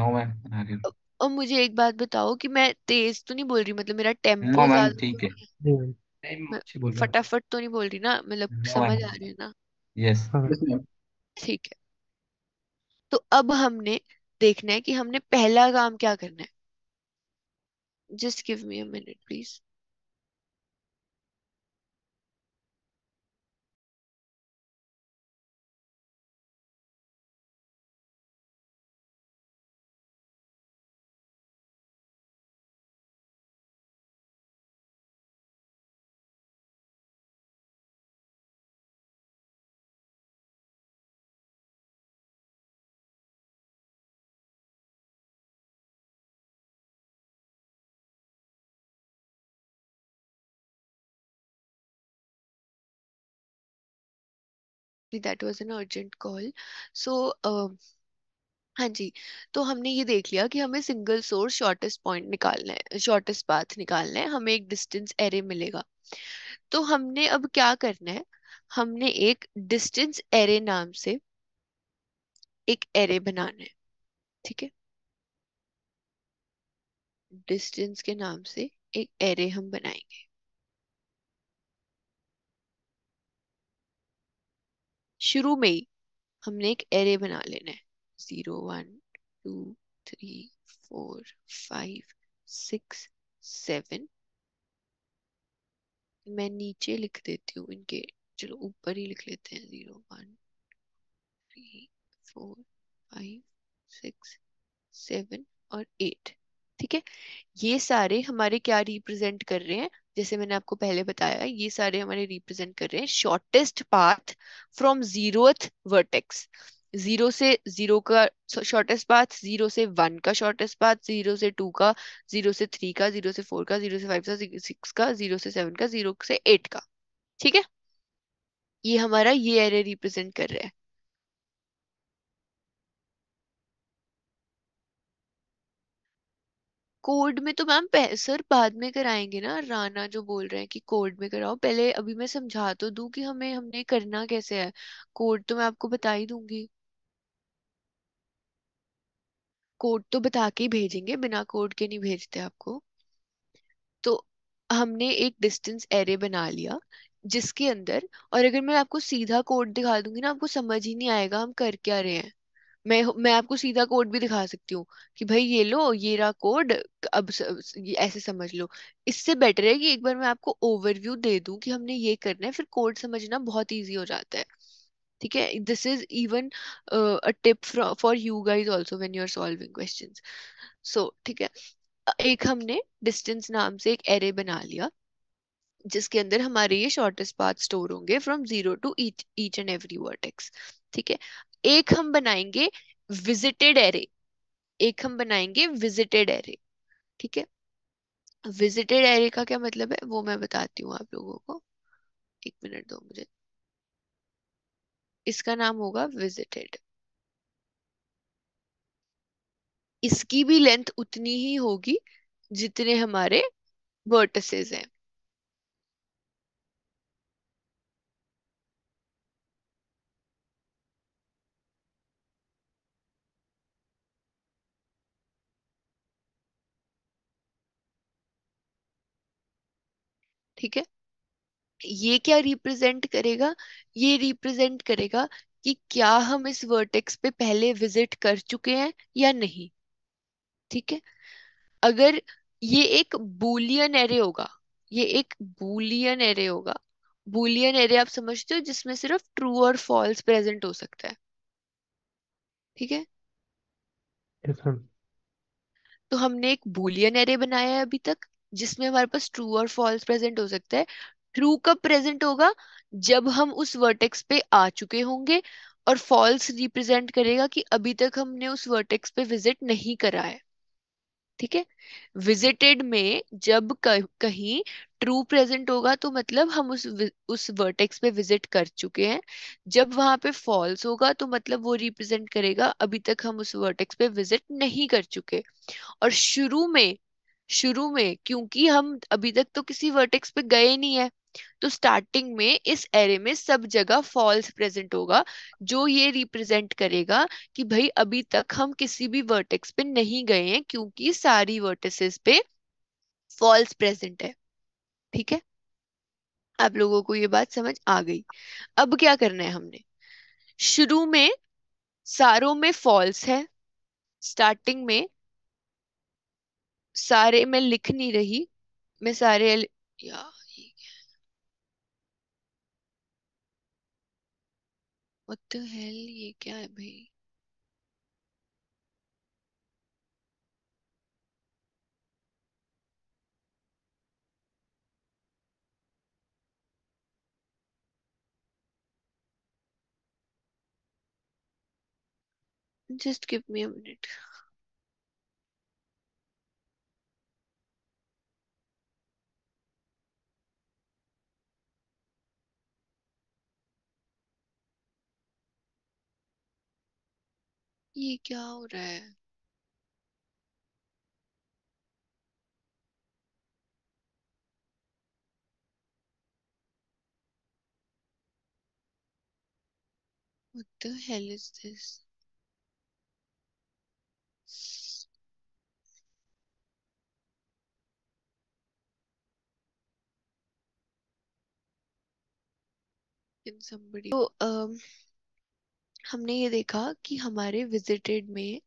नो मैम और मुझे एक बात बताओ कि मैं तेज तो नहीं बोल रही मतलब मेरा टेम्पो नो ज्यादा ठीक है फटाफट तो नहीं बोल रही ना मतलब no, समझ आ रही है ना यस हाँ। ठीक है तो अब हमने देखना है कि हमने पहला काम क्या करना है just give me a minute please me that was an urgent call. So, uh, हाँ जी तो हमने ये देख लिया कि हमें सिंगल सोर्स शॉर्टेस्ट पॉइंट निकालना है शॉर्टेस्ट पाथ निकालना है हमें एक डिस्टेंस एरे मिलेगा तो हमने अब क्या करना है हमने एक डिस्टेंस एरे नाम से एक एरे बनाना है ठीक है डिस्टेंस के नाम से एक एरे हम बनाएंगे शुरू में ही हमने एक एरे बना लेना है zero one two three four five six seven मैं नीचे लिख देती हूँ इनके चलो ऊपर ही लिख लेते हैं zero one three four five six seven और एट ठीक है ये सारे हमारे क्या रिप्रेजेंट कर रहे हैं जैसे मैंने आपको पहले बताया ये सारे हमारे रिप्रेजेंट कर रहे हैं shortest path from zero vertex zero से जीरो का शॉर्टेस्ट पाथ जीरो से वन का शॉर्टेस्ट पाथ जीरो से टू का जीरो से थ्री का जीरो से फोर का जीरो से फाइव का सिक्स का जीरो से सेवन का जीरो से एट का ठीक है ये हमारा ये एरे रिप्रेजेंट कर रहा है कोड में तो मैम सर बाद में कराएंगे ना राना जो बोल रहे हैं कि कोड में कराओ पहले अभी मैं समझा तो दूं कि हमें हमने करना कैसे है कोड तो मैं आपको बता ही दूंगी कोड तो बता के ही भेजेंगे बिना कोड के नहीं भेजते आपको तो हमने एक डिस्टेंस एरे बना लिया जिसके अंदर और अगर मैं आपको सीधा कोड दिखा दूंगी ना आपको समझ ही नहीं आएगा हम कर क्या रहे हैं मैं मैं आपको सीधा कोड भी दिखा सकती हूँ कि भाई ये लो ये रहा कोड अब स, ऐसे समझ लो इससे बेटर है कि एक बार मैं आपको ओवरव्यू दे दूँ कि हमने ये करना है फिर कोड समझना बहुत इजी हो जाता है ठीक है this is even a tip for you guys also when you are solving question so ठीक है एक हमने डिस्टेंस नाम से एक एरे बना लिया जिसके अंदर हमारे ये शॉर्टेस्ट पाथ स्टोर होंगे from zero to each and every vertex ठीक है एक हम बनाएंगे विजिटेड एरे एक हम बनाएंगे विजिटेड एरे ठीक है विजिटेड एरे का क्या मतलब है वो मैं बताती हूँ आप लोगों को एक मिनट दो मुझे इसका नाम होगा विजिटेड इसकी भी लेंथ उतनी ही होगी जितने हमारे वर्टसेज हैं ठीक है ये क्या रिप्रेजेंट करेगा ये रिप्रेजेंट करेगा कि क्या हम इस वर्टेक्स पे पहले विजिट कर चुके हैं या नहीं ठीक है अगर ये एक बुलियन एरे होगा ये एक बुलियन एरे होगा बुलियन एरे आप समझते हो जिसमें सिर्फ ट्रू और फॉल्स प्रेजेंट हो सकता है ठीक है yes, तो हमने एक बुलियन एरे बनाया है अभी तक जिसमें हमारे पास ट्रू और फॉल्स प्रेजेंट हो सकता है ट्रू कब प्रेजेंट होगा जब हम उस वर्टेक्स पे आ चुके होंगे और फॉल्स रिप्रेजेंट करेगा कि अभी तक हमने उस वर्टेक्स पे विजिट नहीं करा है ठीक है विजिटेड में जब कहीं ट्रू प्रेजेंट होगा तो मतलब हम उस उस वर्टेक्स पे विजिट कर चुके हैं जब वहां पे फॉल्स होगा तो मतलब वो रिप्रेजेंट करेगा अभी तक हम उस वर्टेक्स पे विजिट नहीं कर चुके और शुरू में शुरू में क्योंकि हम अभी तक तो किसी वर्टेक्स पे गए नहीं है तो स्टार्टिंग में इस एरे में सब जगह फॉल्स प्रेजेंट होगा जो ये रिप्रेजेंट करेगा कि भाई अभी तक हम किसी भी वर्टेक्स पे नहीं गए हैं क्योंकि सारी वर्टेसेस पे फॉल्स प्रेजेंट है ठीक है आप लोगों को ये बात समझ आ गई अब क्या करना है हमने शुरू में सारों में फॉल्स है स्टार्टिंग में सारे मैं लिख नहीं रही मैं सारे या व्हाट द हेल ये क्या है भाई just give me a minute ये क्या हो रहा है What the hell is this? Can somebody? So, um. हमने ये देखा कि हमारे विजिटेड में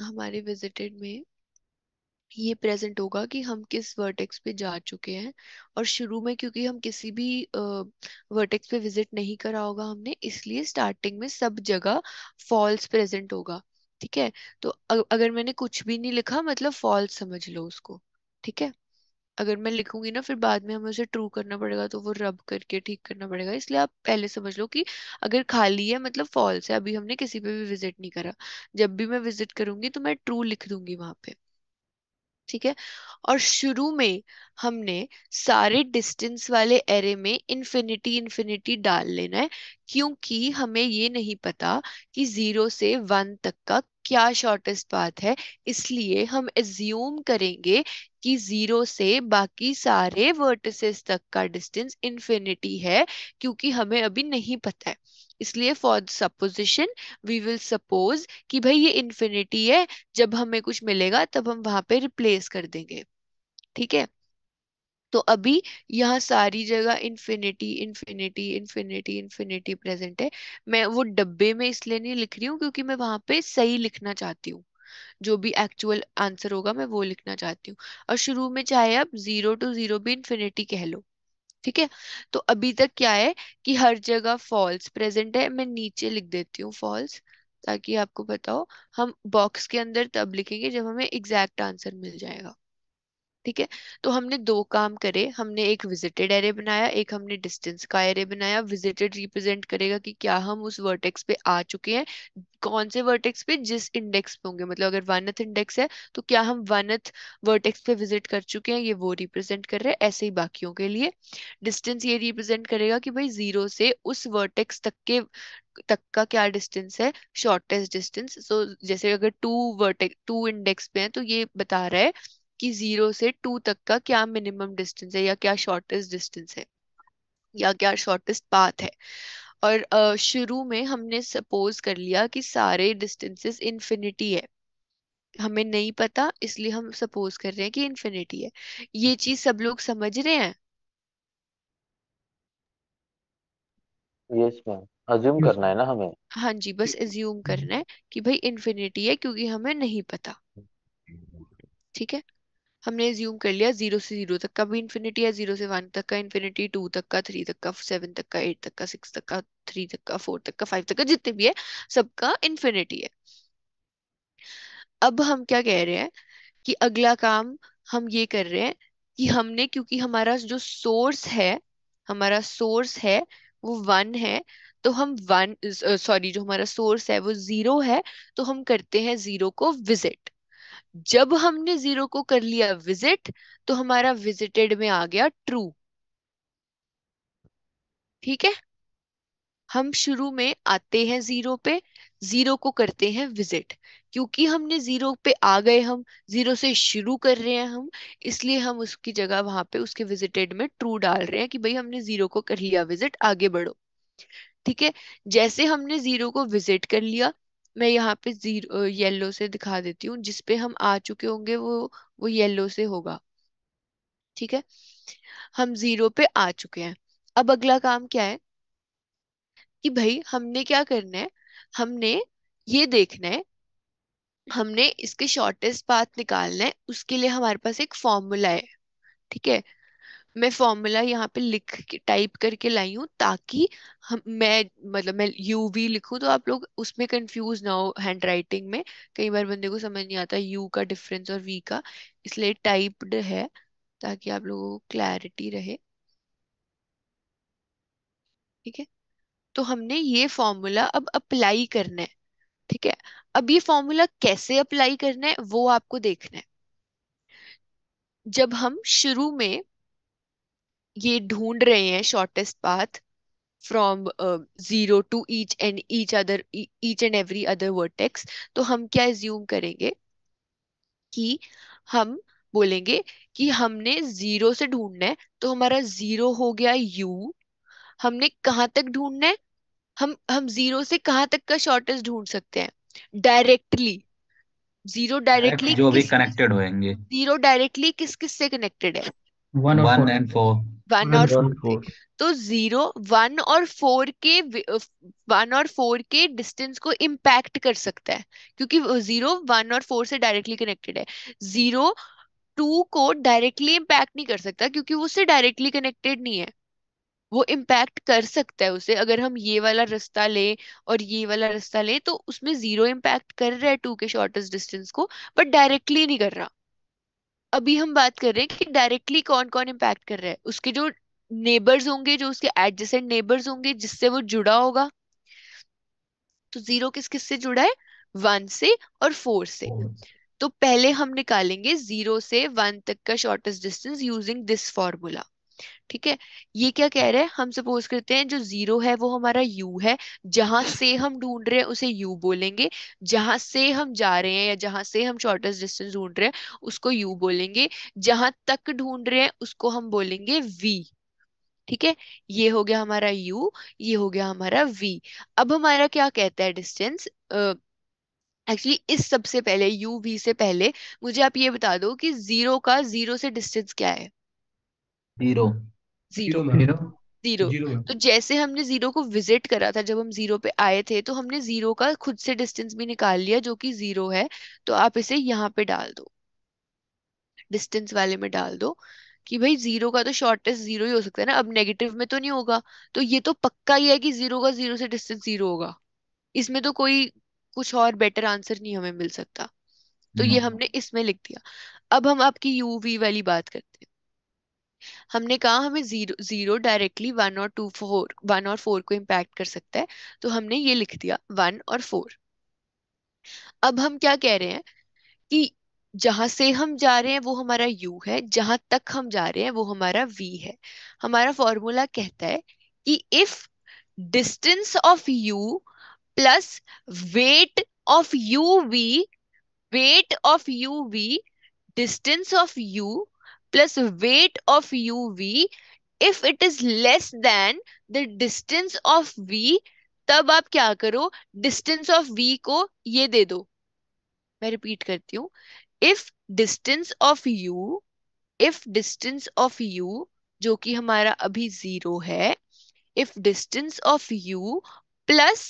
हमारे विजिटेड में ये प्रेजेंट होगा कि हम किस वर्टेक्स पे जा चुके हैं और शुरू में क्योंकि हम किसी भी वर्टेक्स पे विजिट नहीं करा होगा हमने इसलिए स्टार्टिंग में सब जगह फॉल्स प्रेजेंट होगा ठीक है तो अगर मैंने कुछ भी नहीं लिखा मतलब फॉल्स समझ लो उसको ठीक है अगर मैं लिखूंगी ना फिर बाद में हमें उसे ट्रू करना पड़ेगा तो वो रब करके ठीक करना पड़ेगा इसलिए आप पहले समझ लो कि अगर खाली है मतलब फॉल्स है अभी हमने किसी पे भी विजिट नहीं करा जब भी मैं विजिट करूंगी तो मैं ट्रू लिख दूंगी वहां पे ठीक है और शुरू में हमने सारे डिस्टेंस वाले एरे में इन्फिनिटी इन्फिनिटी डाल लेना है क्योंकि हमें ये नहीं पता कि जीरो से वन तक का क्या शॉर्टेस्ट पाथ है इसलिए हम एज्यूम करेंगे कि जीरो से बाकी सारे वर्टिसेस तक का डिस्टेंस इन्फिनिटी है क्योंकि हमें अभी नहीं पता है इसलिए for supposition we will suppose कि भाई ये इन्फिनिटी है जब हमें कुछ मिलेगा तब हम वहां पे रिप्लेस कर देंगे ठीक है तो अभी यहाँ सारी जगह infinity infinity infinity infinity present है मैं वो डब्बे में इसलिए नहीं लिख रही हूँ क्योंकि मैं वहां पे सही लिखना चाहती हूँ जो भी एक्चुअल आंसर होगा मैं वो लिखना चाहती हूँ और शुरू में चाहे आप जीरो टू जीरो भी इन्फिनिटी कह लो ठीक है तो अभी तक क्या है कि हर जगह फॉल्स प्रेजेंट है मैं नीचे लिख देती हूँ फॉल्स ताकि आपको बताओ हम बॉक्स के अंदर तब लिखेंगे जब हमें एग्जैक्ट आंसर मिल जाएगा ठीक है तो हमने दो काम करे हमने एक विजिटेड एरे बनाया एक हमने डिस्टेंस का एरे बनाया विजिटेड रिप्रेजेंट करेगा कि क्या हम उस वर्टेक्स पे आ चुके हैं कौन से वर्टेक्स पे जिस इंडेक्स पे होंगे मतलब अगर वनथ इंडेक्स है तो क्या हम वनथ वर्टेक्स पे विजिट कर चुके हैं ये वो रिप्रेजेंट कर रहे हैं ऐसे ही बाकियों के लिए डिस्टेंस ये रिप्रेजेंट करेगा कि भाई जीरो से उस वर्टेक्स तक के तक का क्या डिस्टेंस है शॉर्टेस्ट डिस्टेंस सो जैसे अगर टू वर्टेक्स टू इंडेक्स पे है तो ये बता रहा है कि जीरो से टू तक का क्या मिनिमम डिस्टेंस है या क्या शॉर्टेस्ट डिस्टेंस है या क्या शॉर्टेस्ट पाथ है और शुरू में हमने सपोज कर लिया कि सारे डिस्टेंसेस इन्फिनिटी है हमें नहीं पता इसलिए हम सपोज कर रहे हैं कि इन्फिनिटी है ये चीज सब लोग समझ रहे हैं अज्यूम yes, करना है ना हमें हाँ जी बस एज्यूम करना है कि भाई इन्फिनिटी है क्योंकि हमें नहीं पता ठीक है हमने ज्यूम कर लिया जीरो से जीरो तक का भी इन्फिनिटी है जीरो से वन तक का इन्फिनिटी टू तक का थ्री तक का सेवन तक का एट तक का सिक्स तक का थ्री तक का फोर तक का फाइव तक का जितने भी है सबका इन्फिनिटी है अब हम क्या कह रहे हैं कि अगला काम हम ये कर रहे हैं कि हमने क्योंकि हमारा जो सोर्स है हमारा सोर्स है वो वन है तो हम वन सॉरी जो हमारा सोर्स है वो जीरो है तो हम करते हैं जीरो को विजिट जब हमने जीरो को कर लिया विजिट तो हमारा विजिटेड में आ गया ट्रू ठीक है हम शुरू में आते हैं जीरो पे जीरो को करते हैं विजिट क्योंकि हमने जीरो पे आ गए हम जीरो से शुरू कर रहे हैं हम इसलिए हम उसकी जगह वहां पे उसके विजिटेड में ट्रू डाल रहे हैं कि भाई हमने जीरो को कर लिया विजिट आगे बढ़ो ठीक है जैसे हमने जीरो को विजिट कर लिया मैं यहाँ पे जीरो येलो से दिखा देती हूँ जिसपे हम आ चुके होंगे वो वो येलो से होगा ठीक है हम जीरो पे आ चुके हैं अब अगला काम क्या है कि भाई हमने क्या करना है हमने ये देखना है हमने इसके शॉर्टेस्ट पाथ निकालना है उसके लिए हमारे पास एक फॉर्मूला है ठीक है मैं फॉर्मूला यहाँ पे लिख के टाइप करके लाई हूँ ताकि हम मैं मतलब मैं यू वी लिखूँ तो आप लोग उसमें कंफ्यूज ना हो हैंड राइटिंग में कई बार बंदे को समझ नहीं आता यू का डिफरेंस और वी का इसलिए टाइप्ड है ताकि आप लोगों को क्लैरिटी रहे ठीक है तो हमने ये फॉर्मूला अब अप्लाई करना है ठीक है अब ये फॉर्मूला कैसे अप्लाई करना है वो आपको देखना है जब हम शुरू में ये ढूंढ रहे हैं shortest path from zero to each and each other each and every other vertex तो हम क्या एज्यूम करेंगे कि हम बोलेंगे कि हमने जीरो से ढूंढना है तो हमारा जीरो हो गया यू हमने कहाँ तक ढूंढना है हम हम जीरो से कहाँ तक का शॉर्टेस्ट ढूंढ सकते हैं डायरेक्टली जीरो डायरेक्टली जो भी कनेक्टेड होएंगे जीरो डायरेक्टली किस किस से कनेक्टेड है one one and four one और फोर तो जीरो वन और फोर के वन और फोर के डिस्टेंस को इम्पैक्ट कर सकता है क्योंकि जीरो वन और फोर से डायरेक्टली कनेक्टेड है जीरो टू को डायरेक्टली इम्पैक्ट नहीं कर सकता क्योंकि वो उससे डायरेक्टली कनेक्टेड नहीं है वो इम्पैक्ट कर सकता है उसे अगर हम ये वाला रास्ता ले और ये वाला रास्ता ले तो उसमें जीरो इम्पैक्ट कर रहा है टू के शॉर्टेस्ट डिस्टेंस को बट डायरेक्टली नहीं कर रहा अभी हम बात कर रहे हैं कि डायरेक्टली कौन कौन इम्पैक्ट कर रहा है उसके जो नेबर्स होंगे जो उसके एडजेसेंट नेबर्स होंगे जिससे वो जुड़ा होगा तो जीरो किस किस से जुड़ा है वन से और फोर से तो पहले हम निकालेंगे जीरो से वन तक का shortest distance using this formula ठीक है ये क्या कह रहे हैं हम सपोज करते हैं जो जीरो है वो हमारा यू है जहां से हम ढूंढ रहे हैं उसे यू बोलेंगे जहां से हम जा रहे हैं या जहां से हम शॉर्टेस्ट डिस्टेंस ढूंढ रहे हैं उसको यू बोलेंगे जहां तक ढूंढ रहे हैं उसको हम बोलेंगे वी ठीक है ये हो गया हमारा u ये हो गया हमारा v अब हमारा क्या कहता है डिस्टेंस एक्चुअली इस सबसे पहले u v से पहले मुझे आप ये बता दो कि जीरो का जीरो से डिस्टेंस क्या है zero zero zero zero zero zero तो जैसे हमने जीरो को विजिट करा था जब हम जीरो पे आए थे तो हमने जीरो का खुद से डिस्टेंस भी निकाल लिया जो कि जीरो है तो आप इसे यहाँ पे डाल दो डिस्टेंस वाले में डाल दो कि भाई जीरो का तो शॉर्टेस्ट जीरो ही हो सकता है ना अब नेगेटिव में तो नहीं होगा तो ये तो पक्का ही है कि जीरो का जीरो से डिस्टेंस जीरो होगा इसमें तो कोई कुछ और बेटर आंसर नहीं हमें मिल सकता तो ये हम्म। हमने इसमें लिख दिया अब हम आपकी वी वाली बात करते हैं हमने कहा हमें जीरो जीरो डायरेक्टली वन और टू फोर वन और फोर को इम्पैक्ट कर सकता है तो हमने ये लिख दिया वन और फोर अब हम क्या कह रहे हैं कि जहां से हम जा रहे हैं वो हमारा u है जहां तक हम जा रहे हैं वो हमारा v है हमारा फॉर्मूला कहता है कि if distance of u plus weight of u v weight of u v distance of u plus weight of uv if it is less than the distance of v तब आप क्या करो डिस्टेंस ऑफ वी को ये दे दो मैं रिपीट करती हूँ if distance of U if distance of U जो कि हमारा अभी जीरो है if distance of you plus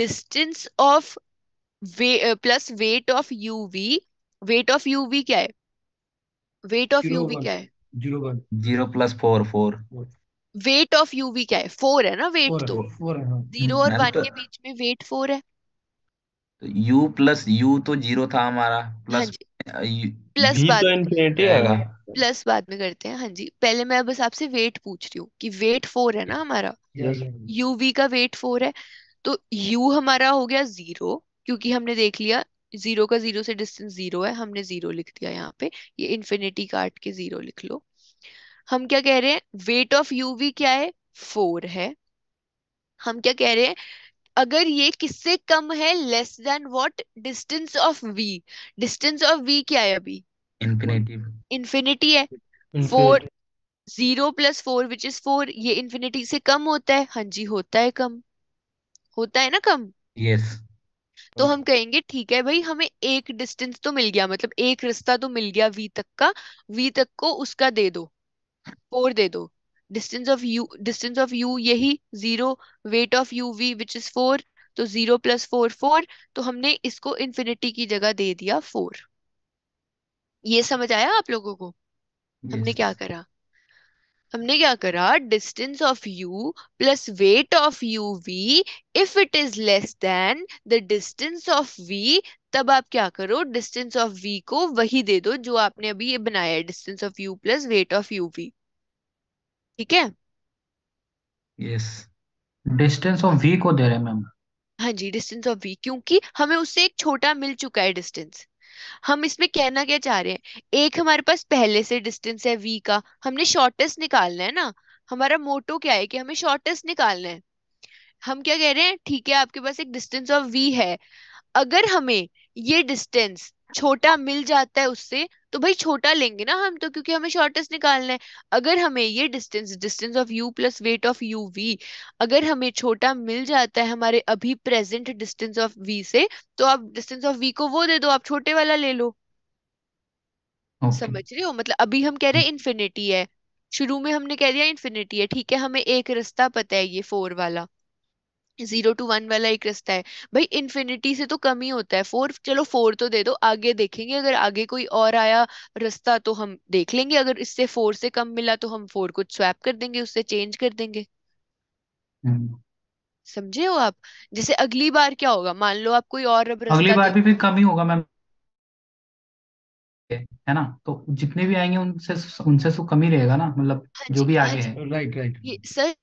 distance of plus weight of you we weight of you we क्या है वेट ऑफ यू भी क्या है zero zero plus four four weight of you भी क्या है फोर है ना वेट तो जीरो हाँ। हम्म, और वन तो के बीच में वेट फोर है तो यू प्लस यू तो जीरो था हमारा प्लस प्लस हाँ बाद प्लस तो बाद में करते हैं हाँ जी पहले मैं बस आपसे वेट पूछ रही हूँ कि वेट फोर है ना हमारा यू वी का वेट फोर है तो यू हमारा हो गया जीरो क्योंकि हमने देख लिया जीरो का जीरो से डिस्टेंस जीरो है हमने जीरो लिख दिया यहाँ पे ये इन्फिनिटी काट के जीरो लिख लो हम क्या कह रहे हैं वेट ऑफ यूवी क्या है फोर है हम क्या कह रहे हैं अगर ये किससे कम है less than what distance of V distance of we क्या है अभी इन्फिनिटी इन्फिनिटी है four zero plus four which is four ये इन्फिनिटी से कम होता है हाँ जी होता है कम होता है ना कम यस yes. तो हम कहेंगे ठीक है भाई हमें एक डिस्टेंस तो मिल गया मतलब एक रास्ता तो मिल गया वी तक का वी तक को उसका दे दो फोर दे दो distance of U distance of U यही zero weight of you V which is four तो जीरो प्लस फोर फोर तो हमने इसको इन्फिनिटी की जगह दे दिया फोर ये समझ आया आप लोगों को हमने क्या करा हमने क्या करा distance of you plus weight of you V if it is less than the distance of V तब आप क्या करो डिस्टेंस ऑफ वी को वही दे दो जो आपने अभी ये बनाया है distance of you plus weight of you V ठीक है यस डिस्टेंस ऑफ वी को दे रहे हैं मैम हाँ जी डिस्टेंस ऑफ वी क्योंकि हमें उससे एक छोटा मिल चुका है डिस्टेंस हम इसमें कहना क्या चाह रहे हैं एक हमारे पास पहले से डिस्टेंस है वी का हमने शॉर्टेस्ट निकालना है ना हमारा मोटो क्या है कि हमें शॉर्टेस्ट निकालना है हम क्या कह रहे हैं ठीक है आपके पास एक डिस्टेंस ऑफ वी है अगर हमें ये डिस्टेंस छोटा मिल जाता है उससे तो भाई छोटा लेंगे ना हम तो क्योंकि हमें शॉर्टेस्ट निकालना है अगर हमें ये distance distance of you plus weight of you V अगर हमें छोटा मिल जाता है हमारे अभी प्रेजेंट डिस्टेंस ऑफ वी से तो आप डिस्टेंस ऑफ वी को वो दे दो आप छोटे वाला ले लो okay. समझ रहे हो मतलब अभी हम कह रहे हैं इन्फिनिटी है शुरू में हमने कह दिया इन्फिनिटी है ठीक है हमें एक रास्ता पता है ये फोर वाला जीरो टू वन वाला एक रास्ता है भाई इन्फिनिटी से तो कम ही होता है फोर चलो फोर तो दे दो आगे देखेंगे अगर आगे कोई और आया रास्ता तो हम देख लेंगे अगर इससे फोर से कम मिला तो हम फोर को स्वैप कर देंगे उससे चेंज कर देंगे हम्म। समझे हो आप जैसे अगली बार क्या होगा मान लो आप कोई और अब अगली रास्ता बार दे भी फिर कम ही होगा मैम है ना तो जितने भी आएंगे उनसे उनसे तो कम ही रहेगा ना मतलब हाँ जो जी भी हाँ आगे जी है राइट राइट ये सर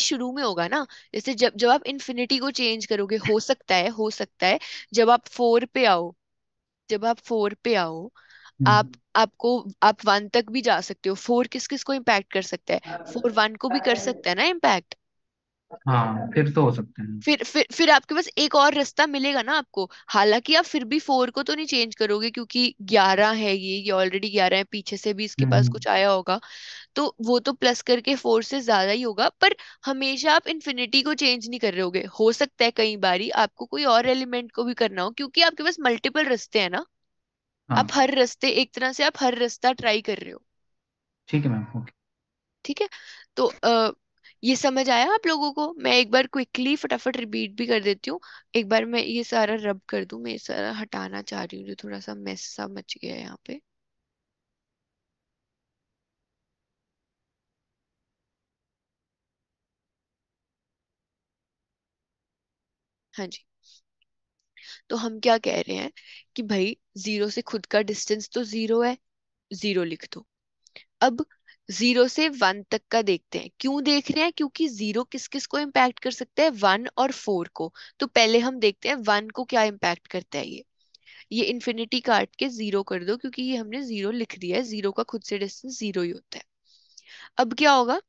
शुरू में होगा ना जैसे जब जब आप इन्फिनिटी को चेंज करोगे हो सकता है हो सकता है जब आप फोर पे आओ जब आप फोर पे आओ आप हम्म। आपको आप वन तक भी जा सकते हो फोर किस किस को इम्पैक्ट कर सकता है फोर वन को भी कर सकता है ना इम्पैक्ट हाँ फिर तो हो सकते हैं फिर फिर फिर आपके पास एक और रास्ता मिलेगा ना आपको हालांकि आप फिर भी फोर को तो नहीं चेंज करोगे क्योंकि ग्यारह है ये ये ऑलरेडी ग्यारह है पीछे से भी इसके पास हम्म। कुछ आया होगा तो वो तो प्लस करके फोर से ज्यादा ही होगा पर हमेशा आप इन्फिनिटी को चेंज नहीं कर रहे होगे हो सकता है कई बारी आपको कोई और एलिमेंट को भी करना हो क्योंकि आपके पास मल्टीपल रस्ते हैं ना हाँ आप हर रस्ते एक तरह से आप हर रास्ता ट्राई कर रहे हो ठीक है मैम ओके ठीक है तो आ, ये समझ आया आप लोगों को मैं एक बार क्विकली फटाफट रिपीट भी कर देती हूँ एक बार मैं ये सारा रब कर दू मैं ये सारा हटाना चाह रही हूँ जो थोड़ा सा मेस सा मच गया है यहाँ पे हाँ जी तो हम क्या कह रहे हैं कि भाई जीरो से खुद का डिस्टेंस तो जीरो है जीरो लिख दो अब जीरो से वन तक का देखते हैं क्यों देख रहे हैं क्योंकि जीरो किस किस को इम्पैक्ट कर सकता है वन और फोर को तो पहले हम देखते हैं वन को क्या इम्पैक्ट करता है ये ये इन्फिनिटी काट के जीरो कर दो क्योंकि ये हमने जीरो लिख दिया है जीरो का खुद से डिस्टेंस जीरो ही होता है अब क्या होगा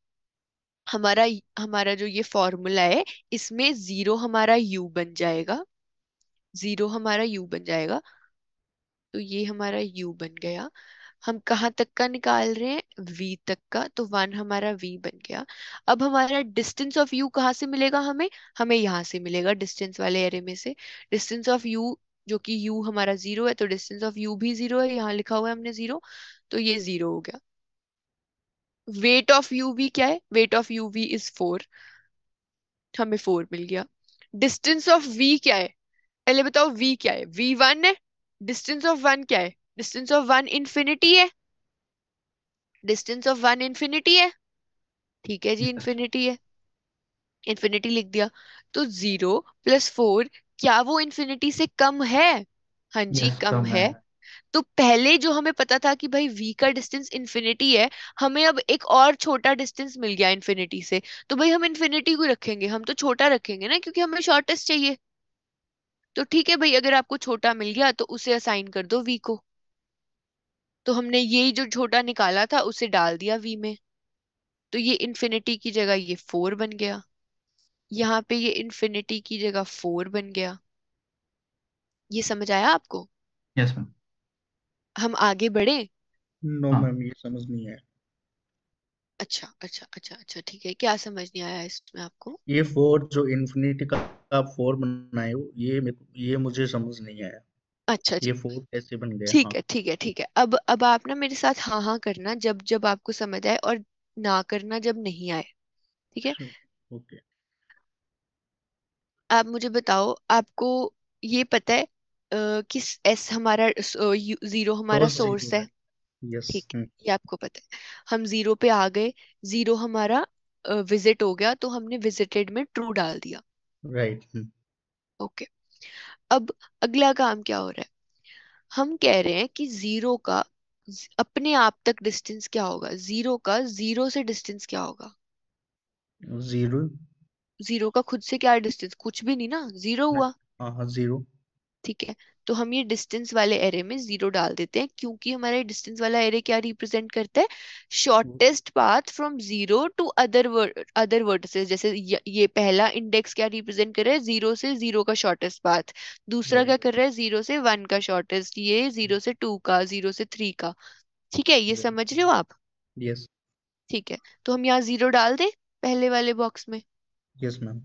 हमारा हमारा जो ये फॉर्मूला है इसमें जीरो हमारा यू बन जाएगा जीरो हमारा यू बन जाएगा तो ये हमारा यू बन गया हम कहाँ तक का निकाल रहे हैं v तक का तो वन हमारा v बन गया अब हमारा डिस्टेंस ऑफ u कहाँ से मिलेगा हमें हमें यहाँ से मिलेगा डिस्टेंस वाले एरे में से डिस्टेंस ऑफ u जो कि u हमारा जीरो है तो डिस्टेंस ऑफ u भी जीरो है यहाँ लिखा हुआ है हमने जीरो तो ये जीरो हो गया वेट ऑफ यूवी क्या है weight of UV is four हमें फोर मिल गया डिस्टेंस ऑफ वी क्या है पहले बताओ वी क्या है वी वन है डिस्टेंस ऑफ वन क्या है डिस्टेंस ऑफ वन इंफिनिटी है डिस्टेंस ऑफ वन इंफिनिटी है ठीक है जी इंफिनिटी है इंफिनिटी लिख दिया तो जीरो प्लस फोर क्या वो इंफिनिटी से कम है हाँ जी yes, कम, कम है, है। तो पहले जो हमें पता था कि भाई वी का डिस्टेंस इन्फिनिटी है हमें अब एक और छोटा डिस्टेंस मिल गया इन्फिनिटी से तो भाई हम इन्फिनिटी को रखेंगे हम तो छोटा रखेंगे ना क्योंकि हमें शॉर्टेस्ट चाहिए तो ठीक है भाई अगर आपको छोटा मिल गया तो उसे असाइन कर दो वी को तो हमने ये जो छोटा निकाला था उसे डाल दिया वी में तो ये इन्फिनिटी की जगह ये फोर बन गया यहाँ पे ये इन्फिनिटी की जगह फोर बन गया ये समझ आया आपको यस yes, मैम हम आगे बढ़े नो मैम हाँ। ये समझ नहीं आया अच्छा अच्छा अच्छा अच्छा ठीक है क्या समझ नहीं आया इसमें आपको ये फोर जो इन्फिनिटी का आप फोर बनाए हो ये ये मुझे समझ नहीं आया अच्छा ये फोर अच्छा। कैसे बन गया ठीक हाँ. है ठीक है ठीक है अब अब आप ना मेरे साथ हाँ हाँ करना जब जब आपको समझ आए और ना करना जब नहीं आए ठीक है अच्छा, ओके आप मुझे बताओ आपको ये पता है किस एस हमारा जीरो हमारा सोर्स है यस ठीक है mm. ये आपको पता है हम जीरो पे आ गए जीरो हमारा विजिट हो गया तो हमने विजिटेड में ट्रू डाल दिया राइट mm. ओके अब अगला काम क्या हो रहा है हम कह रहे हैं कि जीरो का अपने आप तक डिस्टेंस क्या होगा जीरो का जीरो से डिस्टेंस क्या होगा जीरो जीरो का खुद से क्या डिस्टेंस कुछ भी नहीं ना जीरो हुआ हाँ हाँ जीरो ठीक है तो हम ये डिस्टेंस वाले एरे में जीरो डाल देते हैं क्योंकि हमारा डिस्टेंस वाला एरे क्या रिप्रेजेंट करता है shortest path from zero to other other vertices जैसे ये पहला इंडेक्स क्या रिप्रेजेंट कर रहा है जीरो से जीरो का शॉर्टेस्ट पाथ दूसरा क्या hmm. कर रहा है जीरो से वन का शॉर्टेस्ट ये जीरो से टू का जीरो से थ्री का ठीक है ये समझ रहे हो आप यस ठीक है तो हम यहाँ जीरो डाल दें पहले वाले बॉक्स में यस मैम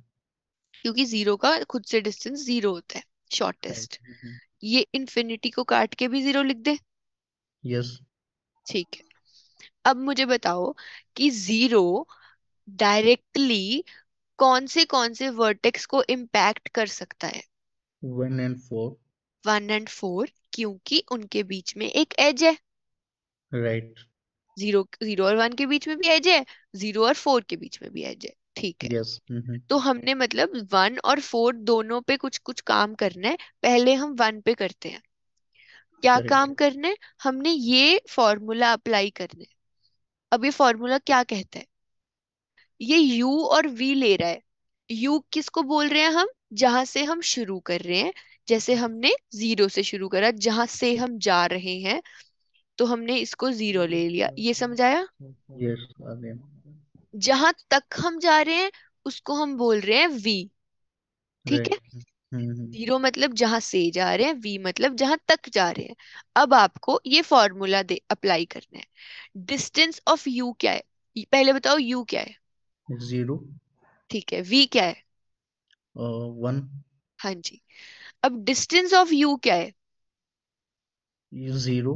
क्योंकि जीरो का खुद से डिस्टेंस जीरो होता है शॉर्टेस्ट हम्म, हम्म। ये इन्फिनिटी को काट के भी जीरो लिख दे यस ठीक है अब मुझे बताओ कि जीरो डायरेक्टली कौन से कौन से वर्टेक्स को इम्पैक्ट कर सकता है one and four one and four क्योंकि उनके बीच में एक एज है राइट right. जीरो जीरो और वन के बीच में भी एज है जीरो और फोर के बीच में भी एज है ठीक है यस mm-hmm. तो हमने मतलब वन और फोर दोनों पे कुछ कुछ काम करना है पहले हम वन पे करते हैं क्या काम करना है हमने ये फॉर्मूला अप्लाई करना है अब ये फॉर्मूला क्या कहता है ये u और v ले रहा है u किसको बोल रहे हैं हम जहां से हम शुरू कर रहे हैं जैसे हमने जीरो से शुरू करा जहां से हम जा रहे हैं तो हमने इसको जीरो ले लिया ये समझ आया यस yes, जहां तक हम जा रहे हैं उसको हम बोल रहे हैं वी ठीक है जीरो हम्म, हम्म, हम्म। मतलब जहां से जा रहे हैं वी मतलब जहां तक जा रहे हैं अब आपको ये फॉर्मूला दे अप्लाई करना है डिस्टेंस ऑफ यू क्या है पहले बताओ यू क्या है जीरो ठीक है वी क्या है वन हाँ जी अब डिस्टेंस ऑफ यू क्या है जीरो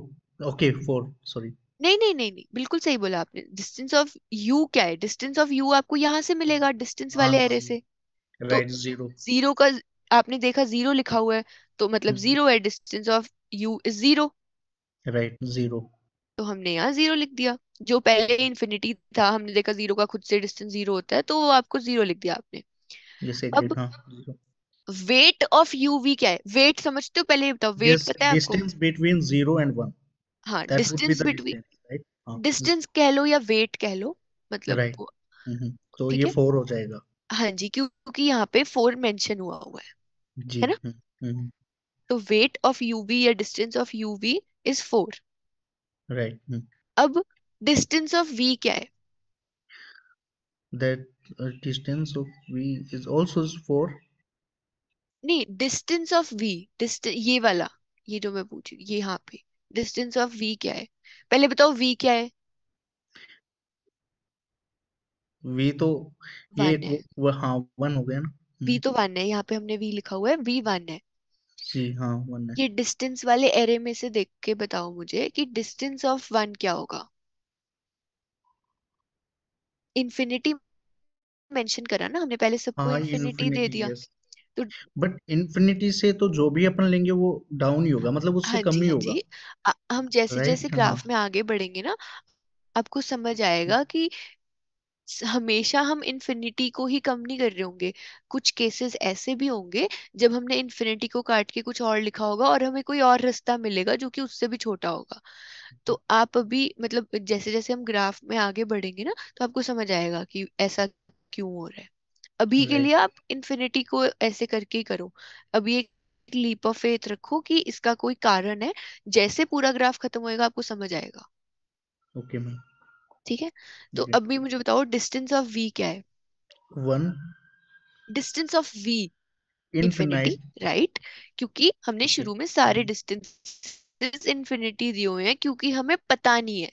ओके फोर सॉरी नहीं नहीं नहीं नहीं बिल्कुल सही बोला आपने डिस्टेंस ऑफ यू क्या है डिस्टेंस ऑफ यू आपको यहाँ से मिलेगा डिस्टेंस हाँ, वाले एरे हाँ, हाँ। से तो राइट जीरो जीरो का आपने देखा जीरो लिखा हुआ है तो मतलब जीरो हम्म, हम्म। है distance of U is zero right zero तो हमने यहाँ जीरो लिख दिया जो पहले इन्फिनिटी था हमने देखा जीरो का खुद से डिस्टेंस जीरो होता है तो वो आपको जीरो लिख दिया आपने यस अब हाँ zero weight of you we क्या है वेट समझते हो पहले ये बताओ वेट पता है आपको distance between zero and one हाँ डिस्टेंस बिटवीन डिस्टेंस कह लो या वेट कह लो मतलब right. हम्म, तो ये फोर हो जाएगा हाँ जी क्योंकि यहाँ पे फोर मेंशन हुआ हुआ है जी है ना हम्म, हम्म। तो वेट ऑफ यूवी या distance of UV is four right अब डिस्टेंस ऑफ वी क्या है that distance of we is also four नहीं डिस्टेंस ऑफ वी डिस्ट ये वाला ये जो मैं पूछ रही ये यहाँ पे डिस्टेंस ऑफ वी क्या है पहले बताओ वी क्या है वी तो ये वो हाँ वन हो गया ना वी हम्म। तो वन है यहाँ पे हमने वी लिखा हुआ है वी वन है जी हाँ वन है ये डिस्टेंस वाले एरे में से देख के बताओ मुझे कि डिस्टेंस ऑफ वन क्या होगा इन्फिनिटी मेंशन करा ना हमने पहले सबको हाँ, इन्फिनिटी दे दिया yes. तो बट इन्फिनिटी से तो जो भी अपन लेंगे वो डाउन ही होगा मतलब उससे हाँ कम जी ही हाँ होगा आ, हम जैसे राइट जैसे हाँ ग्राफ में आगे बढ़ेंगे ना आपको समझ आएगा कि हमेशा हम इन्फिनिटी को ही कम नहीं कर रहे होंगे कुछ केसेस ऐसे भी होंगे जब हमने इन्फिनिटी को काट के कुछ और लिखा होगा और हमें कोई और रास्ता मिलेगा जो कि उससे भी छोटा होगा तो आप अभी मतलब जैसे जैसे हम ग्राफ में आगे बढ़ेंगे ना तो आपको समझ आएगा कि ऐसा क्यों हो रहा है अभी के लिए आप इन्फिनिटी को ऐसे करके करो अभी एक लीप ऑफ फेथ रखो कि इसका कोई कारण है जैसे पूरा ग्राफ खत्म होएगा आपको समझ आएगा ओके मैम ठीक है तो okay. अभी मुझे बताओ डिस्टेंस ऑफ वी क्या है one distance of V infinity right क्योंकि हमने शुरू में सारे डिस्टेंस इन्फिनिटी दिए हुए हैं क्योंकि हमें पता नहीं है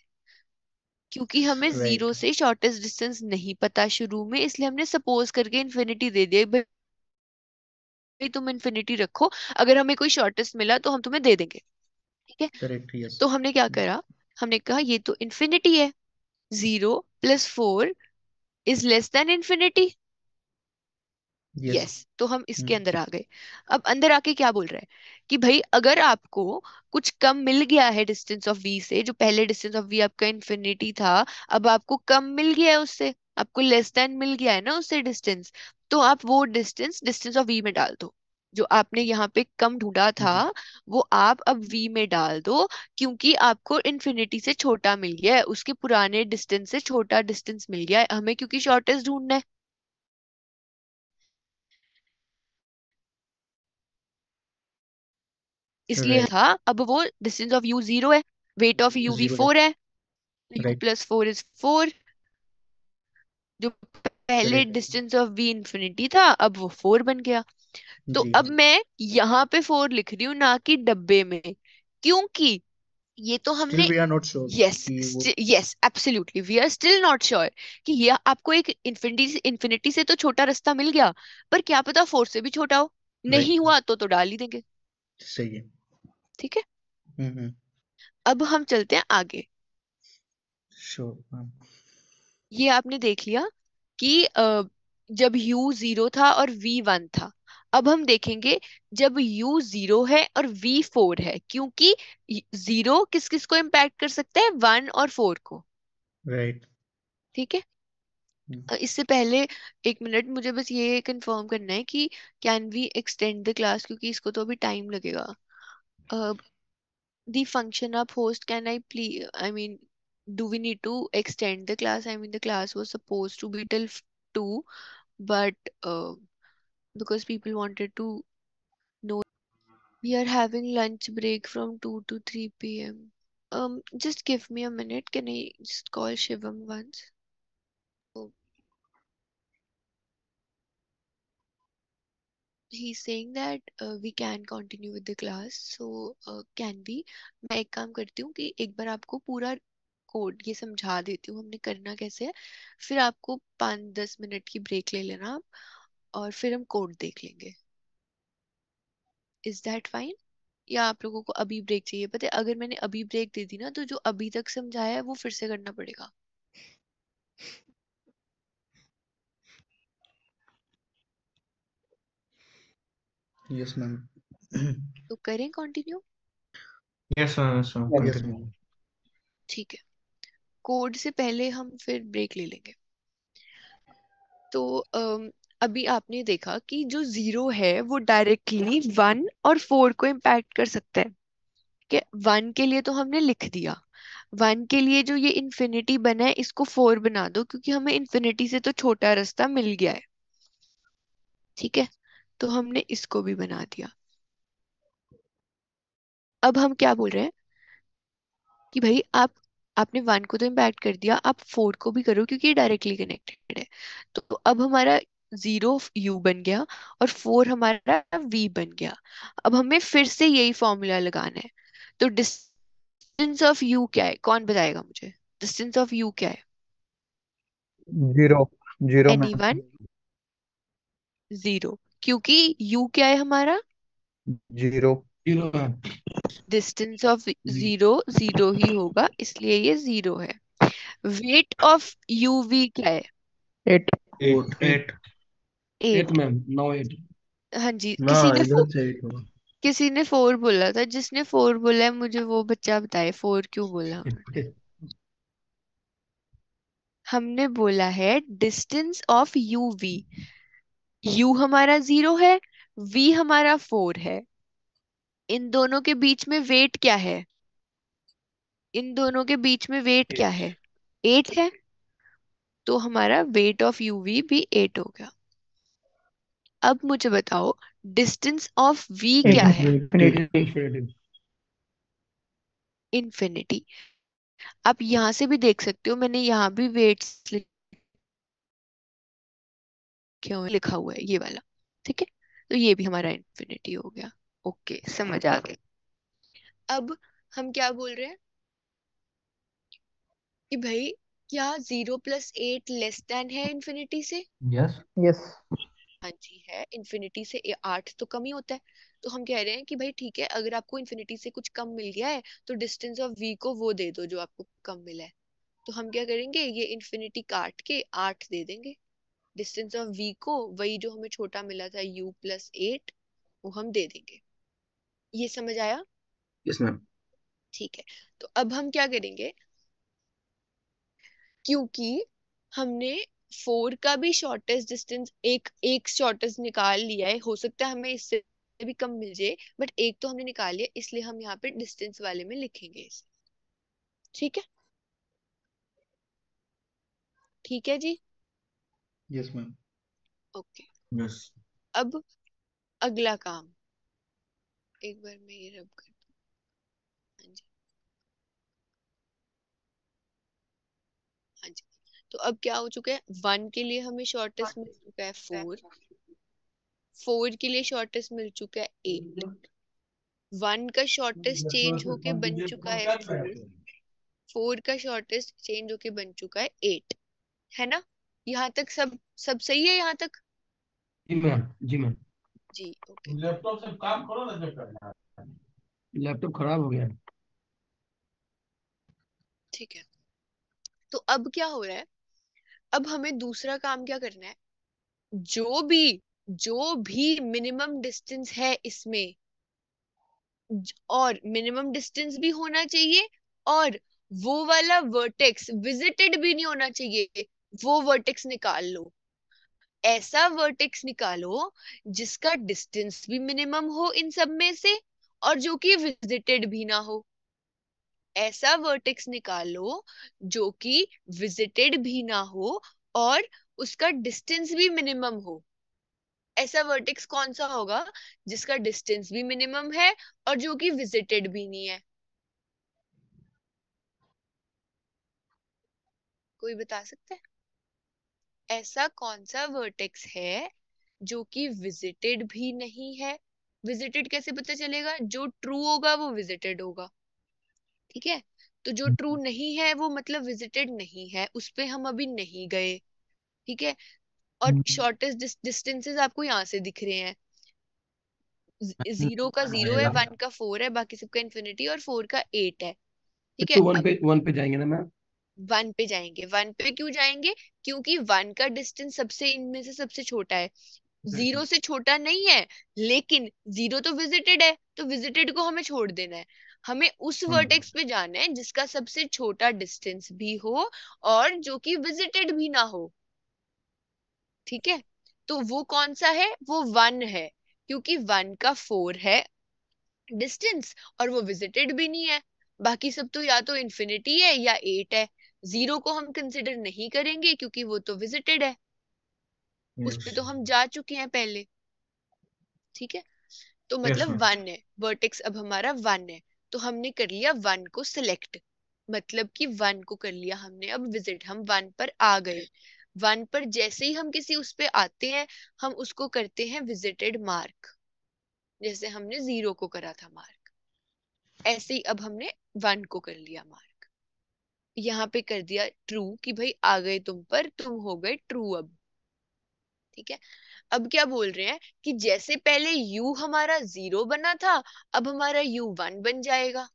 क्योंकि हमें जीरो से शॉर्टेस्ट डिस्टेंस नहीं पता शुरू में इसलिए हमने सपोज करके इन्फिनिटी दे दिया भाई तुम इन्फिनिटी रखो अगर हमें कोई शॉर्टेस्ट मिला तो हम तुम्हें दे देंगे ठीक है yes. तो हमने क्या करा हमने कहा ये तो इन्फिनिटी है zero plus four is less than infinity yes yes. yes. तो हम इसके हम्म। अंदर आ गए अब अंदर आके क्या बोल रहा है कि भाई अगर आपको कुछ कम मिल गया है डिस्टेंस ऑफ वी से जो पहले डिस्टेंस ऑफ वी आपका इन्फिनिटी था अब आपको कम मिल गया है उससे आपको लेस देन मिल गया है ना उससे डिस्टेंस तो आप वो डिस्टेंस डिस्टेंस ऑफ वी में डाल दो जो आपने यहाँ पे कम ढूंढा था हम्म। वो आप अब वी में डाल दो क्योंकि आपको इन्फिनिटी से छोटा मिल गया है उसके पुराने डिस्टेंस से छोटा डिस्टेंस मिल गया है हमें क्योंकि शॉर्टेस्ट ढूंढना है इसलिए right. हाँ, था अब वो डिस्टेंस ऑफ यू जीरो है वेट ऑफ यू भी फोर है U plus four is four जो पहले डिस्टेंस ऑफ वी इंफिनिटी था अब वो फोर बन गया तो अब मैं यहाँ पे फोर लिख रही हूँ ना कि डब्बे में क्योंकि ये तो हमने yes yes absolutely we are still not sure कि ये आपको एक इन्फिनिटी इन्फिनिटी से तो छोटा रास्ता मिल गया पर क्या पता फोर से भी छोटा हो नहीं हुआ तो तो डाल ही देंगे सही है ठीक है अब हम चलते हैं आगे sure. ये आपने देख लिया कि जब u जीरो था और v वन था अब हम देखेंगे जब u जीरो है और v फोर है क्योंकि जीरो किस किस को इम्पैक्ट कर सकता है वन और फोर को राइट ठीक है hmm. इससे पहले एक मिनट मुझे बस ये कंफर्म करना है कि can we extend the class क्योंकि इसको तो अभी टाइम लगेगा uh, the function up host can i please i mean do we need to extend the class i mean the class was supposed to be till 2 but uh, because people wanted to know we are having lunch break from 2 to 3 p.m um just give me a minute can i just call shivam once he's saying that uh, we can continue with the class so uh, can we मैं एक काम करती हूँ कि एक बार आपको पूरा कोड ये समझा देती हूँ हमने करना कैसे है फिर आपको पाँच दस मिनट की ब्रेक ले लेना आप और फिर हम कोड देख लेंगे इज दैट फाइन या आप लोगों को अभी ब्रेक चाहिए पता है अगर मैंने अभी ब्रेक दे दी ना तो जो अभी तक समझाया है वो फिर से करना पड़ेगा यस मैम तो करें कंटिन्यू यस मैम ठीक है कोड से पहले हम फिर ब्रेक ले लेंगे तो अभी आपने देखा कि जो जीरो है वो डायरेक्टली वन और फोर को इम्पैक्ट कर सकता है कि वन के लिए तो हमने लिख दिया वन के लिए जो ये इन्फिनिटी बना है इसको फोर बना दो क्योंकि हमें इन्फिनिटी से तो छोटा रास्ता मिल गया है ठीक है तो हमने इसको भी बना दिया अब हम क्या बोल रहे हैं कि भाई आप आपने वन को तो इम्पैक्ट कर दिया आप फोर को भी करो क्योंकि ये डायरेक्टली कनेक्टेड है तो अब हमारा जीरो यू बन गया और फोर हमारा वी बन गया अब हमें फिर से यही फॉर्मूला लगाना है तो डिस्टेंस ऑफ यू क्या है कौन बताएगा मुझे डिस्टेंस ऑफ यू क्या है zero zero any one zero क्योंकि u क्या है हमारा zero distance of zero zero ही होगा इसलिए ये जीरो है वेट ऑफ यू वी क्या है eight eight eight eight ma'am no eight हाँ जी ना हाँ, किसी ने इधर से एट होगा किसी ने फोर बोला था जिसने फोर बोला है मुझे वो बच्चा बताए फोर क्यों बोला हमने बोला है distance of you V U हमारा जीरो है वी हमारा फोर है इन दोनों के बीच में वेट क्या है इन दोनों के बीच में वेट क्या है एट है तो हमारा वेट ऑफ यू वी भी एट हो गया अब मुझे बताओ डिस्टेंस ऑफ वी क्या है इन्फिनिटी आप यहां से भी देख सकते हो मैंने यहां भी वेट्स लिख रखे हुए लिखा हुआ है ये वाला ठीक है तो ये भी हमारा इन्फिनिटी हो गया ओके समझ आ गया अब हम क्या बोल रहे हैं कि भाई क्या zero plus eight less than है इन्फिनिटी से यस यस हाँ जी है इन्फिनिटी से आठ तो कम ही होता है तो हम कह रहे हैं कि भाई ठीक है अगर आपको इन्फिनिटी से कुछ कम मिल गया है तो डिस्टेंस ऑफ वी को वो दे दो जो आपको कम मिला है तो हम क्या करेंगे ये इन्फिनिटी काट के आठ दे देंगे डिस्टेंस ऑफ वी को वही जो हमें छोटा मिला था यू प्लस एट वो हम दे देंगे ये समझ आया यस मैम ठीक है तो अब हम क्या करेंगे क्योंकि हमने फोर का भी शॉर्टेस्ट डिस्टेंस एक एक शॉर्टेस्ट निकाल लिया है हो सकता है हमें इससे भी कम मिल जाए बट एक तो हमने निकाल लिया इसलिए हम यहाँ पे डिस्टेंस वाले में लिखेंगे इसे ठीक है ठीक है जी यस मैम ओके यस अब अगला काम एक बार मैं ये रब कर हाँ हाँ तो अब क्या हो चुका है वन के लिए हमें शॉर्टेस्ट मिल चुका है फोर फोर के लिए शॉर्टेस्ट मिल चुका है एट वन का शॉर्टेस्ट चेंज होके बन चुका है फोर का शॉर्टेस्ट चेंज होके बन चुका है एट है ना यहाँ तक सब सब सही है यहाँ तक जी मैम जी मैम जी ओके लैपटॉप से काम करो ना जब करना लैपटॉप खराब हो गया ठीक है तो अब क्या हो रहा है अब हमें दूसरा काम क्या करना है जो भी जो भी मिनिमम डिस्टेंस है इसमें और मिनिमम डिस्टेंस भी होना चाहिए और वो वाला वर्टेक्स विजिटेड भी नहीं होना चाहिए वो वर्टेक्स निकाल लो ऐसा वर्टेक्स निकालो जिसका डिस्टेंस भी मिनिमम हो इन सब में से और जो कि विजिटेड भी ना हो ऐसा वर्टेक्स निकालो जो कि विजिटेड भी ना हो और उसका डिस्टेंस भी मिनिमम हो ऐसा वर्टेक्स कौन सा होगा जिसका डिस्टेंस भी मिनिमम है और जो कि विजिटेड भी नहीं है कोई बता सकता है ऐसा कौन सा वर्टेक्स है जो कि विजिटेड भी नहीं है विजिटेड कैसे पता चलेगा जो ट्रू होगा वो विजिटेड होगा ठीक है तो जो ट्रू हम्म। नहीं है वो मतलब विजिटेड नहीं है उस पर हम अभी नहीं गए ठीक है और शॉर्टेस्ट हम्म। डिस्टेंसेस आपको यहाँ से दिख रहे हैं जीरो हम्म। का जीरो हाँ, है वन का फोर है बाकी सबका इन्फिनिटी और फोर का एट है ठीक तो है तो वन पे वन पे जाएंगे ना मैम वन पे जाएंगे वन पे क्यों जाएंगे क्योंकि वन का डिस्टेंस सबसे इनमें से सबसे छोटा है जीरो हम्म। से छोटा नहीं है लेकिन जीरो तो विजिटेड है तो विजिटेड को हमें छोड़ देना है हमें उस वर्टेक्स हम्म। पे जाना है जिसका सबसे छोटा डिस्टेंस भी हो और जो कि विजिटेड भी ना हो ठीक है तो वो कौन सा है वो वन है क्योंकि वन का फोर है डिस्टेंस और वो विजिटेड भी नहीं है बाकी सब तो या तो इन्फिनिटी है या एट है जीरो को हम कंसिडर नहीं करेंगे क्योंकि वो तो विजिटेड है yes. उस पर तो हम जा चुके हैं पहले ठीक है तो मतलब वन yes, है वर्टेक्स अब हमारा वन है तो हमने कर लिया वन को सिलेक्ट मतलब कि वन को कर लिया हमने अब विजिट हम वन पर आ गए वन पर जैसे ही हम किसी उस पे आते हैं हम उसको करते हैं विजिटेड मार्क जैसे हमने जीरो को करा था मार्क ऐसे ही अब हमने वन को कर लिया मार्क यहाँ पे कर दिया ट्रू कि भाई आ गए तुम पर तुम हो गए ट्रू अब ठीक है अब क्या बोल रहे हैं कि जैसे पहले u हमारा जीरो बना था अब हमारा u वन बन जाएगा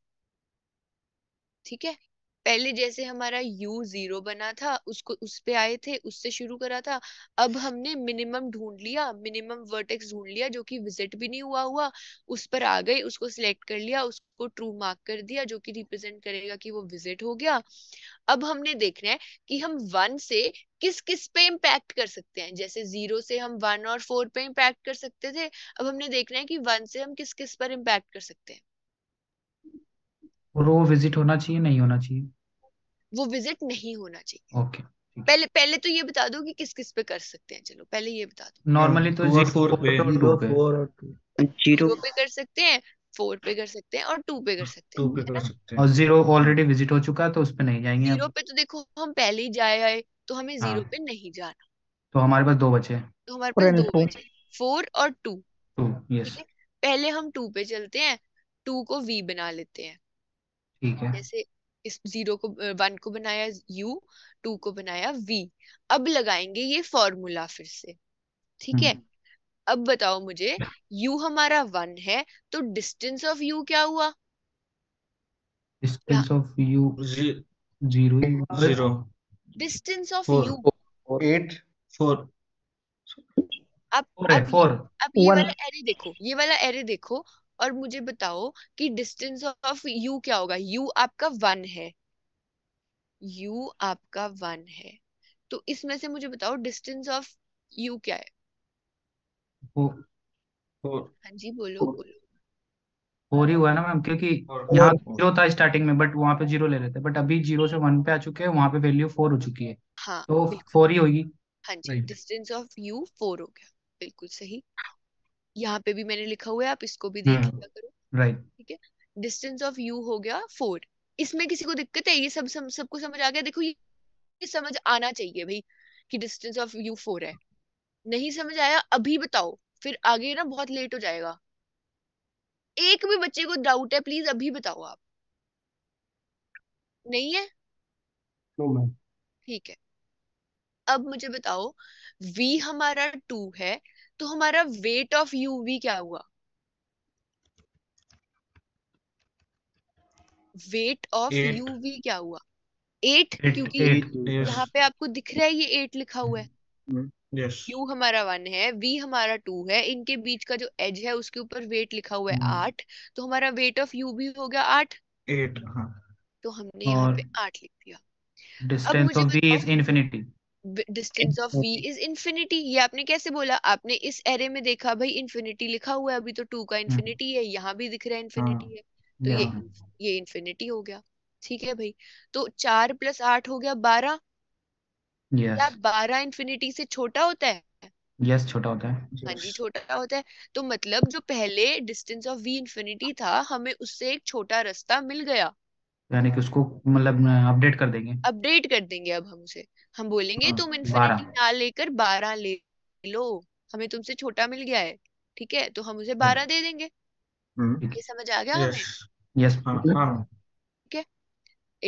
ठीक है पहले जैसे हमारा यू जीरो बना था उसको उस पे आए थे उससे शुरू करा था अब हमने मिनिमम ढूंढ लिया मिनिमम वर्टेक्स ढूंढ लिया जो कि विजिट भी नहीं हुआ हुआ उस पर आ गए उसको सिलेक्ट कर लिया उसको ट्रू मार्क कर दिया जो कि रिप्रेजेंट करेगा कि वो विजिट हो गया अब हमने देखना है कि हम वन से किस किस पे इम्पैक्ट कर सकते हैं जैसे जीरो से हम वन और फोर पे इम्पैक्ट कर सकते थे अब हमने देखना है कि वन से हम किस किस पर इम्पैक्ट कर सकते हैं और वो विजिट होना चाहिए नहीं होना चाहिए वो विजिट नहीं होना चाहिए ओके पहले पहले तो ये बता दो कि किस किस पे कर सकते हैं चलो पहले ये बता दो नॉर्मली तो जी फोर पे जीरो पे जीरो पे कर सकते हैं फोर पे कर सकते हैं और टू पे कर सकते हैं टू पे कर सकते हैं और जीरो ऑलरेडी विजिट हो चुका है तो उस पे नहीं जाएंगे जीरो पे तो देखो हम पहले ही जाए आए तो हमें जीरो हाँ। पे नहीं जाना तो हमारे पास दो बचे तो हमारे पास दो बचे फोर और टू टू यस पहले हम टू पे चलते हैं टू को वी बना लेते हैं ठीक है जैसे इस जीरो को वन को बनाया यू टू को बनाया वी अब लगाएंगे ये फॉर्मूला फिर से ठीक है हम्म। अब बताओ मुझे यू हमारा वन है तो डिस्टेंस ऑफ यू क्या हुआ distance of U zero distance of U eight four अब अब ये वाला एरे देखो ये वाला एरे देखो और मुझे बताओ कि डिस्टेंस ऑफ यू क्या होगा यू आपका वन है यू आपका वन है तो इसमें से मुझे बताओ डिस्टेंस ऑफ यू क्या है हाँ जी बोलो बोलो फोर ही हुआ ना मैम क्योंकि यहाँ जीरो था स्टार्टिंग में बट वहां पे जीरो ले रहे थे बट अभी जीरो से वन पे आ चुके हैं वहां पे वैल्यू फोर हो चुकी है हाँ तो फोर ही होगी हाँ जी डिस्टेंस ऑफ यू फोर हो गया बिल्कुल सही यहाँ पे भी मैंने लिखा हुआ है आप इसको भी देख हम्म, लिया करो राइट ठीक है डिस्टेंस ऑफ यू हो गया फोर इसमें किसी को दिक्कत है ये सब, सब सबको समझ आ गया देखो ये, ये समझ आना चाहिए भाई कि डिस्टेंस ऑफ यू फोर है नहीं समझ आया अभी बताओ फिर आगे ना बहुत लेट हो जाएगा एक भी बच्चे को डाउट है प्लीज अभी बताओ आप नहीं है no, ठीक है अब मुझे बताओ वी हमारा टू है तो हमारा वेट ऑफ यूवी क्या हुआ वेट ऑफ यूवी क्या हुआ एट क्योंकि यहाँ पे आपको दिख रहा है ये एट लिखा हुआ है mm, mm, yes. यू हमारा वन है वी हमारा टू है इनके बीच का जो एज है उसके ऊपर वेट लिखा हुआ है mm. आठ तो हमारा वेट ऑफ यू भी हो गया आठ एट हाँ. तो हमने यहाँ पे आठ लिख दिया distance of we is infinity distance of we is infinity ये आपने कैसे बोला आपने इस एरे में देखा भाई इंफिनिटी लिखा हुआ है अभी तो टू का इंफिनिटी हम्म। है यहाँ भी दिख रहा है इंफिनिटी हाँ। है तो ये ये इंफिनिटी हो गया ठीक है भाई तो चार प्लस आठ हो गया बारह क्या बारह इन्फिनिटी से छोटा होता है यस छोटा होता है हाँ जी छोटा होता है तो मतलब जो पहले डिस्टेंस ऑफ वी इंफिनिटी था हमें उससे एक छोटा रास्ता मिल गया यानी कि उसको मतलब अपडेट कर देंगे अपडेट कर देंगे अब हम उसे हम बोलेंगे हाँ, तुम इन्फिनिटी ना लेकर बारह ले लो हमें तुमसे छोटा मिल गया है ठीक है तो हम उसे हम्म। बारह दे देंगे हम्म। ये समझ आ गया यस यस हाँ, हाँ। ठीक है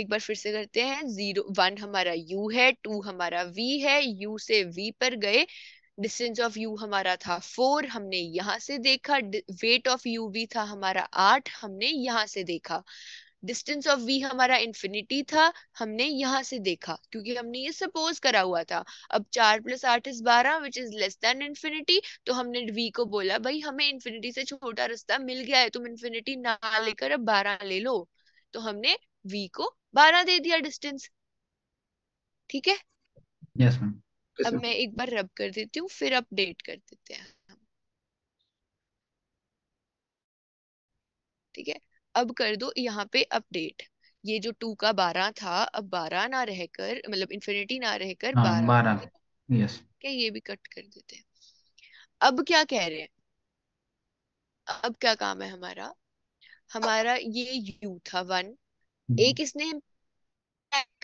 एक बार फिर से करते हैं जीरो वन हमारा यू है टू हमारा वी है यू से वी पर गए डिस्टेंस ऑफ यू हमारा था फोर हमने यहाँ से देखा वेट ऑफ यू भी था हमारा आठ हमने यहाँ से देखा डिस्टेंस ऑफ वी हमारा इन्फिनिटी था हमने यहाँ से देखा क्योंकि हमने ये सपोज करा हुआ था अब चार प्लस आठ इज बारह which is less than infinity तो हमने वी को बोला भाई हमें इन्फिनिटी से छोटा रास्ता मिल गया है तुम इन्फिनिटी ना लेकर अब बारह ले लो तो हमने वी को बारह दे दिया डिस्टेंस ठीक है yes, yes, अब मैं एक बार रब कर देती हूँ फिर अपडेट कर देते हैं ठीक है अब कर दो यहाँ पे अपडेट ये जो टू का बारह था अब बारह ना रहकर मतलब इन्फिनिटी ना रहकर हाँ, बारह यस क्या ये भी कट कर देते हैं अब क्या कह रहे हैं अब क्या काम है हमारा हमारा ये यू था वन हम्म। एक इसने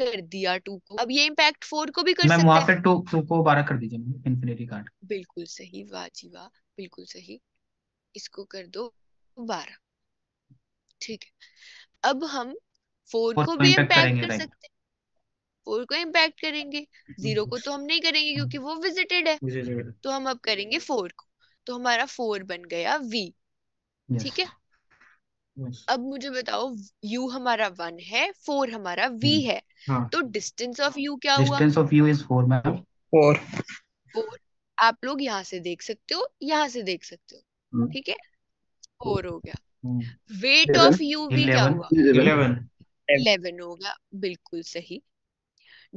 कर दिया टू को अब ये इम्पैक्ट फोर को भी कर मैं सकते वहां पे टू टू को बारह कर दीजिए इन्फिनिटी कार्ड बिल्कुल सही वाह जी वाह बिल्कुल सही इसको कर दो बारह ठीक है अब हम फोर को भी इम्पैक्ट कर सकते हैं फोर को इम्पैक्ट करेंगे जीरो को तो हम नहीं करेंगे क्योंकि वो विजिटेड है तो हम अब करेंगे फोर को तो हमारा फोर बन गया वी ठीक है अब मुझे बताओ यू हमारा वन है फोर हमारा वी hmm। है हाँ। तो डिस्टेंस ऑफ यू क्या हुआ distance of U is four ma'am four four आप लोग यहाँ से देख सकते हो यहाँ से देख सकते हो hmm। ठीक है फोर हो गया वेट ऑफ यू भी क्या हुआ इलेवन इलेवन होगा बिल्कुल सही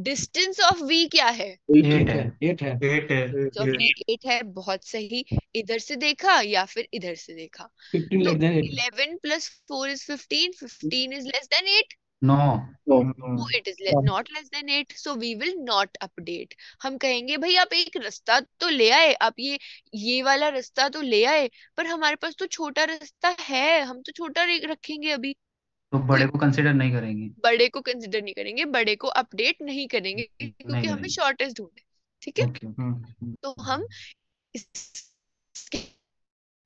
डिस्टेंस ऑफ वी क्या है एट है एट है बहुत सही इधर से देखा या फिर इधर से देखा eleven plus four is fifteen fifteen is less than eight तो no. No, it is le- not less than eight so we will not update हम कहेंगे भाई आप एक रास्ता तो ले आए आप ये ये वाला रास्ता तो ले आए पर हमारे पास तो छोटा रास्ता है हम तो छोटा रखेंगे अभी तो बड़े को कंसिडर नहीं करेंगे बड़े को कंसिडर नहीं करेंगे बड़े को अपडेट नहीं करेंगे क्योंकि हमें शॉर्टेज ढूंढे ठीक है हम्म, तो हम्म। हम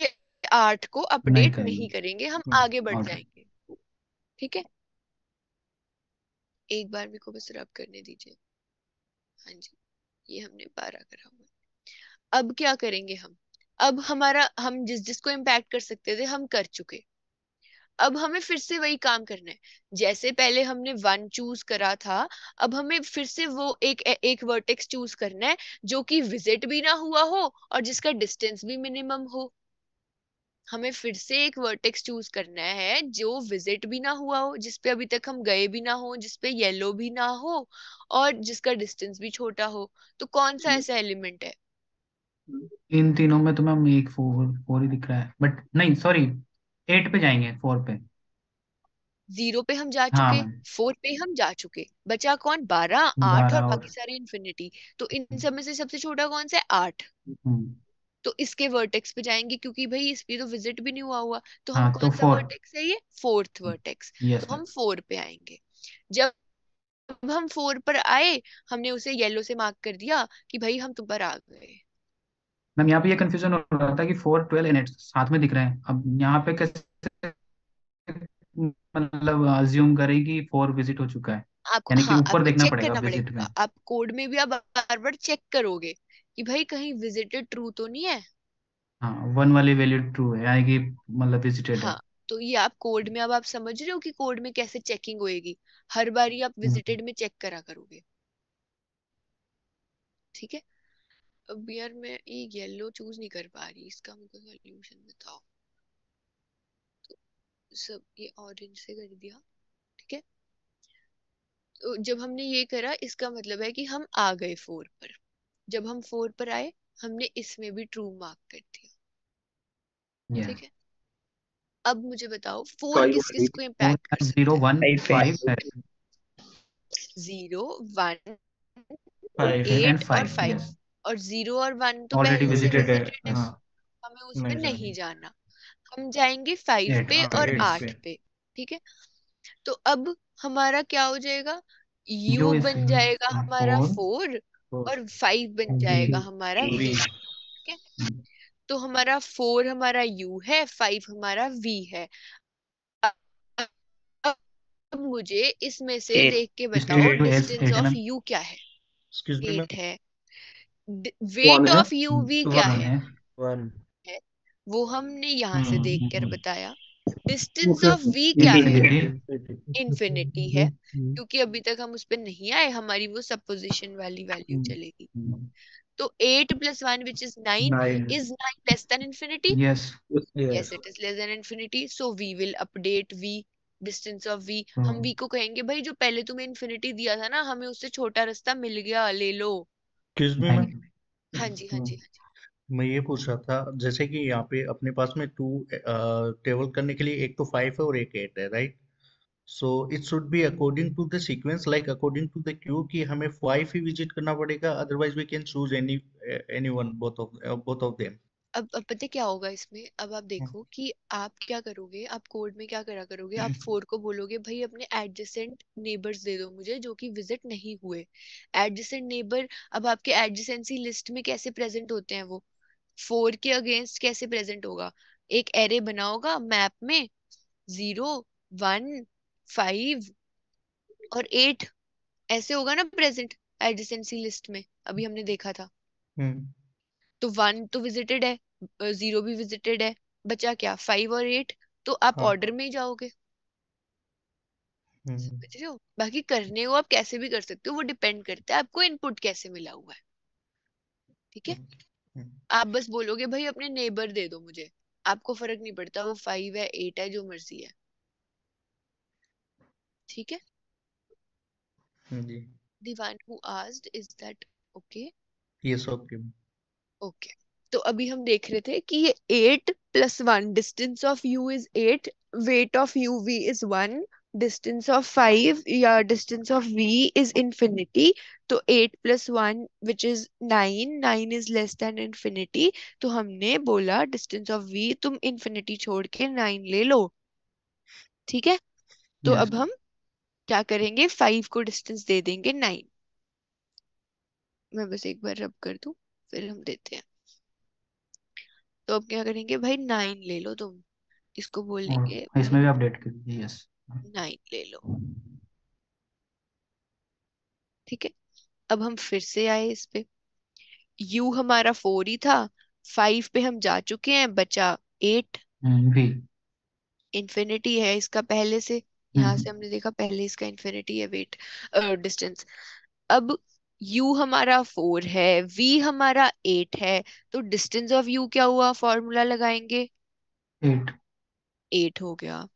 आठ आर्ट को अपडेट नहीं करेंगे हम हम्म, आगे बढ़ जाएंगे ठीक है एक बार मेरे को बस रब करने दीजिए हाँ जी ये हमने बारह करा हुआ अब क्या करेंगे हम अब हमारा हम जिस जिसको इम्पैक्ट कर सकते थे हम कर चुके अब हमें फिर से वही काम करना है जैसे पहले हमने वन चूज करा था अब हमें फिर से वो एक एक वर्टेक्स चूज करना है जो कि विजिट भी ना हुआ हो और जिसका डिस्टेंस भी मिनिमम हो हमें फिर से एक वर्टेक्स चूज करना है जो विजिट भी ना हुआ हो जिसपे अभी तक हम गए भी ना हो जिसपे येलो भी ना हो और जिसका डिस्टेंस भी छोटा हो तो कौन सा ऐसा एलिमेंट है हम्म। इन तीनों में तो मैम एक फोर फोर ही दिख रहा है बट नहीं सॉरी एट पे जाएंगे फोर पे जीरो पे हम जा हाँ चुके फोर पे हम जा चुके बचा कौन बारह आठ और बाकी सारे इन्फिनिटी तो इन सब में से सबसे छोटा कौन सा है आठ हम्म। तो इसके वर्टेक्स पे जाएंगे क्योंकि भाई इस पे तो विजिट भी नहीं हुआ हुआ तो, हाँ, तो, तो हम हाँ, कौन तो सा वर्टेक्स है ये फोर्थ वर्टेक्स तो हम फोर पे आएंगे जब जब हम फोर पर आए हमने उसे येलो से मार्क कर दिया कि भाई हम तुम पर आ गए मैम यहाँ पे ये कंफ्यूजन हो रहा था कि फोर ट्वेल्व एंड साथ में दिख रहे हैं अब यहाँ पे कैसे मतलब अज्यूम करें कि फोर विजिट हो चुका है आपको यानी कि हाँ, ऊपर देखना चेक पड़ेगा करना विजिट में आप कोड में भी आप बार बार चेक करोगे कि भाई कहीं विजिटेड ट्रू तो नहीं है हाँ वन वाली वैल्यू ट्रू है यानी कि मतलब विजिटेड है हाँ तो ये आप कोड में अब आप समझ रहे हो कि कोड में कैसे चेकिंग होएगी हर बार ही आप विजिटेड हम्म। में चेक करा करोगे ठीक है अब यार मैं ये येलो चूज नहीं कर पा रही इसका मुझे सॉल्यूशन बताओ तो सब ये ऑरेंज से कर दिया ठीक है तो जब हमने ये करा इसका मतलब है कि हम आ गए फोर पर जब हम फोर पर आए हमने इसमें भी ट्रू मार्क कर दिया ठीक है अब मुझे बताओ फोर किस किस को इम्पैक्ट कर zero one five zero one eight और फाइव और जीरो और वन तो विजिटेड है हाँ। हमें उस नहीं जाना हम जाएंगे फाइव पे हाँ, और आठ पे ठीक है तो अब हमारा क्या हो जाएगा यू बन जाएगा हमारा फोर हाँ। और फाइव बन हाँ हाँ जाएगा हमारा वी ठीक है तो हमारा फोर हमारा यू है फाइव हमारा वी है अब मुझे इसमें से eight. देख के बताओ डिस्टेंस ऑफ यू क्या है एट है वेट ऑफ यू वी क्या है? है वो हमने यहाँ से हम्म, देख हम्म, कर हम्म। बताया डिस्टेंस ऑफ वी क्या है इन्फिनिटी है हम्म। क्योंकि अभी तक हम उस पर नहीं आए हमारी वो सपोजिशन वाली वैल्यू हम्म। चलेगी तो eight plus one which is nine is nine less than infinity yes it is less than infinity so we will update V distance of V हम वी हम्म। को कहेंगे भाई जो पहले तुम्हें इन्फिनिटी दिया था ना हमें उससे छोटा रास्ता मिल गया ले लो किस में हाँ जी हाँ जी हाँ जी मैं ये पूछ रहा था जैसे कि यहाँ पे अपने पास में टू टेबल करने के लिए एक तो फाइव है और एक एट है right so it should be according to the sequence like according to the queue कि हमें फाइव ही विजिट करना पड़ेगा otherwise we can choose any any one both both of them अब अब पता क्या होगा इसमें अब आप हम्म। देखो कि आप क्या करोगे आप कोड में क्या करा करोगे आप फोर हम्म। को बोलोगे भाई अपने एडजेसेंट नेबर्स दे दो मुझे जो कि विजिट नहीं हुए एडजेसेंट नेबर अब आपके एडजेसेंसी लिस्ट में कैसे प्रेजेंट होते हैं वो फोर के अगेंस्ट कैसे प्रेजेंट होगा एक एरे बना होगा मैप में जीरो वन फाइव और एट ऐसे होगा ना प्रेजेंट एडिसेंसी लिस्ट में अभी हमने देखा था hmm. तो वन तो विजिटेड है जीरो भी विजिटेड है बचा क्या फाइव और एट तो आप ऑर्डर हाँ. में ही जाओगे हम्म। समझ रहे हो बाकी करने को आप कैसे भी कर सकते हो वो डिपेंड करता है आपको इनपुट कैसे मिला हुआ है ठीक है हम्म। हम्म। आप बस बोलोगे भाई अपने नेबर दे दो मुझे आपको फर्क नहीं पड़ता वो फाइव है एट है जो मर्जी है ठीक है हाँ जी Diwan who who is that okay yes okay okay तो अभी हम देख रहे थे कि ये eight plus one distance of U is eight weight of you we is one distance of 5 yeah distance of v is infinity तो 8 plus 1 which is 9 9 is less than infinity तो हमने बोला distance of v तुम infinity छोड़ के 9 ले लो ठीक है तो yes. अब हम क्या करेंगे 5 को distance दे देंगे 9 मैं बस एक बार रब कर दूं फिर हम देते हैं तो अब क्या करेंगे भाई 9 ले लो तुम इसको बोलेंगे इसमें भी अपडेट कर दीजिए यस नाइन ले लो ठीक है अब हम फिर से आए इस पे यू हमारा फोर ही था फाइव पे हम जा चुके हैं बचा एट हम्म, इन्फिनिटी है इसका पहले से यहां से हम्म। हमने देखा पहले इसका इन्फिनिटी है वेट डिस्टेंस अब u हमारा फोर है v हमारा एट है तो डिस्टेंस ऑफ u क्या हुआ फॉर्मूला लगाएंगे एट एट हो गया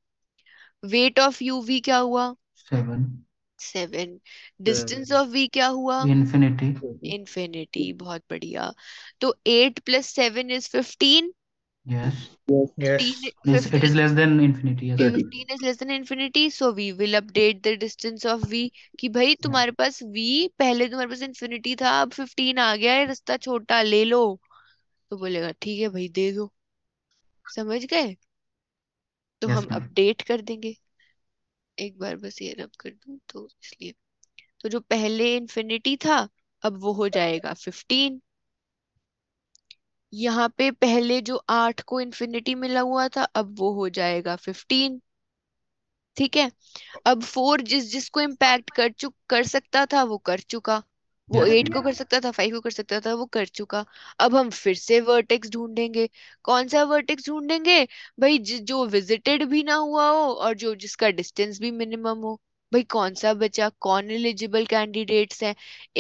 वेट ऑफ यू वी क्या हुआ seven seven distance of we क्या हुआ इन्फिनिटी इन्फिनिटी बहुत बढ़िया तो eight plus seven is fifteen भाई तुम्हारे पास v पहले तुम्हारे पास infinity था अब 15 आ गया है रास्ता छोटा ले लो तो बोलेगा ठीक है भाई दे दो समझ गए तो हम मैम अपडेट कर देंगे एक बार बस ये रब कर दूं तो इसलिए तो जो पहले इन्फिनिटी था अब वो हो जाएगा फिफ्टीन यहाँ पे पहले जो आठ को इन्फिनिटी मिला हुआ था अब वो हो जाएगा फिफ्टीन ठीक है अब फोर जिस जिसको इम्पैक्ट कर चुक कर सकता था वो कर चुका वो एट को कर सकता था फाइव को कर सकता था वो कर चुका अब हम फिर से वर्टेक्स ढूंढेंगे कौन सा वर्टेक्स ढूंढेंगे भाई ज, जो विजिटेड भी ना हुआ हो और जो जिसका डिस्टेंस भी मिनिमम हो भाई कौन सा बचा कौन एलिजिबल कैंडिडेट्स हैं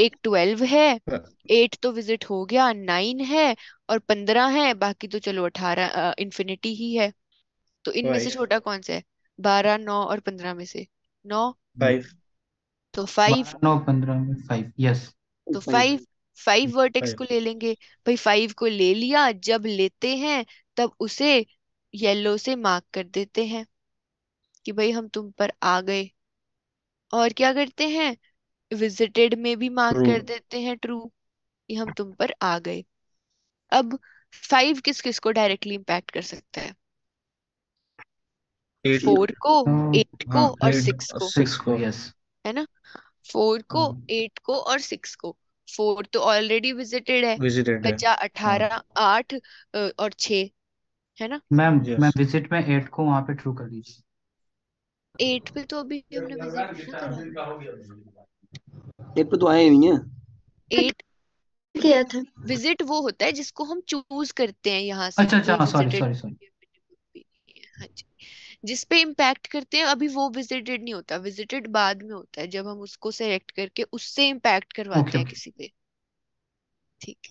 एक ट्वेल्व है एट हाँ। तो विजिट हो गया नाइन है और पंद्रह है बाकी तो चलो अठारह इन्फिनिटी ही है तो इनमें से छोटा कौन सा है बारह नौ और पंद्रह में से नौ तो फाइव नौ पंद्रह में फाइव यस तो फाइव फाइव वर्टेक्स को ले लेंगे भाई फाइव को ले लिया जब लेते हैं तब उसे येलो से मार्क कर देते हैं कि भाई हम तुम पर आ गए और क्या करते हैं विजिटेड में भी मार्क कर देते हैं ट्रू कि हम तुम पर आ गए अब फाइव किस किस को डायरेक्टली इम्पैक्ट कर सकता है फोर को एट को हाँ, और सिक्स को सिक्स को यस है ना फोर को हम्म। एट को और सिक्स को फोर तो ऑलरेडी विजिटेड है विजिटेड है बचा अठारह हम्म। आठ और छ है ना मैम yes. मैम विजिट में एट को वहां पे ट्रू कर दीजिए एट पे तो अभी हमने विजिट नहीं करा एट पे तो आया ही नहीं है एट किया था विजिट वो होता है जिसको हम चूज करते हैं यहाँ से अच्छा अच्छा सॉरी विजिटेड सॉरी सॉरी हाँ जी जिस पे इम्पैक्ट करते हैं अभी वो विजिटेड नहीं होता विजिटेड बाद में होता है जब हम उसको सेलेक्ट करके उससे इम्पैक्ट करवाते okay. हैं किसी पे ठीक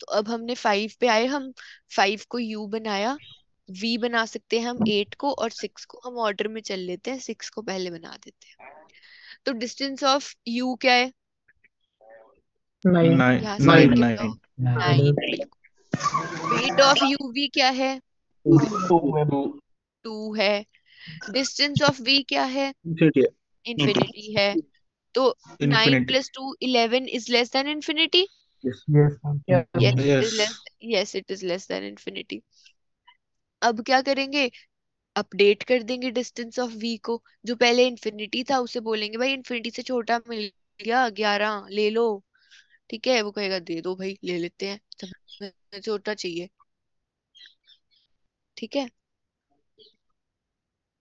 तो अब हमने फाइव पे आए हम फाइव को यू बनाया वी बना सकते हैं हम एट को और सिक्स को हम ऑर्डर में चल लेते हैं सिक्स को पहले बना देते हैं तो डिस्टेंस ऑफ यू क्या है वेट ऑफ यू वी क्या है टू है डिस्टेंस ऑफ वी क्या है इन्फिनिटी है तो nine plus two eleven is less than infinity yes it is less than infinity अब क्या करेंगे अपडेट कर देंगे डिस्टेंस ऑफ वी को जो पहले इन्फिनिटी था उसे बोलेंगे भाई इन्फिनिटी से छोटा मिल गया ग्यारह ले लो ठीक है वो कहेगा दे दो भाई ले लेते हैं छोटा चाहिए ठीक है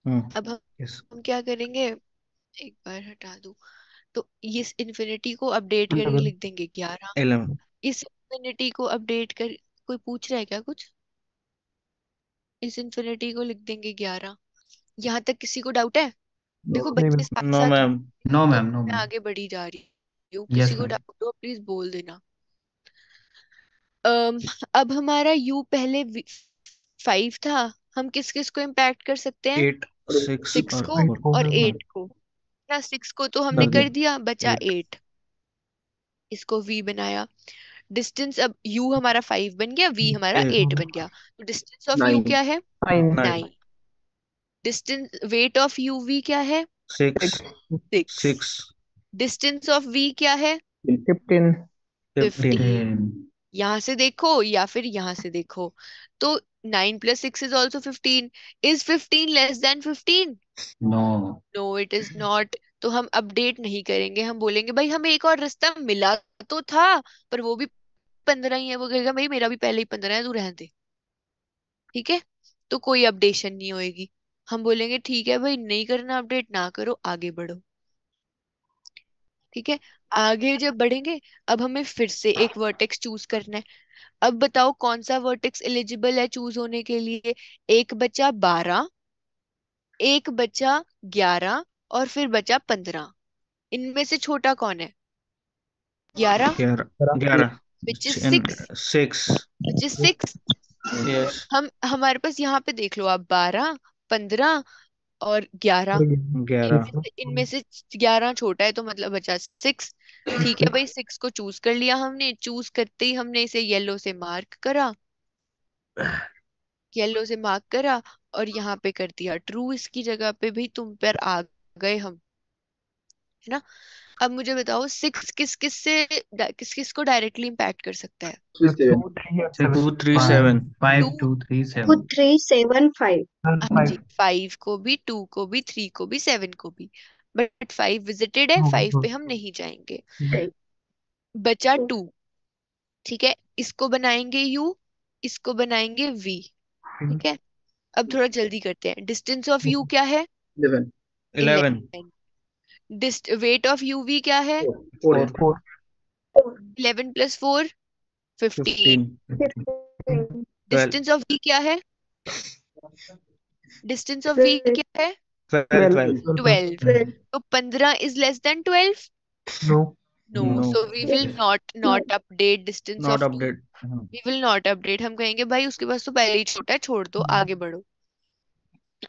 हम्म। अब हम यस हम क्या करेंगे एक बार हटा दूं तो इस इन्फिनिटी को अपडेट हम्म, करके हम्म। लिख देंगे ग्यारह इस इन्फिनिटी को अपडेट कर कोई पूछ रहा है क्या कुछ इस इन्फिनिटी को लिख देंगे ग्यारह यहाँ तक किसी को डाउट है देखो नहीं बच्चे साथ नो साथ मैम नो मैम नो मैं मैम आगे बढ़ी जा रही हूँ यस किसी को मैम डाउट हो प्लीज तो बोल देना अम, अब हमारा यू पहले फाइव था हम किस किस को इम्पैक्ट कर सकते हैं एट सिक्स सिक्स को और, और एट को क्या सिक्स को तो हमने हाँ कर दिया बचा एट इसको v बनाया डिस्टेंस अब u हमारा फाइव बन गया v हमारा एट बन गया तो डिस्टेंस ऑफ u क्या है nine distance weight of u v क्या है सिक्स डिस्टेंस ऑफ v क्या है फिफ्टीन यहाँ से देखो या फिर यहाँ से देखो तो 9 plus 6 is also 15. Is 15 less than 15? No. No, it is not. तो हम अपडेट नहीं करेंगे हम बोलेंगे भाई हमें एक और रास्ता मिला तो था पर वो भी पंद्रह ही है वो कहेगा भाई मेरा भी पहले ही पंद्रह है तू रहने दे ठीक है तो कोई अपडेशन नहीं होएगी हम बोलेंगे ठीक है भाई नहीं करना अपडेट ना करो आगे बढ़ो ठीक है आगे जब बढ़ेंगे अब हमें फिर से एक वर्टेक्स चूज करना है अब बताओ कौन सा वर्टेक्स एलिजिबल है चूज होने के लिए एक बच्चा बारह एक बच्चा ग्यारह और फिर बचा पंद्रह इनमें से छोटा कौन है ग्यारह ग्यारह सिक्स सिक्स सिक्स हम हमारे पास यहाँ पे देख लो आप बारह पंद्रह और ग्यारह हाँ। इनमें से ग्यारह छोटा है तो मतलब बचा सिक्स ठीक है भाई सिक्स को चूज कर लिया हमने चूज करते ही हमने इसे येलो से मार्क करा येलो से मार्क करा और यहाँ पे कर दिया ट्रू इसकी जगह पे भी तुम पर आ गए हम है ना अब मुझे बताओ सिक्स किस किस से किस किस को डायरेक्टली इम्पैक्ट कर सकता है थ्री अच्छा, फाइव को भी टू को भी थ्री को भी सेवन को भी बट फाइव विजिटेड है फाइव पे हम नहीं जाएंगे बचा टू ठीक है इसको बनाएंगे यू इसको बनाएंगे वी हम्म. ठीक है अब थोड़ा जल्दी करते हैं डिस्टेंस ऑफ यू क्या है इलेवन वेट ऑफ यूवी क्या है eleven plus four fifteen distance of we क्या है डिस्टेंस ऑफ वी क्या है ट्वेल्व तो पंद्रह is less than twelve no no, so we will not not update distance not of update. We will not हम कहेंगे भाई उसके पास तो पहले ही छोटा है छोड़ दो आगे बढ़ो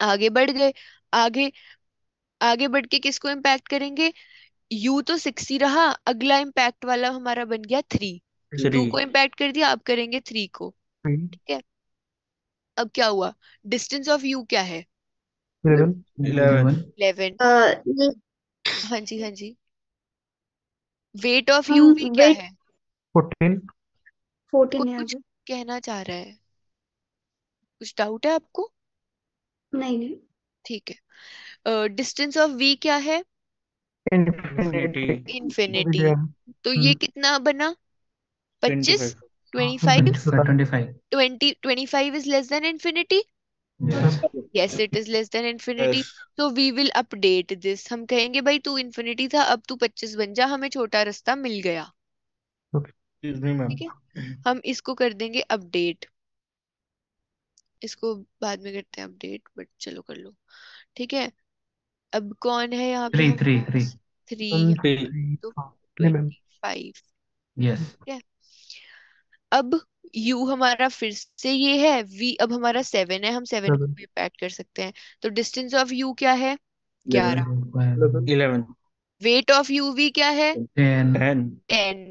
आगे बढ़ गए आगे आगे बढ़ के किसको इम्पैक्ट करेंगे यू तो सिक्स ही रहा अगला इम्पैक्ट वाला हमारा बन गया थ्री टू को इम्पैक्ट कर दिया आप करेंगे थ्री को ठीक है अब क्या हुआ डिस्टेंस ऑफ यू क्या है इलेवन uh, हाँ जी हाँ जी वेट ऑफ यू भी क्या है फोर्टीन फोर्टीन कुछ कहना चाह रहा है कुछ डाउट है आपको नहीं नहीं ठीक है डिस्टेंस ऑफ वी क्या है इन्फिनिटी इन्फिनिटी तो ये hmm. कितना बना पच्चीस twenty five twenty twenty five is less than infinity yes it is less than infinity तो वी विल अपडेट दिस हम कहेंगे भाई तू इन्फिनिटी था अब तू पच्चीस बन जा हमें छोटा रास्ता मिल गया ठीक है हम इसको कर देंगे अपडेट इसको बाद में करते हैं अपडेट बट चलो कर लो ठीक है अब कौन है यहाँ पे three three three three five अब यू हमारा फिर से ये है वी अब हमारा सेवन है हम सेवन को पैक कर सकते हैं तो डिस्टेंस ऑफ यू क्या है ग्यारह eleven weight of you we क्या है टेन टेन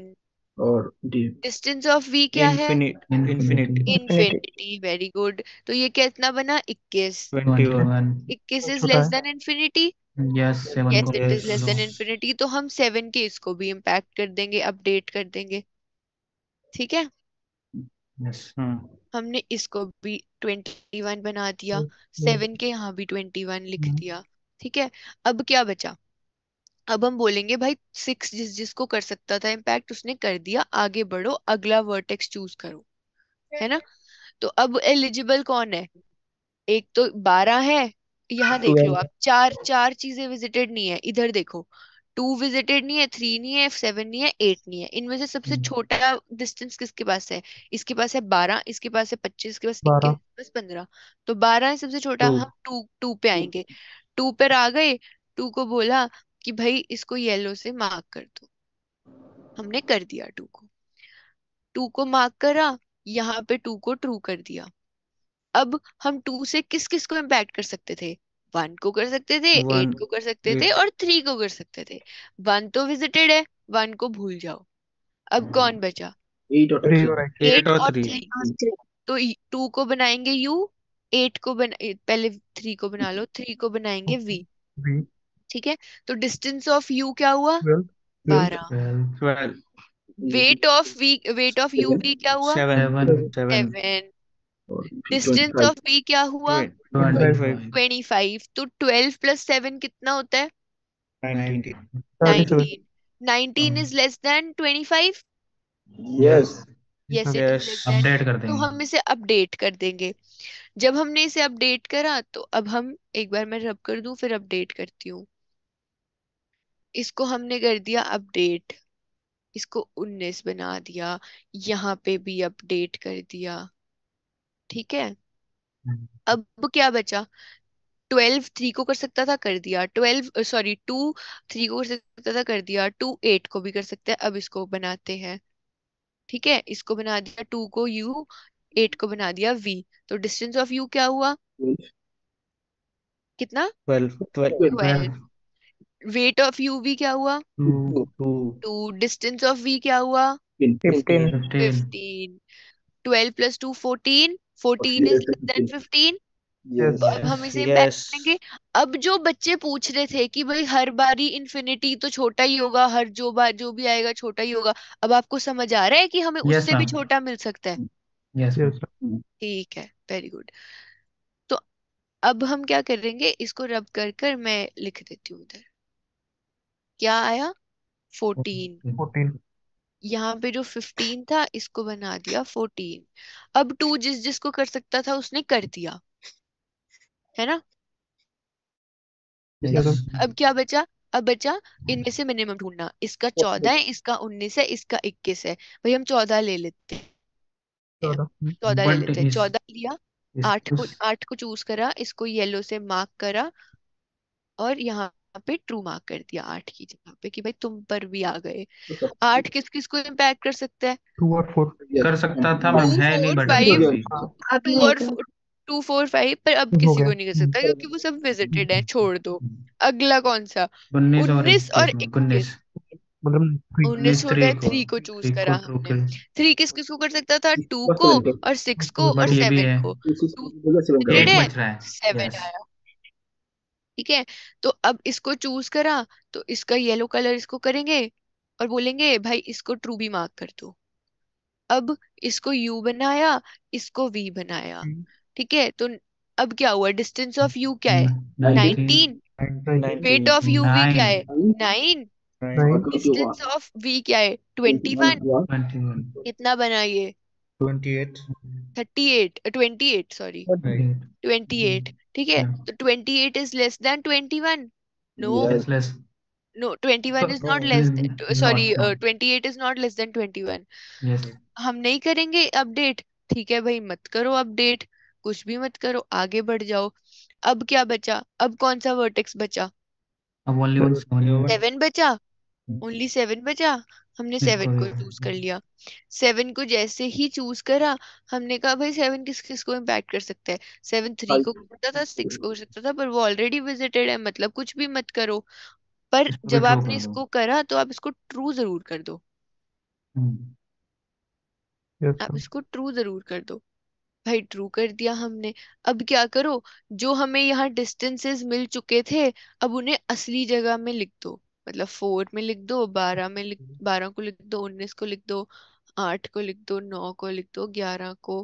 और डिस्टेंस ऑफ वी क्या है इन्फिनिटी इन्फिनिटी वेरी गुड तो ये कितना बना इक्कीस इक्कीस is less than infinity yes yes it is less than infinity तो हम सेवन के इसको भी इम्पैक्ट कर देंगे अपडेट कर देंगे ठीक है यस hmm. हमने इसको भी ट्वेंटी वन बना दिया सेवन hmm. के यहाँ भी ट्वेंटी वन लिख hmm. दिया ठीक है अब क्या बचा अब हम बोलेंगे भाई सिक्स जिस जिसको कर सकता था इम्पैक्ट उसने कर दिया आगे बढ़ो अगला वर्टेक्स चूज करो है ना तो अब एलिजिबल कौन है एक तो बारह है यहाँ देख लो आप चार चार चीजें विजिटेड नहीं है इधर देखो टू विजिटेड नहीं है थ्री नहीं है सेवन नहीं है एट नहीं है इनमें से सबसे हम्म। छोटा डिस्टेंस किसके पास है इसके पास है बारह इसके पास है पच्चीस इसके पास इक्कीस पंद्रह तो बारह है सबसे छोटा हम टू टू पे आएंगे टू पर आ गए टू को बोला कि भाई इसको येलो से मार्क कर दो हमने कर दिया टू को टू को मार्क करा यहाँ पे टू को ट्रू कर दिया अब हम टू से किस किस को इम्पैक्ट कर सकते थे वन को कर सकते थे एट को कर सकते थे और थ्री को कर सकते थे वन तो विजिटेड है वन को भूल जाओ अब hmm. कौन बचा एट और थ्री hmm. तो टू को बनाएंगे यू एट को बना पहले थ्री को बना लो थ्री को बनाएंगे वी ठीक है तो डिस्टेंस ऑफ यू क्या हुआ बारह weight of v weight of you भी क्या हुआ सेवन डिस्टेंस ऑफ बी क्या हुआ ट्वेंटी फाइव तो ट्वेल्व प्लस सेवन कितना होता है nineteen is less than twenty five yes yes update कर तो देंगे तो हम इसे अपडेट कर देंगे जब हमने इसे अपडेट करा तो अब हम एक बार मैं रब कर दूं फिर अपडेट करती हूँ इसको हमने कर दिया अपडेट इसको उन्नीस बना दिया यहाँ पे भी अपडेट कर दिया ठीक है हम्म। अब क्या बचा ट्वेल्व थ्री को कर सकता था कर दिया ट्वेल्व सॉरी टू थ्री को कर सकता था कर दिया टू एट को भी कर सकते हैं अब इसको बनाते हैं ठीक है इसको बना दिया टू को यू एट को बना दिया वी तो डिस्टेंस ऑफ यू क्या हुआ कितना twelve twelve weight of you भी क्या हुआ टू डिस्टेंस ऑफ वी क्या हुआ fifteen twelve plus two fourteen fourteen is than fifteen अब हम इसे करेंगे अब जो बच्चे पूछ रहे थे कि भाई हर बारी इन्फिनिटी तो छोटा ही होगा हर जो बार जो भी आएगा छोटा ही होगा अब आपको समझ आ रहा है कि हमें उससे भी छोटा मिल सकता है ठीक है वेरी गुड तो अब हम क्या करेंगे इसको रब कर कर मैं लिख देती हूँ उधर क्या आया फोर्टीन यहाँ पे जो फिफ्टीन था इसको बना दिया फोर्टीन अब टू जिस जिसको कर सकता था उसने कर दिया है ना yes. तो अब क्या बचा अब बचा इनमें से मिनिमम ढूंढना इसका चौदह है इसका उन्नीस है इसका इक्कीस है भाई हम चौदह ले लेते हैं चौदह ले लेते हैं चौदह लिया आठ को आठ को चूज करा इसको येलो से मार्क करा और यहाँ पे ट्रू मार्क कर दिया आठ की जगह पे कि भाई तुम पर भी आ गए तो आठ किस किस को इम्पैक्ट कर सकता है टू और फोर कर सकता था मैं है नहीं बट टू और टू फोर फाइव पर अब किसी को नहीं कर सकता क्योंकि वो सब विजिटेड है छोड़ दो अगला कौन सा उन्नीस और इक्कीस उन्नीस मतलब हो गए थ्री को चूज करा हमने थ्री किस किस को कर सकता था टू को और सिक्स को और सेवन को टू सेवन आया ठीक है तो अब इसको चूज करा तो इसका येलो कलर इसको करेंगे और बोलेंगे भाई इसको ट्रू भी मार्क कर दो अब इसको यू बनाया इसको वी बनाया हम्म। ठीक है तो अब क्या हुआ डिस्टेंस ऑफ यू क्या है nineteen weight of you we क्या है नाइन डिस्टेंस ऑफ वी क्या है ट्वेंटी वन कितना बना ये twenty eight thirty eight twenty eight sorry twenty eight ठीक है हाँ। तो twenty eight is less than twenty one no Yes. No twenty one is not less sorry twenty eight is not less than twenty one हम नहीं करेंगे अपडेट ठीक है भाई मत करो अपडेट कुछ भी मत करो आगे बढ़ जाओ अब क्या बचा अब कौन सा वर्टेक्स बचा अब only सेवन बचा ओनली सेवन बचा हमने सेवन हम्म, को चूज हम्म, कर हम्म। लिया सेवन को जैसे ही चूज करा हमने कहा भाई सेवन किस किस को इम्पैक्ट कर सकता है सेवन थ्री को कर सकता था सिक्स को कर सकता था पर वो ऑलरेडी विजिटेड है मतलब कुछ भी मत करो पर जब आपने इसको करा तो आप इसको ट्रू जरूर कर दो तो आप इसको ट्रू जरूर कर दो भाई ट्रू कर दिया हमने अब क्या करो जो हमें यहाँ डिस्टेंसेस मिल चुके थे अब उन्हें असली जगह में लिख दो मतलब फोर में लिख दो बारह में लिख हम्म। बारह को लिख दो उन्नीस को लिख दो आठ को लिख दो नौ को लिख दो ग्यारह को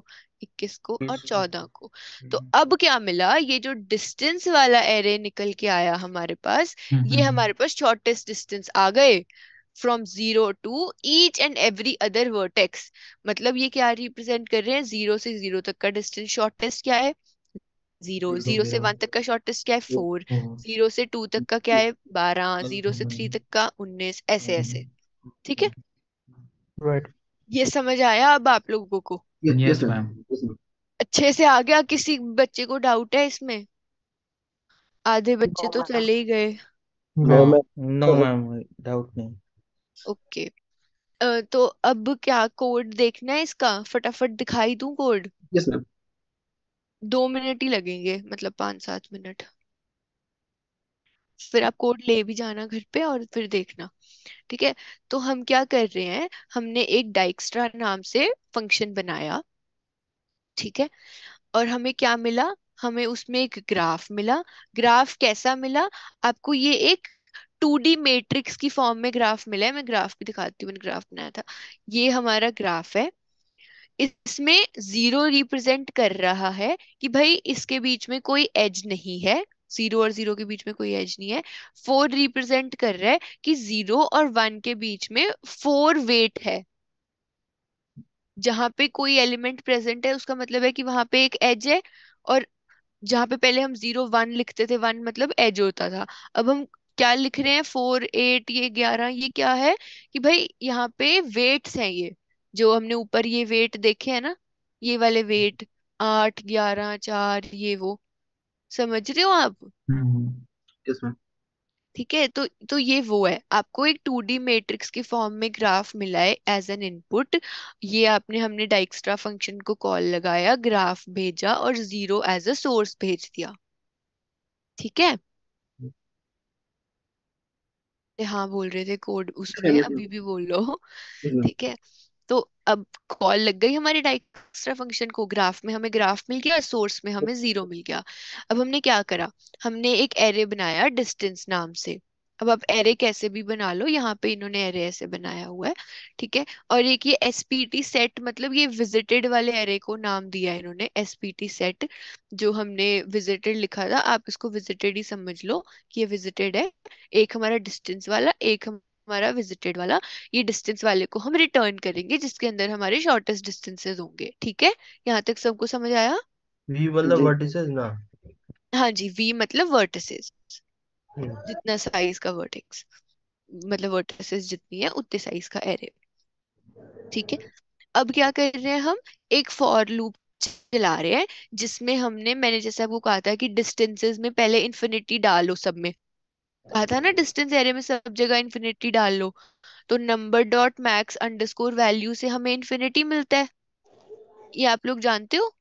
इक्कीस को और हम्म। चौदह को तो हम्म। अब क्या मिला ये जो डिस्टेंस वाला एरे निकल के आया हमारे पास ये हमारे पास शॉर्टेस्ट डिस्टेंस आ गए from zero to each and every other vertex मतलब ये क्या रिप्रेजेंट कर रहे हैं जीरो से जीरो तक का डिस्टेंस शॉर्टेस्ट क्या है जीरो तो जीरो से वन तक का शॉर्टेस्ट क्या है फोर तो तो जीरो से टू तक का क्या है बारह हाँ, जीरो से थ्री हाँ। तक का उन्नीस ऐसे हाँ, ऐसे ठीक है राइट ये समझ आया अब आप लोगों को यस मैम अच्छे से आ गया किसी बच्चे को डाउट है इसमें आधे बच्चे तो चले ही गए नो मैम डाउट नहीं ओके तो अब क्या कोड देखना है इसका फटाफट दिखाई दूं कोड यस मैम दो मिनट ही लगेंगे मतलब पाँच सात मिनट फिर आप कोड ले भी जाना घर पे और फिर देखना ठीक है तो हम क्या कर रहे हैं हमने एक डाइक्स्ट्रा नाम से फंक्शन बनाया ठीक है और हमें क्या मिला हमें उसमें एक ग्राफ मिला ग्राफ कैसा मिला आपको ये एक टू डी मेट्रिक्स की फॉर्म में ग्राफ मिला है मैं ग्राफ भी दिखाती हूँ मैंने ग्राफ बनाया था ये हमारा ग्राफ है इसमें जीरो रिप्रेजेंट कर रहा है कि भाई इसके बीच में कोई एज नहीं है जीरो और जीरो के बीच में कोई एज नहीं है फोर रिप्रेजेंट कर रहा है कि जीरो और वन के बीच में फोर वेट है जहां पे कोई एलिमेंट प्रेजेंट है उसका मतलब है कि वहां पे एक एज है और जहां पे पहले हम जीरो वन लिखते थे वन मतलब एज होता था अब हम क्या लिख रहे हैं फोर एट ये ग्यारह ये क्या है कि भाई यहाँ पे वेट्स हैं ये जो हमने ऊपर ये वेट देखे है ना ये वाले वेट हम्म। आठ ग्यारह चार ये वो समझ रहे हो आप हम्म, हम्म, ठीक है तो तो ये वो है आपको एक टू डी मेट्रिक्स के फॉर्म में ग्राफ मिला है एज एन इनपुट ये आपने हमने डाइक्स्ट्रा फंक्शन को कॉल लगाया ग्राफ भेजा और जीरो एज अ सोर्स भेज दिया ठीक है हाँ बोल रहे थे कोड उसमें अभी भी बोल लो ठीक है तो अब कॉल लग गई हमारे डाइक्स्ट्रा फंक्शन को ग्राफ में हमें ग्राफ मिल गया सोर्स में हमें जीरो मिल गया अब हमने क्या करा हमने एक एरे बनाया डिस्टेंस नाम से अब आप एरे कैसे भी बना लो यहाँ पे इन्होंने एरे ऐसे बनाया हुआ है ठीक है और एक ये एसपीटी सेट मतलब ये विजिटेड वाले एरे को नाम दिया है इन्होंने एसपीटी सेट जो हमने विजिटेड लिखा था आप इसको विजिटेड ही समझ लो कि ये विजिटेड है एक हमारा डिस्टेंस वाला एक हम हमारा विजिटेड वाला ये डिस्टेंस वाले को हम रिटर्न करेंगे जिसके अंदर हमारे शॉर्टेस्ट डिस्टेंसेज होंगे ठीक है यहाँ तक सबको समझ आया वी मतलब वर्टिसेस ना हाँ जी वी मतलब वर्टिसेस हम्म। जितना साइज का वर्टेक्स मतलब वर्टिसेस जितनी है उतने साइज का एरे ठीक है अब क्या कर रहे हैं हम एक फॉर लूप चला रहे हैं जिसमें हमने मैंने जैसे आपको कहा था कि डिस्टेंसेस में पहले इन्फिनिटी डालो सब में कहा था ना डिस्टेंस एरिया में सब जगह इन्फिनिटी डाल लो तो number dot max underscore value से हमें इन्फिनिटी मिलता है ये आप लोग जानते हो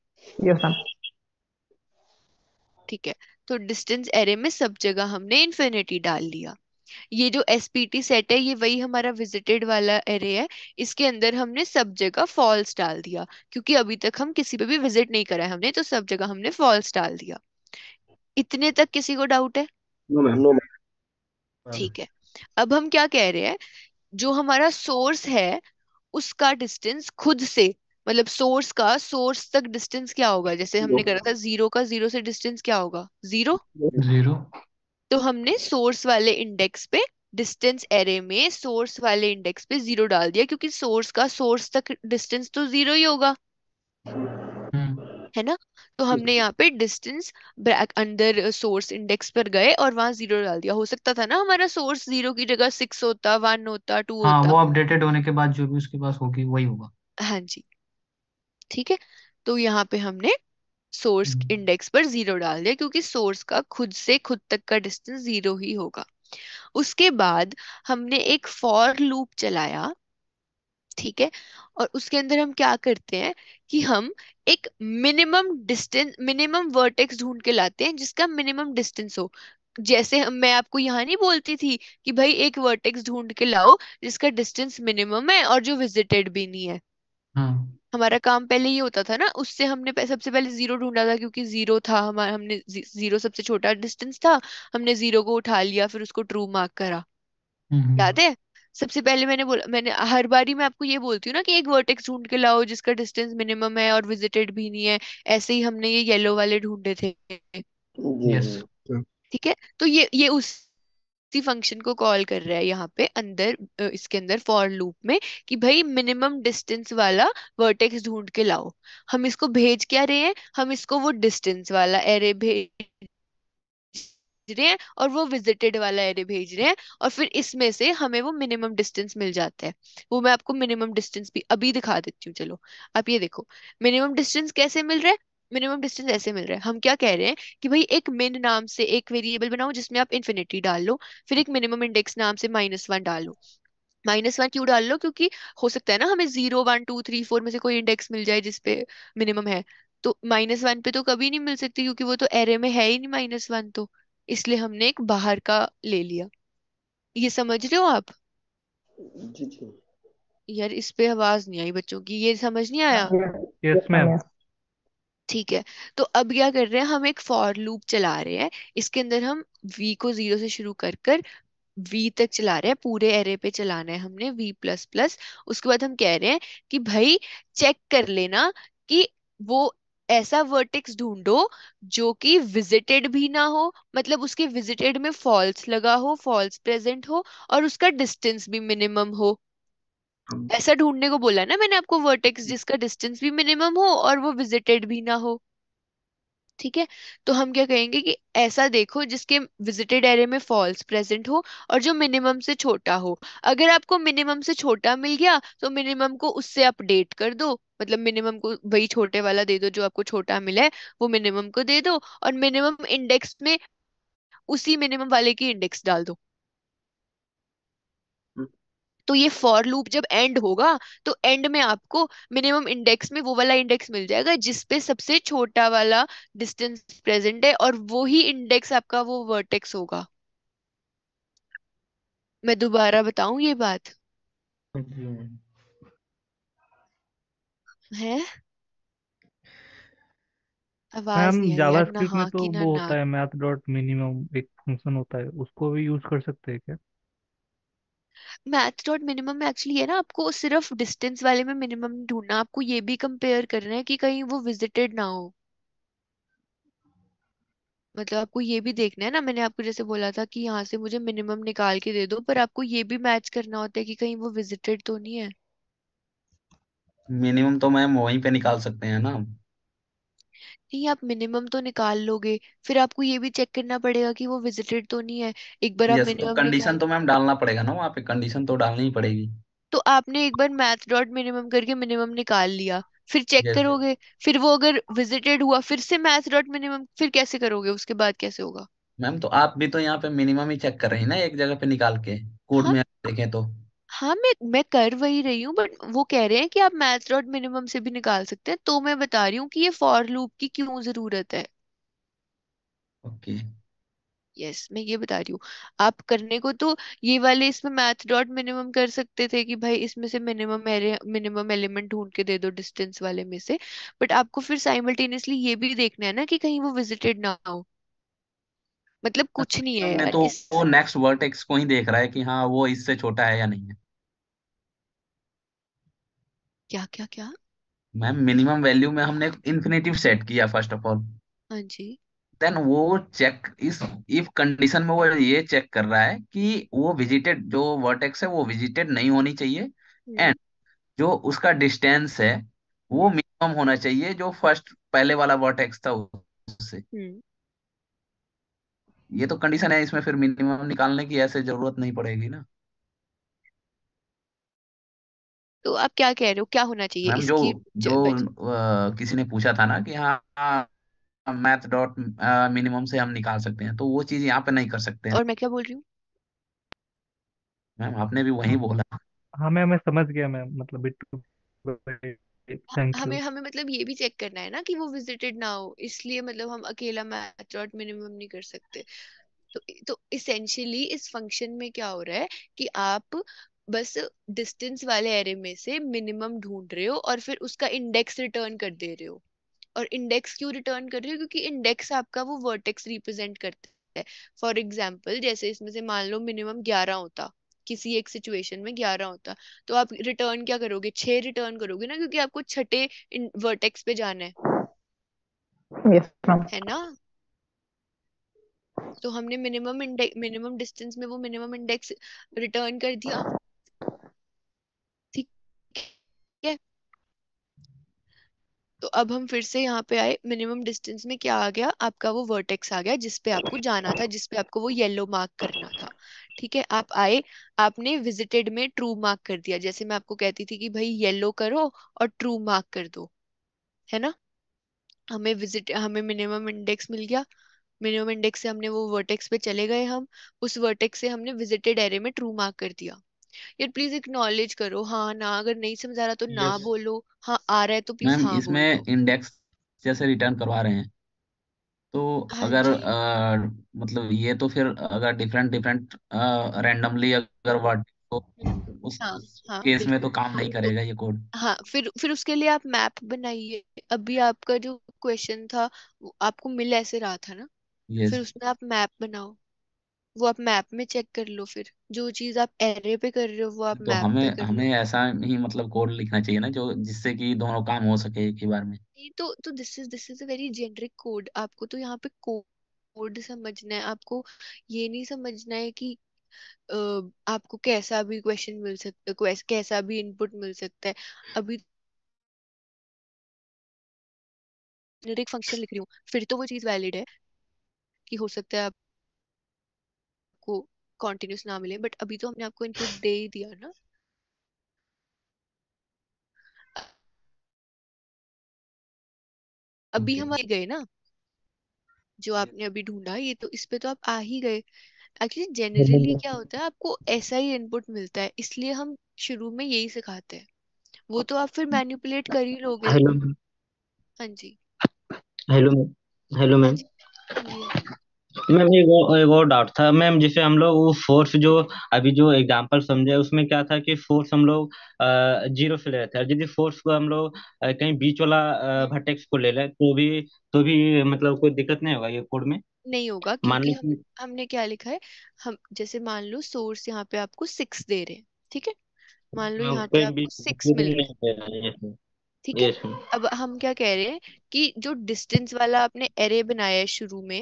यस मैम ठीक है तो डिस्टेंस एरे में सब जगह हमने इन्फिनिटी डाल दिया ये जो एस पी टी सेट है ये वही हमारा विजिटेड वाला एरे है इसके अंदर हमने सब जगह फॉल्स डाल दिया क्योंकि अभी तक हम किसी पे भी विजिट नहीं करा है हमने तो सब जगह हमने फॉल्स डाल दिया इतने तक किसी को डाउट है नो मैम नो मैम हाँ। ठीक है अब हम क्या कह रहे हैं जो हमारा सोर्स है उसका डिस्टेंस खुद से मतलब सोर्स का सोर्स तक डिस्टेंस क्या होगा जैसे हमने करा था जीरो का जीरो से डिस्टेंस क्या होगा जीरो जीरो तो हमने सोर्स वाले इंडेक्स पे डिस्टेंस एरे में सोर्स वाले इंडेक्स पे जीरो डाल दिया क्योंकि सोर्स का सोर्स तक डिस्टेंस तो जीरो ही होगा है ना तो हमने यहाँ पे डिस्टेंस ब्रैक अंदर सोर्स इंडेक्स पर गए और वहां जीरो डाल दिया हो सकता था ना हमारा सोर्स जीरो की जगह सिक्स होता वन होता टू हाँ होता वो अपडेटेड होने के बाद जो भी उसके पास होगी वही होगा हाँ जी ठीक है तो यहाँ पे हमने सोर्स हम्म। इंडेक्स पर जीरो डाल दिया क्योंकि सोर्स का खुद से खुद तक का डिस्टेंस जीरो ही होगा उसके बाद हमने एक फॉर लूप चलाया ठीक है और उसके अंदर हम क्या करते हैं कि हम एक मिनिमम डिस्टेंस मिनिमम वर्टेक्स ढूंढ के लाते हैं जिसका मिनिमम डिस्टेंस हो जैसे मैं आपको यहाँ नहीं बोलती थी कि भाई एक वर्टेक्स ढूंढ के लाओ जिसका डिस्टेंस मिनिमम है और जो विजिटेड भी नहीं है हाँ हमारा काम पहले ये होता था ना उससे हमने सबसे पहले जीरो ढूंढा था क्योंकि जीरो था हमारा हमने जीरो सबसे छोटा डिस्टेंस था हमने जीरो को उठा लिया फिर उसको ट्रू मार्क करा हम्म, हम्म। याद है सबसे पहले मैंने बोला मैंने हर बारी मैं आपको ये बोलती हूँ ना कि एक वर्टेक्स ढूंढ के लाओ जिसका डिस्टेंस मिनिमम है और विजिटेड भी नहीं है ऐसे ही हमने ये येलो वाले ढूंढे थे ठीक है तो ये ये उस उसी फंक्शन को कॉल कर रहा है यहाँ पे अंदर इसके अंदर फॉर लूप में कि भाई मिनिमम डिस्टेंस वाला वर्टेक्स ढूंढ के लाओ हम इसको भेज क्या रहे हैं हम इसको वो डिस्टेंस वाला एरे भेज रहे हैं और वो विजिटेड वाला एरे भेज रहे हैं और फिर इसमें से हमें वो मिनिमम डिस्टेंस मिल जाता है वो मैं आपको मिनिमम डिस्टेंस भी अभी दिखा देती हूँ चलो आप ये देखो मिनिमम डिस्टेंस कैसे मिल रहा है मिनिमम डिस्टेंस ऐसे मिल रहा है हम क्या कह रहे हैं कि भाई एक मिन नाम से एक वेरिएबल बनाओ जिसमें आप इन्फिनिटी डाल लो फिर एक मिनिमम इंडेक्स नाम से माइनस वन डाल लो माइनस वन क्यों डाल लो क्योंकि हो सकता है ना हमें zero one two three four में से कोई इंडेक्स मिल जाए जिसपे मिनिमम है तो माइनस वन पे तो कभी नहीं मिल सकती क्योंकि वो तो एरे में है ही नहीं माइनस वन तो इसलिए हमने एक बाहर का ले लिया ये समझ रहे हो आप जी यार इस पे आवाज नहीं आई बच्चों की ये समझ नहीं आया यस मैम ठीक है तो अब क्या कर रहे हैं हम एक फॉर लूप चला रहे हैं इसके अंदर हम v को जीरो से शुरू कर कर v तक चला रहे हैं पूरे एरे पे चलाना है हमने v प्लस प्लस उसके बाद हम कह रहे हैं कि भाई चेक कर लेना कि वो ऐसा वर्टेक्स ढूंढो जो कि विजिटेड भी ना हो मतलब उसके विजिटेड में फॉल्स लगा हो फॉल्स प्रेजेंट हो और उसका डिस्टेंस भी मिनिमम हो हम्म। ऐसा ढूंढने को बोला ना मैंने आपको वर्टेक्स जिसका डिस्टेंस भी मिनिमम हो और वो विजिटेड भी ना हो ठीक है तो हम क्या कहेंगे कि ऐसा देखो जिसके विजिटेड एरे में फॉल्स प्रेजेंट हो और जो मिनिमम से छोटा हो अगर आपको मिनिमम से छोटा मिल गया तो मिनिमम को उससे अपडेट कर दो मतलब मिनिमम को वही छोटे वाला दे दो जो आपको छोटा मिला है वो मिनिमम को दे दो और मिनिमम इंडेक्स में उसी मिनिमम वाले की इंडेक्स डाल दो तो ये फॉर लूप जब एंड होगा तो एंड में आपको मिनिमम इंडेक्स में वो वाला इंडेक्स मिल जाएगा जिसपे सबसे छोटा वाला डिस्टेंस प्रेजेंट है और वो ही इंडेक्स आपका वो वर्टेक्स होगा मैं दोबारा बताऊं ये बात है मैम जावास्क्रिप्ट में तो हाँ वो होता है मैथ डॉट मिनिमम एक फंक्शन होता है उसको भी यूज कर सकते हैं क्या मैथ डॉट मिनिमम में एक्चुअली है ना आपको सिर्फ डिस्टेंस वाले में मिनिमम ढूंढना आपको ये भी कंपेयर करना है कि कहीं वो विजिटेड ना हो मतलब आपको ये भी देखना है ना मैंने आपको जैसे बोला था कि यहाँ से मुझे मिनिमम निकाल के दे दो पर आपको ये भी मैच करना होता है कि कहीं वो विजिटेड तो नहीं है मिनिमम तो मैम वहीं पे निकाल सकते हैं ना नहीं आप मिनिमम तो निकाल लोगे फिर आपको ये भी चेक करना पड़ेगा कि वो विजिटेड तो नहीं है एक बार आप यस तो मिनिमम कंडीशन निकाल तो मैम डालना पड़ेगा ना वहाँ पे कंडीशन तो डालनी ही पड़ेगी तो आपने एक बार मैथ डॉट मिनिमम करके मिनिमम निकाल लिया फिर चेक यस करोगे फिर वो अगर विजिटेड हुआ फिर से मैथ डॉट मिनिमम फिर कैसे करोगे उसके बाद कैसे होगा मैम तो आप भी तो यहाँ पे मिनिमम ही चेक कर रहे हैं ना एक जगह पे निकाल के कोड हाँ। में देखें तो हाँ मैं मैं कर वही रही हूँ बट वो कह रहे हैं कि आप मैथ डॉट मिनिमम से भी निकाल सकते हैं तो मैं बता रही हूँ कि ये फॉर लूप की क्यों जरूरत है ओके यस मैं ये बता रही हूँ आप करने को तो ये वाले इसमें मैथ डॉट मिनिमम कर सकते थे कि भाई इसमें से मिनिमम मिनिमम एलिमेंट ढूंढ के दे दो डिस्टेंस वाले में से बट आपको फिर साइमल्टेनियसली ये भी देखना है ना कि कहीं वो विजिटेड ना हो मतलब हाँ, कुछ नहीं है हमने यार तो इस वो नेक्स्ट वर्टेक्स को ही देख रहा है कि हाँ वो इससे छोटा है या नहीं है क्या क्या क्या मैम मिनिमम वैल्यू में हमने इन्फिनेटिव सेट किया फर्स्ट ऑफ ऑल हाँ जी देन वो चेक इस इफ कंडीशन में वो ये चेक कर रहा है कि वो विजिटेड जो वर्टेक्स है वो विजिटेड नहीं होनी चाहिए एंड हम्म। जो उसका डिस्टेंस है वो मिनिमम होना चाहिए जो फर्स्ट पहले वाला वर्टेक्स था उससे हम्म। ये तो कंडीशन है इसमें फिर मिनिमम निकालने की ऐसे जरूरत नहीं पड़ेगी ना तो आप क्या कह रहे हो क्या होना चाहिए मैम जो इसकी जो आ, किसी ने पूछा था ना कि हाँ मैथ डॉट मिनिमम से हम निकाल सकते हैं तो वो चीज यहाँ पे नहीं कर सकते और हैं मैं क्या बोल रही हूँ मैम आपने भी वही बोला हाँ मैं मैं समझ गया मैम मतलब बिट्टू भाई थैंक यू हमें मतलब ये भी चेक करना है ना कि वो विजिटेड ना हो इसलिए मतलब हम अकेला मैथ डॉट मिनिमम नहीं कर सकते तो तो इसेंशियली इस फंक्शन में क्या हो रहा है कि आप बस डिस्टेंस वाले एरे में से मिनिमम ढूंढ रहे हो और फिर उसका इंडेक्स रिटर्न कर दे रहे हो और इंडेक्स क्यों रिटर्न कर रहे हो क्योंकि इंडेक्स आपका वो वर्टेक्स रिप्रेजेंट करता है फॉर एग्जाम्पल जैसे इसमें से मान लो मिनिमम ग्यारह होता किसी एक सिचुएशन में ग्यारह होता तो आप रिटर्न क्या करोगे छह रिटर्न करोगे ना क्योंकि आपको छठे वर्टेक्स पे जाना है yes, है ना तो हमने मिनिमम मिनिमम डिस्टेंस में वो मिनिमम इंडेक्स रिटर्न कर दिया तो अब हम फिर से यहाँ पे आए मिनिमम डिस्टेंस में क्या आ गया आपका वो वर्टेक्स आ गया जिसपे आपको जाना था जिसपे आपको वो येलो मार्क करना था ठीक है आप आए आपने विजिटेड में ट्रू मार्क कर दिया जैसे मैं आपको कहती थी कि भाई येलो करो और ट्रू मार्क कर दो है ना हमें विजिट हमें मिनिमम इंडेक्स मिल गया मिनिमम इंडेक्स से हमने वो वर्टेक्स पे चले गए हम उस वर्टेक्स से हमने विजिटेड एरे में ट्रू मार्क कर दिया यार प्लीज एक्नॉलेज करो हाँ ना अगर नहीं समझा रहा तो ना yes. बोलो हाँ आ रहा है तो प्लीज मैम हाँ इसमें बोलो इंडेक्स जैसे रिटर्न करवा रहे हैं तो हाँ अगर जी आ, मतलब ये तो फिर अगर डिफरेंट डिफरेंट रैंडमली अगर वर्ड तो उस हाँ हाँ केस में तो बिल्कुल काम नहीं तो करेगा ये कोड हाँ फिर फिर उसके लिए आप मैप बनाइए अभी आपका जो क्वेश्चन था आपको मिल ऐसे रहा था ना फिर उसमें आप मैप बनाओ वो आप मैप में चेक कर लो फिर जो चीज आप एरे पे कर रहे हो वो आप तो मैप हमें, पे कर लो हमें ऐसा नहीं मतलब कोड लिखना चाहिए ना जो जिससे कि दोनों काम हो सके एक ही बार में नहीं तो तो this is this is a very generic code आपको तो यहाँ पे कोड समझना है आपको ये नहीं समझना है कि Uh, आपको कैसा भी क्वेश्चन मिल सकता है कैसा भी इनपुट मिल सकता है अभी फंक्शन लिख रही हूँ फिर तो वो चीज वैलिड है कि हो सकता है आप आपको कॉन्टिन्यूस ना मिले बट अभी तो हमने आपको इनपुट दे ही दिया ना अभी हम आ गए ना जो आपने अभी ढूंढा ये तो इस पे तो आप आ ही गए एक्चुअली जनरली क्या होता है आपको ऐसा ही इनपुट मिलता है इसलिए हम शुरू में यही सिखाते हैं वो तो आप फिर मैनिपुलेट कर ही लोगे हेलो हाँ जी hello ma'am hello ma'am ma'am एक और एक और डाउट था मैम जिसे हम लोग वो फोर्स जो अभी जो एग्जांपल समझे उसमें क्या था कि फोर्स हम लोग जीरो से ले रहे थे और यदि फोर्स को हम लोग कहीं बीच वाला भटेक्स को ले ले तो भी तो भी मतलब कोई दिक्कत नहीं होगा ये कोड में नहीं होगा मान क्योंकि हम, हमने क्या लिखा है हम जैसे मान लो सोर्स यहाँ पे आपको सिक्स दे रहे हैं ठीक है मान लो हाँ, यहाँ पे आपको सिक्स मिल गया तो, ठीक है तो। अब हम क्या कह रहे हैं कि जो डिस्टेंस वाला आपने एरे बनाया है शुरू में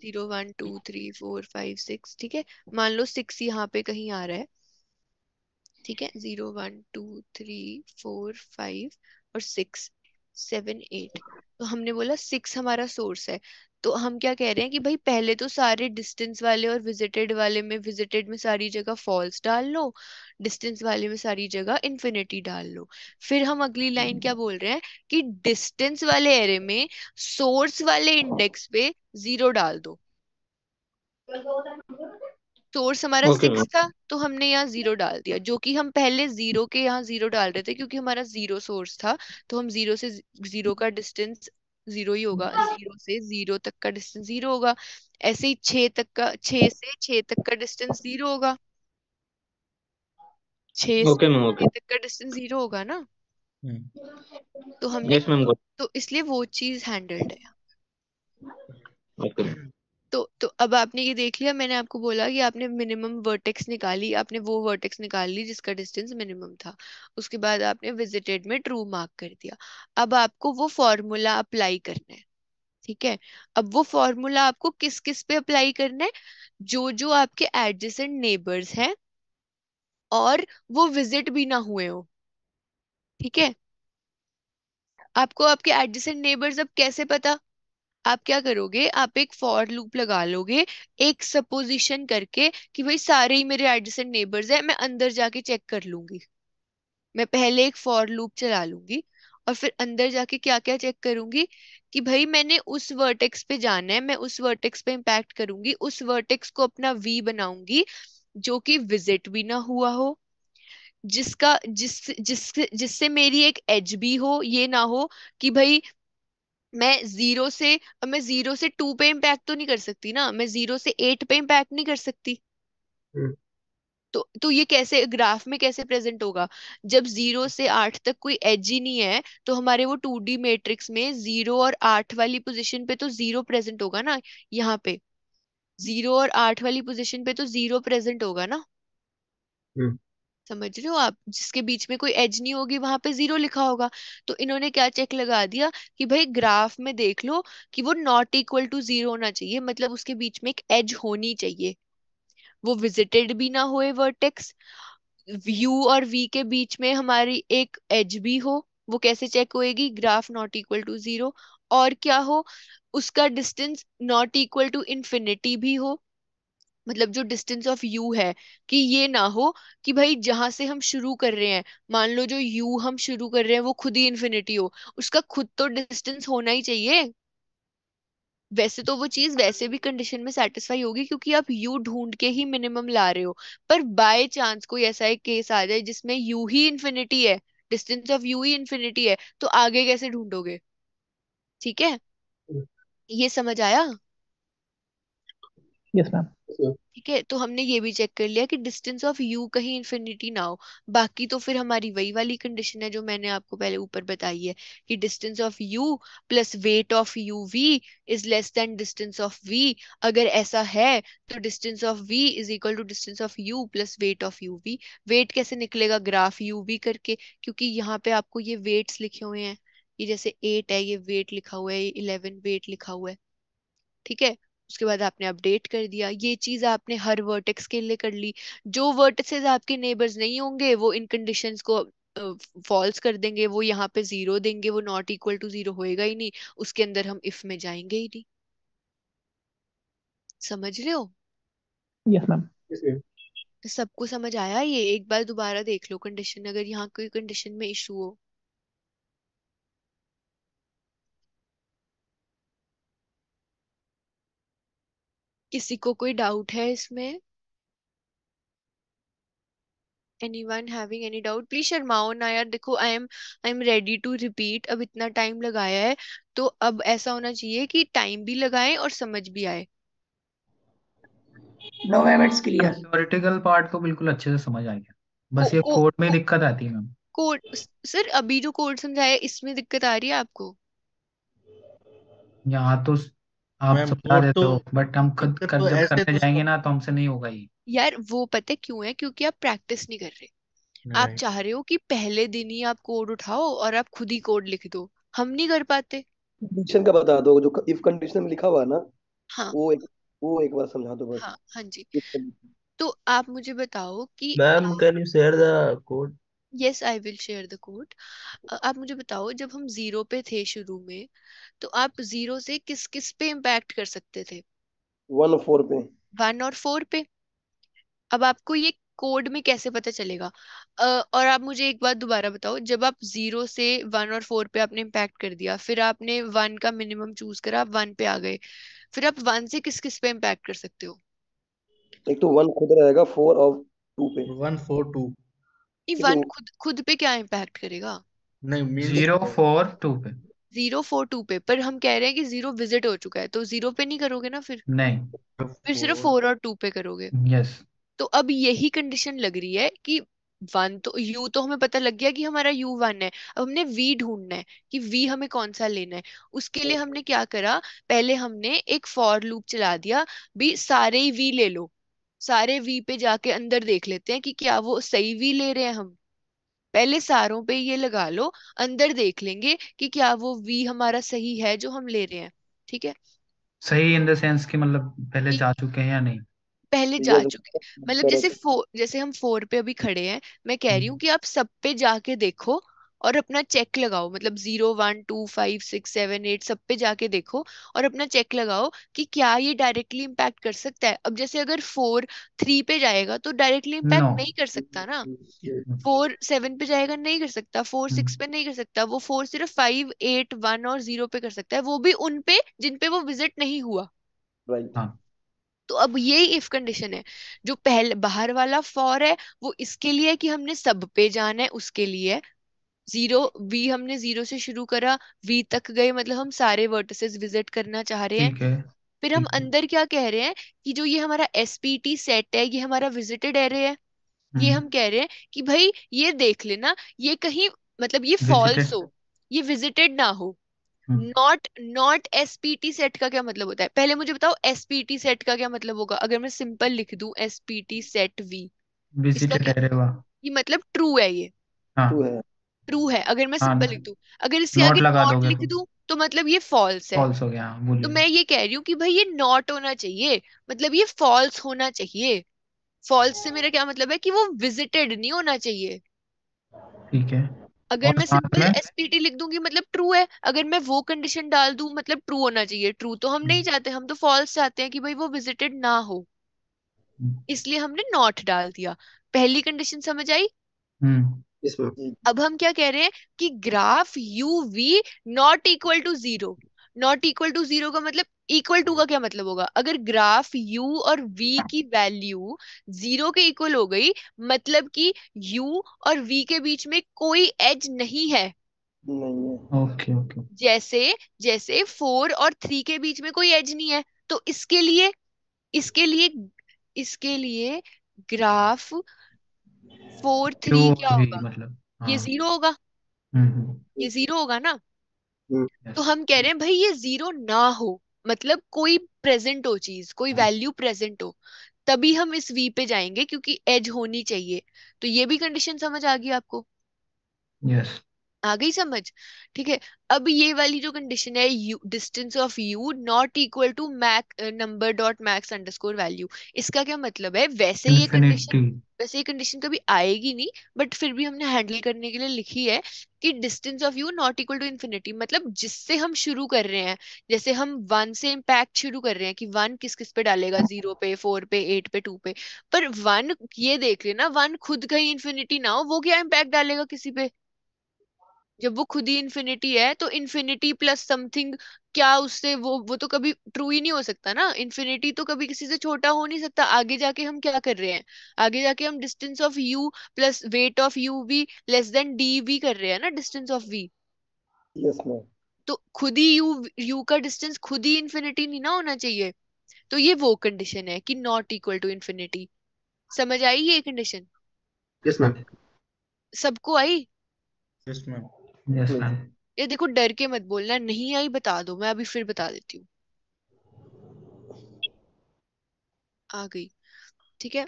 zero one two three four five six ठीक है मान लो सिक्स यहाँ पे कहीं आ रहा है ठीक है zero one two three four five और सिक्स सेवन एट तो हमने बोला सिक्स हमारा सोर्स है तो हम क्या कह रहे हैं कि भाई पहले तो सारे डिस्टेंस वाले और विजिटेड वाले में विजिटेड में सारी जगह फॉल्स डाल लो डिस्टेंस वाले में सारी जगह इन्फिनिटी डाल लो फिर हम अगली लाइन क्या बोल रहे हैं कि डिस्टेंस वाले एरे में सोर्स वाले इंडेक्स पे जीरो डाल दो सोर्स हमारा सिक्स okay. था तो हमने यहाँ जीरो डाल दिया जो कि हम पहले जीरो के यहाँ जीरो डाल रहे थे क्योंकि हमारा जीरो सोर्स था तो हम जीरो से जीरो का डिस्टेंस जीरो ही होगा जीरो से जीरो तक का डिस्टेंस जीरो होगा ऐसे ही छे तक का छह से छ तक का डिस्टेंस जीरो होगा छ okay, से okay. तक का डिस्टेंस जीरो होगा ना हम्म। तो हमने yes, तो इसलिए वो चीज हैंडल्ड है ओके okay. तो तो अब आपने ये देख लिया मैंने आपको बोला कि आपने मिनिमम वर्टेक्स निकाली आपने वो वर्टेक्स निकाल ली जिसका डिस्टेंस मिनिमम था उसके बाद आपने विजिटेड में ट्रू मार्क कर दिया अब आपको वो फॉर्मूला अप्लाई करना है ठीक है अब वो फॉर्मूला आपको किस किस पे अप्लाई करना है जो जो आपके एडजेसेंट नेबर्स हैं और वो विजिट भी ना हुए हो ठीक है आपको आपके एडजेसेंट नेबर्स अब कैसे पता आप क्या करोगे आप एक फॉर लूप लगा लोगे एक सपोजिशन करके कि भाई सारे ही मेरे एडजेसेंट नेबर्स हैं मैं अंदर जाके चेक कर लूंगी मैं पहले एक फॉर लूप चला लूंगी और फिर अंदर जाके क्या क्या चेक करूंगी कि भाई मैंने उस वर्टेक्स पे जाना है मैं उस वर्टेक्स पे इम्पैक्ट करूंगी उस वर्टेक्स को अपना वी बनाऊंगी जो कि विजिट भी ना हुआ हो जिसका जिस जिस जिससे मेरी एक एज भी हो ये ना हो कि भाई मैं जीरो से मैं जीरो से टू पे इम्पैक्ट तो नहीं कर सकती ना मैं जीरो से एट पे इम्पैक्ट नहीं कर सकती हम्म। तो तो ये कैसे ग्राफ में कैसे प्रेजेंट होगा जब जीरो से आठ तक कोई एज ही नहीं है तो हमारे वो टू डी मेट्रिक्स में जीरो और आठ वाली पोजीशन पे तो जीरो प्रेजेंट होगा ना यहाँ पे जीरो और आठ वाली पोजीशन पे तो जीरो प्रेजेंट होगा ना हम्म। समझ रहे हो आप जिसके बीच में कोई एज नहीं होगी वहां पे जीरो लिखा होगा तो इन्होंने क्या चेक लगा दिया कि भाई ग्राफ में देख लो कि वो नॉट इक्वल टू जीरो होना चाहिए मतलब उसके बीच में एक एज होनी चाहिए वो विजिटेड भी ना होए वर्टेक्स यू और वी के बीच में हमारी एक एज भी हो वो कैसे चेक होएगी graph not equal to zero और क्या हो उसका distance not equal to infinity भी हो मतलब जो डिस्टेंस ऑफ यू है कि ये ना हो कि भाई जहां से हम शुरू कर रहे हैं मान लो जो यू हम शुरू कर रहे हैं वो खुद ही इन्फिनिटी हो उसका खुद तो डिस्टेंस होना ही चाहिए वैसे तो वो चीज वैसे भी कंडीशन में सेटिस्फाई होगी क्योंकि आप यू ढूंढ के ही मिनिमम ला रहे हो पर बाय चांस कोई ऐसा एक केस आ जाए जिसमें यू ही इन्फिनिटी है डिस्टेंस ऑफ यू ही इन्फिनिटी है तो आगे कैसे ढूंढोगे ठीक है हम्म। ये समझ आया यस yes, मैम ठीक है तो हमने ये भी चेक कर लिया कि डिस्टेंस ऑफ यू कहीं इन्फिनिटी ना हो बाकी तो फिर हमारी वही वाली कंडीशन है जो मैंने आपको पहले ऊपर बताई है कि distance of you plus weight of you we is less than distance of v अगर ऐसा है तो distance of we is equal to distance of you plus weight of you we weight कैसे निकलेगा ग्राफ यू वी करके क्योंकि यहाँ पे आपको ये वेट्स लिखे हुए हैं ये जैसे एट है ये वेट लिखा हुआ है ये इलेवन वेट लिखा हुआ है ठीक है उसके बाद आपने अपडेट कर दिया ये चीज आपने हर वर्टेक्स के लिए कर ली जो वर्टेक्सेस आपके नेबर्स नहीं होंगे वो इन कंडीशंस को फॉल्स कर देंगे वो यहाँ पे जीरो देंगे वो नॉट इक्वल टू जीरो होएगा ही नहीं उसके अंदर हम इफ में जाएंगे ही नहीं समझ रहे हो यस मैम सबको समझ आया ये एक बार दोबारा देख लो कंडीशन अगर यहाँ कोई कंडीशन में इशू हो किसी को कोई डाउट है इसमें anyone having any doubt please शर्माओ ना यार देखो I am I am ready to repeat अब इतना टाइम लगाया है तो अब ऐसा होना चाहिए कि टाइम भी लगाए और समझ भी आए no ma'am it's clear theoretical part तो बिल्कुल अच्छे से समझ आ गया बस ओ, ये कोड में ओ, दिक्कत आती है मैम कोड सर अभी जो कोड समझाया इसमें दिक्कत आ रही है आपको यहाँ तो आप मैम सप्लाई वो देते तो हो बट हम खुद कर तो जब ऐसे करने तो जाएंगे ना तो हमसे नहीं होगा ये यार वो पता है क्यों है क्योंकि आप प्रैक्टिस नहीं कर रहे आप राइट चाह रहे हो कि पहले दिन ही आप कोड उठाओ और आप खुद ही कोड लिख दो हम नहीं कर पाते कंडीशन का बता दो जो इफ कंडीशन में लिखा हुआ है ना हाँ वो एक वो एक बार समझा दो बस हाँ हाँ जी तो आप मुझे बताओ कि ma'am can you share the code yes I will share the code आप मुझे बताओ जब हम जीरो पे थे शुरू में तो आप जीरो से किस किस पे इम्पैक्ट कर सकते थे वन और फोर पे वन और फोर पे अब आपको ये कोड में कैसे पता चलेगा uh, और आप मुझे एक बात दोबारा बताओ जब आप जीरो से वन और फोर पे आपने इम्पैक्ट कर दिया फिर आपने वन का मिनिमम चूज करा आप वन पे आ गए फिर आप वन से किस किस पे इम्पैक्ट कर सकते हो एक तो वन खुद रहेगा फोर और टू पे वन फोर टू इवन तो खुद खुद पे क्या इम्पैक्ट करेगा नहीं जीरो फोर टू पे जीरो फोर टू पे पर हम कह रहे हैं कि जीरो विजिट हो चुका है तो जीरो पे नहीं करोगे ना फिर नहीं तो फिर सिर्फ फोर और टू पे करोगे यस तो अब यही कंडीशन लग रही है कि वन तो यू तो हमें पता लग गया कि हमारा यू वन है अब हमने वी ढूंढना है कि वी हमें कौन सा लेना है उसके लिए हमने क्या करा पहले हमने एक फॉर लूप चला दिया भी सारे ही वी ले लो सारे वी पे जाके अंदर देख लेते हैं कि क्या वो सही वी ले रहे हैं हम पहले सारों पे ये लगा लो अंदर देख लेंगे कि क्या वो वी हमारा सही है जो हम ले रहे हैं ठीक है सही इन द सेंस कि मतलब पहले जा चुके हैं या नहीं पहले जा चुके मतलब जैसे फोर जैसे हम फोर पे अभी खड़े हैं मैं कह रही हूँ हम्म। कि आप सब पे जाके देखो और अपना चेक लगाओ मतलब zero one to five six seven eight सब पे जाके देखो और अपना चेक लगाओ कि क्या ये डायरेक्टली इम्पैक्ट कर सकता है अब जैसे अगर फोर थ्री पे जाएगा तो डायरेक्टली इम्पैक्ट no. नहीं कर सकता ना फोर सेवन पे जाएगा नहीं कर सकता फोर सिक्स hmm. पे नहीं कर सकता वो फोर सिर्फ फाइव एट वन और जीरो पे कर सकता है वो भी उन पे जिनपे वो विजिट नहीं हुआ हाँ। तो अब यही इफ कंडीशन है जो पहले बाहर वाला फॉर है वो इसके लिए है कि हमने सब पे जाना है उसके लिए जीरो वी हमने जीरो से शुरू करा वी तक गए मतलब हम सारे वर्टिसेस विजिट करना चाह रहे हैं है फिर हम है अंदर क्या कह रहे हैं कि जो ये हमारा एसपीटी सेट है ये हमारा विजिटेड एरे है ये हम्म। हम कह रहे हैं कि भाई ये देख लेना ये कहीं मतलब ये फॉल्स हो ये विजिटेड ना हो नॉट नॉट एसपीटी सेट का क्या मतलब होता है पहले मुझे बताओ एसपीटी सेट का क्या मतलब होगा अगर मैं सिंपल लिख दू एसपीटी सेट वी इसका विजिटेड क्या एरे ये मतलब ट्रू है ये हाँ ट्रू है ट्रू है अगर मैं सिंपल लिख दूं अगर इसके आगे लगा नॉट दोगे लिख दूं तो।, तो मतलब ये फॉल्स है फॉल्स हो गया हाँ, तो मैं ये कह रही हूँ कि भाई ये नॉट होना चाहिए मतलब ये फॉल्स होना चाहिए फॉल्स से मेरा क्या मतलब है कि वो विजिटेड नहीं होना चाहिए ठीक है अगर और मैं साथ सिंपल में एसपीटी लिख दूंगी मतलब ट्रू है अगर मैं वो कंडीशन डाल दूं मतलब ट्रू होना चाहिए ट्रू तो हम हम्म। नहीं चाहते हम तो फॉल्स चाहते हैं कि भाई वो विजिटेड ना हो हम्म। इसलिए हमने नॉट डाल दिया पहली कंडीशन समझ आई हम्म। हम्म। अब हम क्या कह रहे हैं कि graph u v not equal to zero not equal to zero का मतलब इक्वल टू का क्या मतलब होगा अगर ग्राफ u और v की वैल्यू जीरो के इक्वल हो गई मतलब कि u और v के बीच में कोई एज नहीं है ओके okay, ओके okay. जैसे जैसे फोर और थ्री के बीच में कोई एज नहीं है तो इसके लिए इसके लिए इसके लिए ग्राफ फोर थ्री क्या होगा मतलब हाँ हम्म, हम्म। ये जीरो होगा ये जीरो होगा ना हम्म। तो हम कह रहे हैं भाई ये जीरो ना हो मतलब कोई प्रेजेंट हो चीज कोई वैल्यू हाँ। प्रेजेंट हो तभी हम इस वी पे जाएंगे क्योंकि एज होनी चाहिए तो ये भी कंडीशन समझ आ गई आपको यस आ गई समझ ठीक है अब ये वाली जो कंडीशन है u distance of u not equal to max number dot max underscore value इसका क्या मतलब है वैसे ये कंडीशन वैसे ये कंडीशन कभी आएगी नहीं बट फिर भी हमने हैंडल करने के लिए लिखी है कि distance of u not equal to infinity मतलब जिससे हम शुरू कर रहे हैं जैसे हम वन से इम्पैक्ट शुरू कर रहे हैं कि वन किस किस पे डालेगा जीरो पे फोर पे एट पे टू पे पर वन ये देख लेना वन खुद कहीं इन्फिनिटी ना हो वो क्या इम्पैक्ट डालेगा किसी पे जब वो खुद ही इन्फिनिटी है तो इन्फिनिटी प्लस समथिंग क्या उससे वो वो तो कभी ट्रू ही नहीं हो सकता ना इन्फिनिटी तो कभी किसी से छोटा हो नहीं सकता आगे जाके हम क्या कर रहे हैं आगे जाके हम distance of you plus weight of you भी लेस देन डी वी कर रहे हैं ना distance of v yes ma'am तो खुद ही यू यू का डिस्टेंस खुद ही इन्फिनिटी नहीं ना होना चाहिए तो ये वो कंडीशन है कि नॉट इक्वल टू इन्फिनिटी समझ आई ये कंडीशन यस मैम सबको आई यस मैम यस मैम तो ये देखो डर के मत बोलना नहीं आई बता दो मैं अभी फिर बता देती हूँ आ गई ठीक है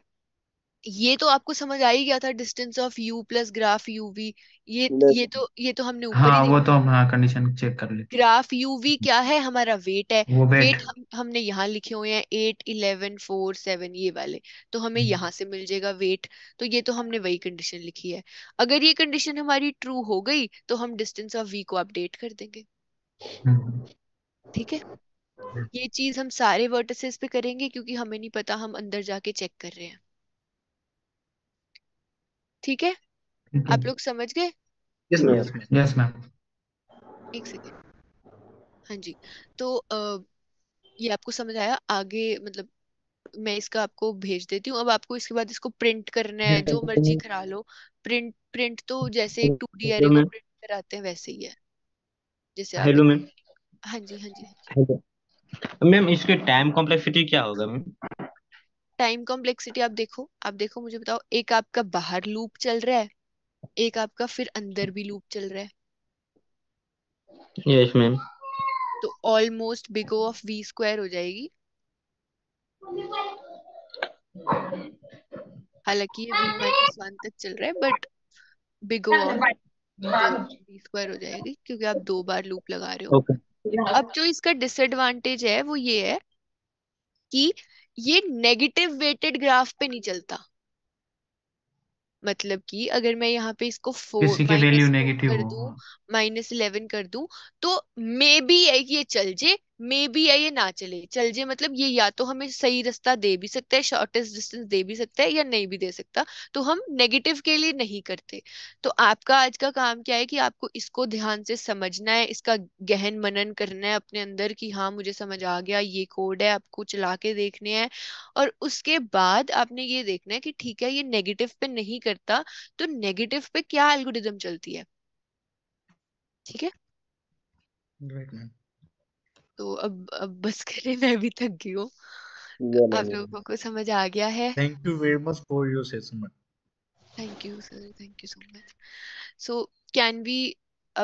ये तो आपको समझ आ ही गया था distance of you plus graph u v ये ये तो ये तो हमने ऊपर हाँ ही वो तो हम हाँ कंडीशन चेक कर लेते ग्राफ वी क्या है हमारा वेट है वो वेट, वेट हम, हमने यहाँ लिखे हुए हैं एट इलेवन फोर सेवन ये वाले तो हमें हम्म। यहाँ से मिल जाएगा वेट तो ये तो हमने वही कंडीशन लिखी है अगर ये कंडीशन हमारी ट्रू हो गई तो हम डिस्टेंस ऑफ वी को अपडेट कर देंगे हम्म। ठीक है हम्म। ये चीज हम सारे वर्टिसेस पे करेंगे क्योंकि हमें नहीं पता हम अंदर जाके चेक कर रहे हैं ठीक है आप लोग समझ गए यस यस मैम एक सेकेंड हाँ जी तो आ, ये आपको समझ आया आगे मतलब मैं इसका आपको भेज देती हूँ अब आपको इसके बाद इसको प्रिंट करना है जो मर्जी करा लो प्रिंट प्रिंट तो जैसे एक टू डी एरे को प्रिंट कराते हैं वैसे ही है जैसे हेलो मैम हाँ जी हाँ जी मैम हाँ इसके टाइम कॉम्प्लेक्सिटी क्या होगा मैम टाइम कॉम्प्लेक्सिटी आप देखो आप देखो मुझे बताओ एक आपका बाहर लूप चल रहा है एक आपका फिर अंदर भी लूप चल रहा है यस मैम तो almost big O of v square हो जाएगी हालांकि ये वी माइनस वन तक चल रहा है but big O of v square हो जाएगी क्योंकि आप दो बार लूप लगा रहे हो okay. अब जो इसका डिसएडवांटेज है वो ये है कि ये नेगेटिव वेटेड ग्राफ पे नहीं चलता मतलब कि अगर मैं यहाँ पे इसको फोर माइनस कर दू माइनस इलेवन कर दू तो मे बी है कि ये चल जे मे बी या ये ना चले चल जे मतलब ये या तो हमें सही रास्ता दे भी सकता है शॉर्टेस्ट डिस्टेंस दे भी सकता है या नहीं भी दे सकता तो हम नेगेटिव के लिए नहीं करते तो आपका आज का काम क्या है कि आपको इसको ध्यान से समझना है इसका गहन मनन करना है अपने अंदर कि हाँ मुझे समझ आ गया ये कोड है आपको चला के देखने हैं और उसके बाद आपने ये देखना है कि ठीक है ये नेगेटिव पे नहीं करता तो नेगेटिव पे क्या एल्गोरिज्म चलती है ठीक है तो अब अब बस करे मैं भी थक गई हूँ आप लोगों को समझ आ गया है thank you very much for your session thank you sir thank you so much so can we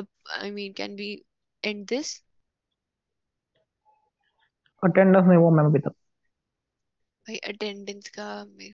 अब I mean can we end this attendance नहीं वो मैम अभी तक भाई अटेंडेंस का मेरे